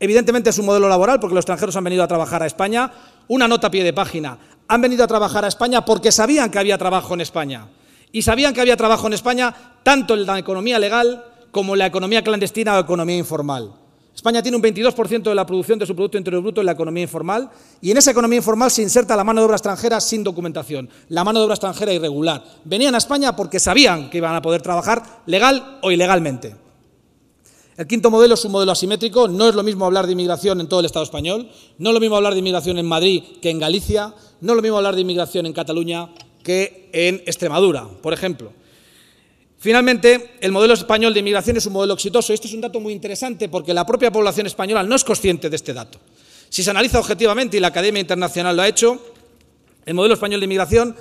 Evidentemente es un modelo laboral porque los extranjeros han venido a trabajar a España. Una nota a pie de página. Han venido a trabajar a España porque sabían que había trabajo en España. Y sabían que había trabajo en España tanto en la economía legal como en la economía clandestina o economía informal. España tiene un 22% de la producción de su Producto Interior Bruto en la economía informal y en esa economía informal se inserta la mano de obra extranjera sin documentación, la mano de obra extranjera irregular. Venían a España porque sabían que iban a poder trabajar legal o ilegalmente. El quinto modelo es un modelo asimétrico. No es lo mismo hablar de inmigración en todo el Estado español, no es lo mismo hablar de inmigración en Madrid que en Galicia, no es lo mismo hablar de inmigración en Cataluña que en Extremadura, por ejemplo. Finalmente, el modelo español de inmigración es un modelo exitoso. Este es un dato muy interesante porque la propia población española no es consciente de este dato. Si se analiza objetivamente, y la Academia Internacional lo ha hecho, el modelo español de inmigración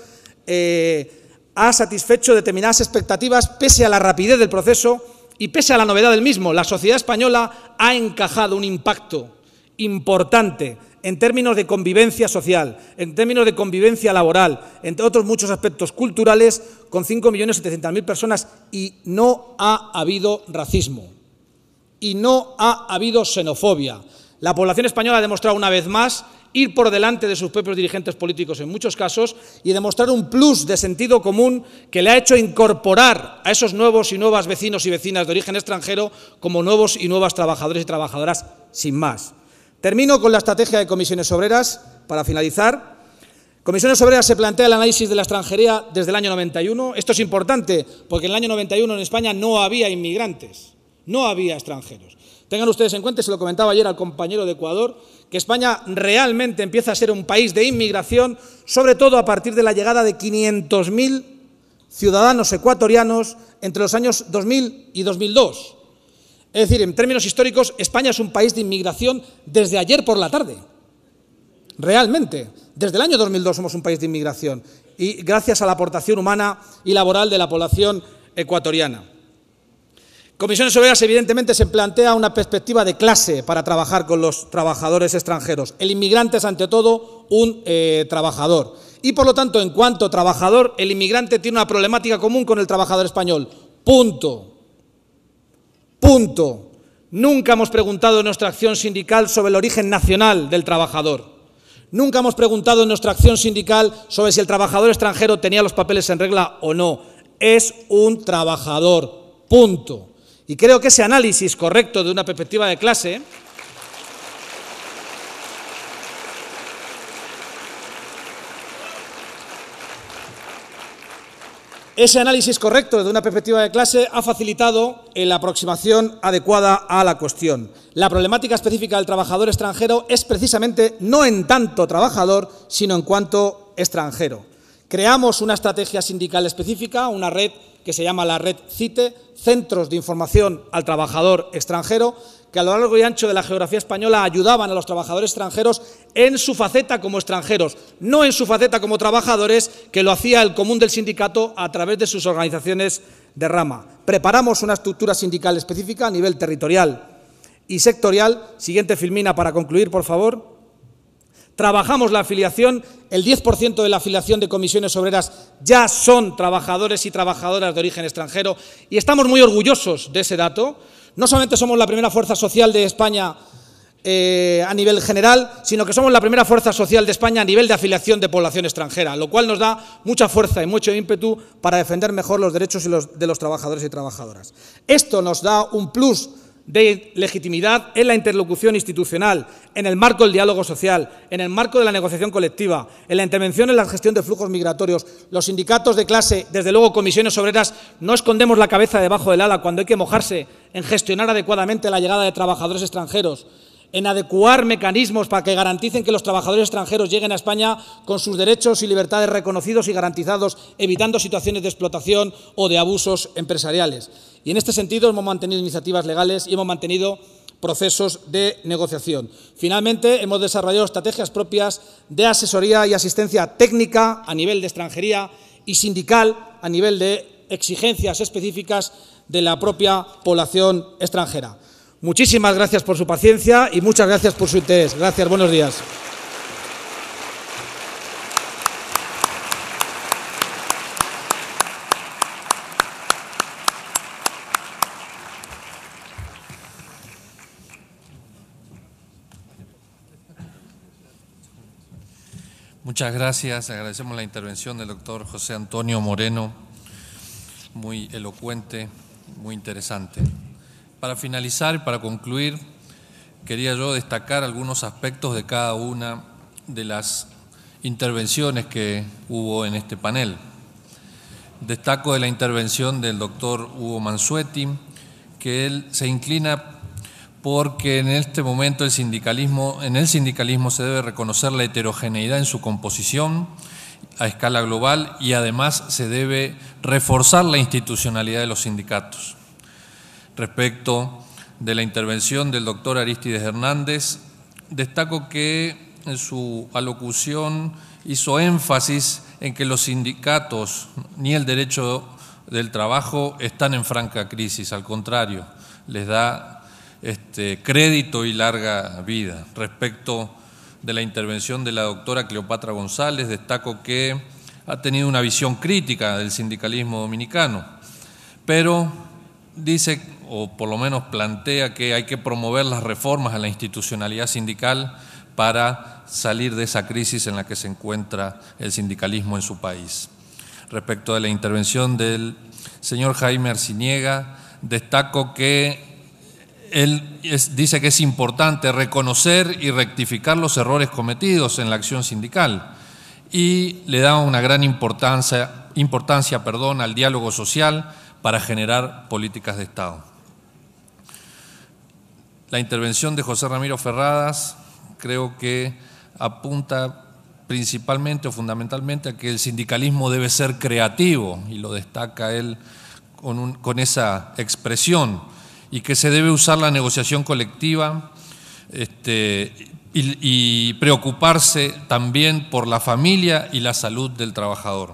eh, ha satisfecho determinadas expectativas pese a la rapidez del proceso y pese a la novedad del mismo, la sociedad española ha encajado un impacto importante en términos de convivencia social, en términos de convivencia laboral, entre otros muchos aspectos culturales, con 5.700.000 personas y no ha habido racismo y no ha habido xenofobia. La población española ha demostrado una vez más ir por delante de sus propios dirigentes políticos en muchos casos y demostrar un plus de sentido común que le ha hecho incorporar a esos nuevos y nuevas vecinos y vecinas de origen extranjero como nuevos y nuevas trabajadores y trabajadoras sin más. Termino con la estrategia de comisiones obreras para finalizar. Comisiones Obreras se plantea el análisis de la extranjería desde el año 91. Esto es importante porque en el año 91 en España no había inmigrantes, no había extranjeros. Tengan ustedes en cuenta, se lo comentaba ayer al compañero de Ecuador, que España realmente empieza a ser un país de inmigración, sobre todo a partir de la llegada de 500.000 ciudadanos ecuatorianos entre los años 2000 y 2002. Es decir, en términos históricos, España es un país de inmigración desde ayer por la tarde. Realmente, desde el año 2002 somos un país de inmigración y gracias a la aportación humana y laboral de la población ecuatoriana. Comisiones Obreras, evidentemente, se plantea una perspectiva de clase para trabajar con los trabajadores extranjeros. El inmigrante es, ante todo, un eh, trabajador. Y, por lo tanto, en cuanto trabajador, el inmigrante tiene una problemática común con el trabajador español. Punto. Punto. Nunca hemos preguntado en nuestra acción sindical sobre el origen nacional del trabajador. Nunca hemos preguntado en nuestra acción sindical sobre si el trabajador extranjero tenía los papeles en regla o no. Es un trabajador. Punto. Y creo que ese análisis correcto de una perspectiva de clase Ese análisis correcto de una perspectiva de clase ha facilitado la aproximación adecuada a la cuestión. La problemática específica del trabajador extranjero es precisamente no en tanto trabajador, sino en cuanto extranjero. Creamos una estrategia sindical específica, una red que se llama la red CITE, Centros de Información al Trabajador Extranjero, que a lo largo y ancho de la geografía española ayudaban a los trabajadores extranjeros en su faceta como extranjeros, no en su faceta como trabajadores, que lo hacía el común del sindicato a través de sus organizaciones de rama. Preparamos una estructura sindical específica a nivel territorial y sectorial. Siguiente filmina para concluir, por favor trabajamos la afiliación, el 10% de la afiliación de comisiones obreras ya son trabajadores y trabajadoras de origen extranjero y estamos muy orgullosos de ese dato. No solamente somos la primera fuerza social de España eh, a nivel general, sino que somos la primera fuerza social de España a nivel de afiliación de población extranjera, lo cual nos da mucha fuerza y mucho ímpetu para defender mejor los derechos de los trabajadores y trabajadoras. Esto nos da un plus de legitimidad en la interlocución institucional, en el marco del diálogo social, en el marco de la negociación colectiva, en la intervención en la gestión de flujos migratorios. Los sindicatos de clase, desde luego comisiones obreras, no escondemos la cabeza debajo del ala cuando hay que mojarse en gestionar adecuadamente la llegada de trabajadores extranjeros en adecuar mecanismos para que garanticen que los trabajadores extranjeros lleguen a España con sus derechos y libertades reconocidos y garantizados, evitando situaciones de explotación o de abusos empresariales. Y en este sentido hemos mantenido iniciativas legales y hemos mantenido procesos de negociación. Finalmente, hemos desarrollado estrategias propias de asesoría y asistencia técnica a nivel de extranjería y sindical a nivel de exigencias específicas de la propia población extranjera. Muchísimas gracias por su paciencia y muchas gracias por su interés. Gracias, buenos días. Muchas gracias. Agradecemos la intervención del doctor José Antonio Moreno, muy elocuente, muy interesante. Para finalizar y para concluir, quería yo destacar algunos aspectos de cada una de las intervenciones que hubo en este panel. Destaco de la intervención del doctor Hugo Mansuetti, que él se inclina porque en este momento el sindicalismo, en el sindicalismo se debe reconocer la heterogeneidad en su composición a escala global y además se debe reforzar la institucionalidad de los sindicatos. Respecto de la intervención del doctor Aristides Hernández, destaco que en su alocución hizo énfasis en que los sindicatos ni el derecho del trabajo están en franca crisis, al contrario, les da este, crédito y larga vida. Respecto de la intervención de la doctora Cleopatra González, destaco que ha tenido una visión crítica del sindicalismo dominicano, pero dice, o por lo menos plantea, que hay que promover las reformas a la institucionalidad sindical para salir de esa crisis en la que se encuentra el sindicalismo en su país. Respecto de la intervención del señor Jaime Arciniega, destaco que él dice que es importante reconocer y rectificar los errores cometidos en la acción sindical y le da una gran importancia, importancia perdón, al diálogo social para generar políticas de Estado. La intervención de José Ramiro Ferradas creo que apunta principalmente o fundamentalmente a que el sindicalismo debe ser creativo y lo destaca él con esa expresión y que se debe usar la negociación colectiva este, y, preocuparse también por la familia y la salud del trabajador.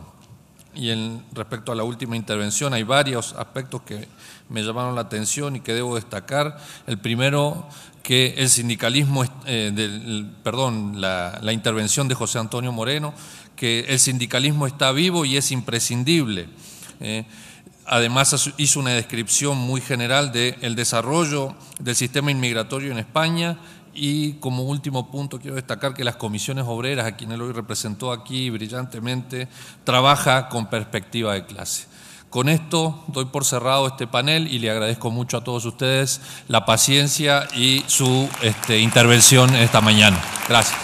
Y en, respecto a la última intervención, hay varios aspectos que me llamaron la atención y que debo destacar. El primero, que el sindicalismo, eh, perdón, la, intervención de José Antonio Moreno, que el sindicalismo está vivo y es imprescindible. Eh, Además, hizo una descripción muy general del desarrollo del sistema inmigratorio en España y como último punto quiero destacar que las comisiones obreras, a quienes hoy representó aquí brillantemente, trabaja con perspectiva de clase. Con esto doy por cerrado este panel y le agradezco mucho a todos ustedes la paciencia y su este, intervención esta mañana. Gracias.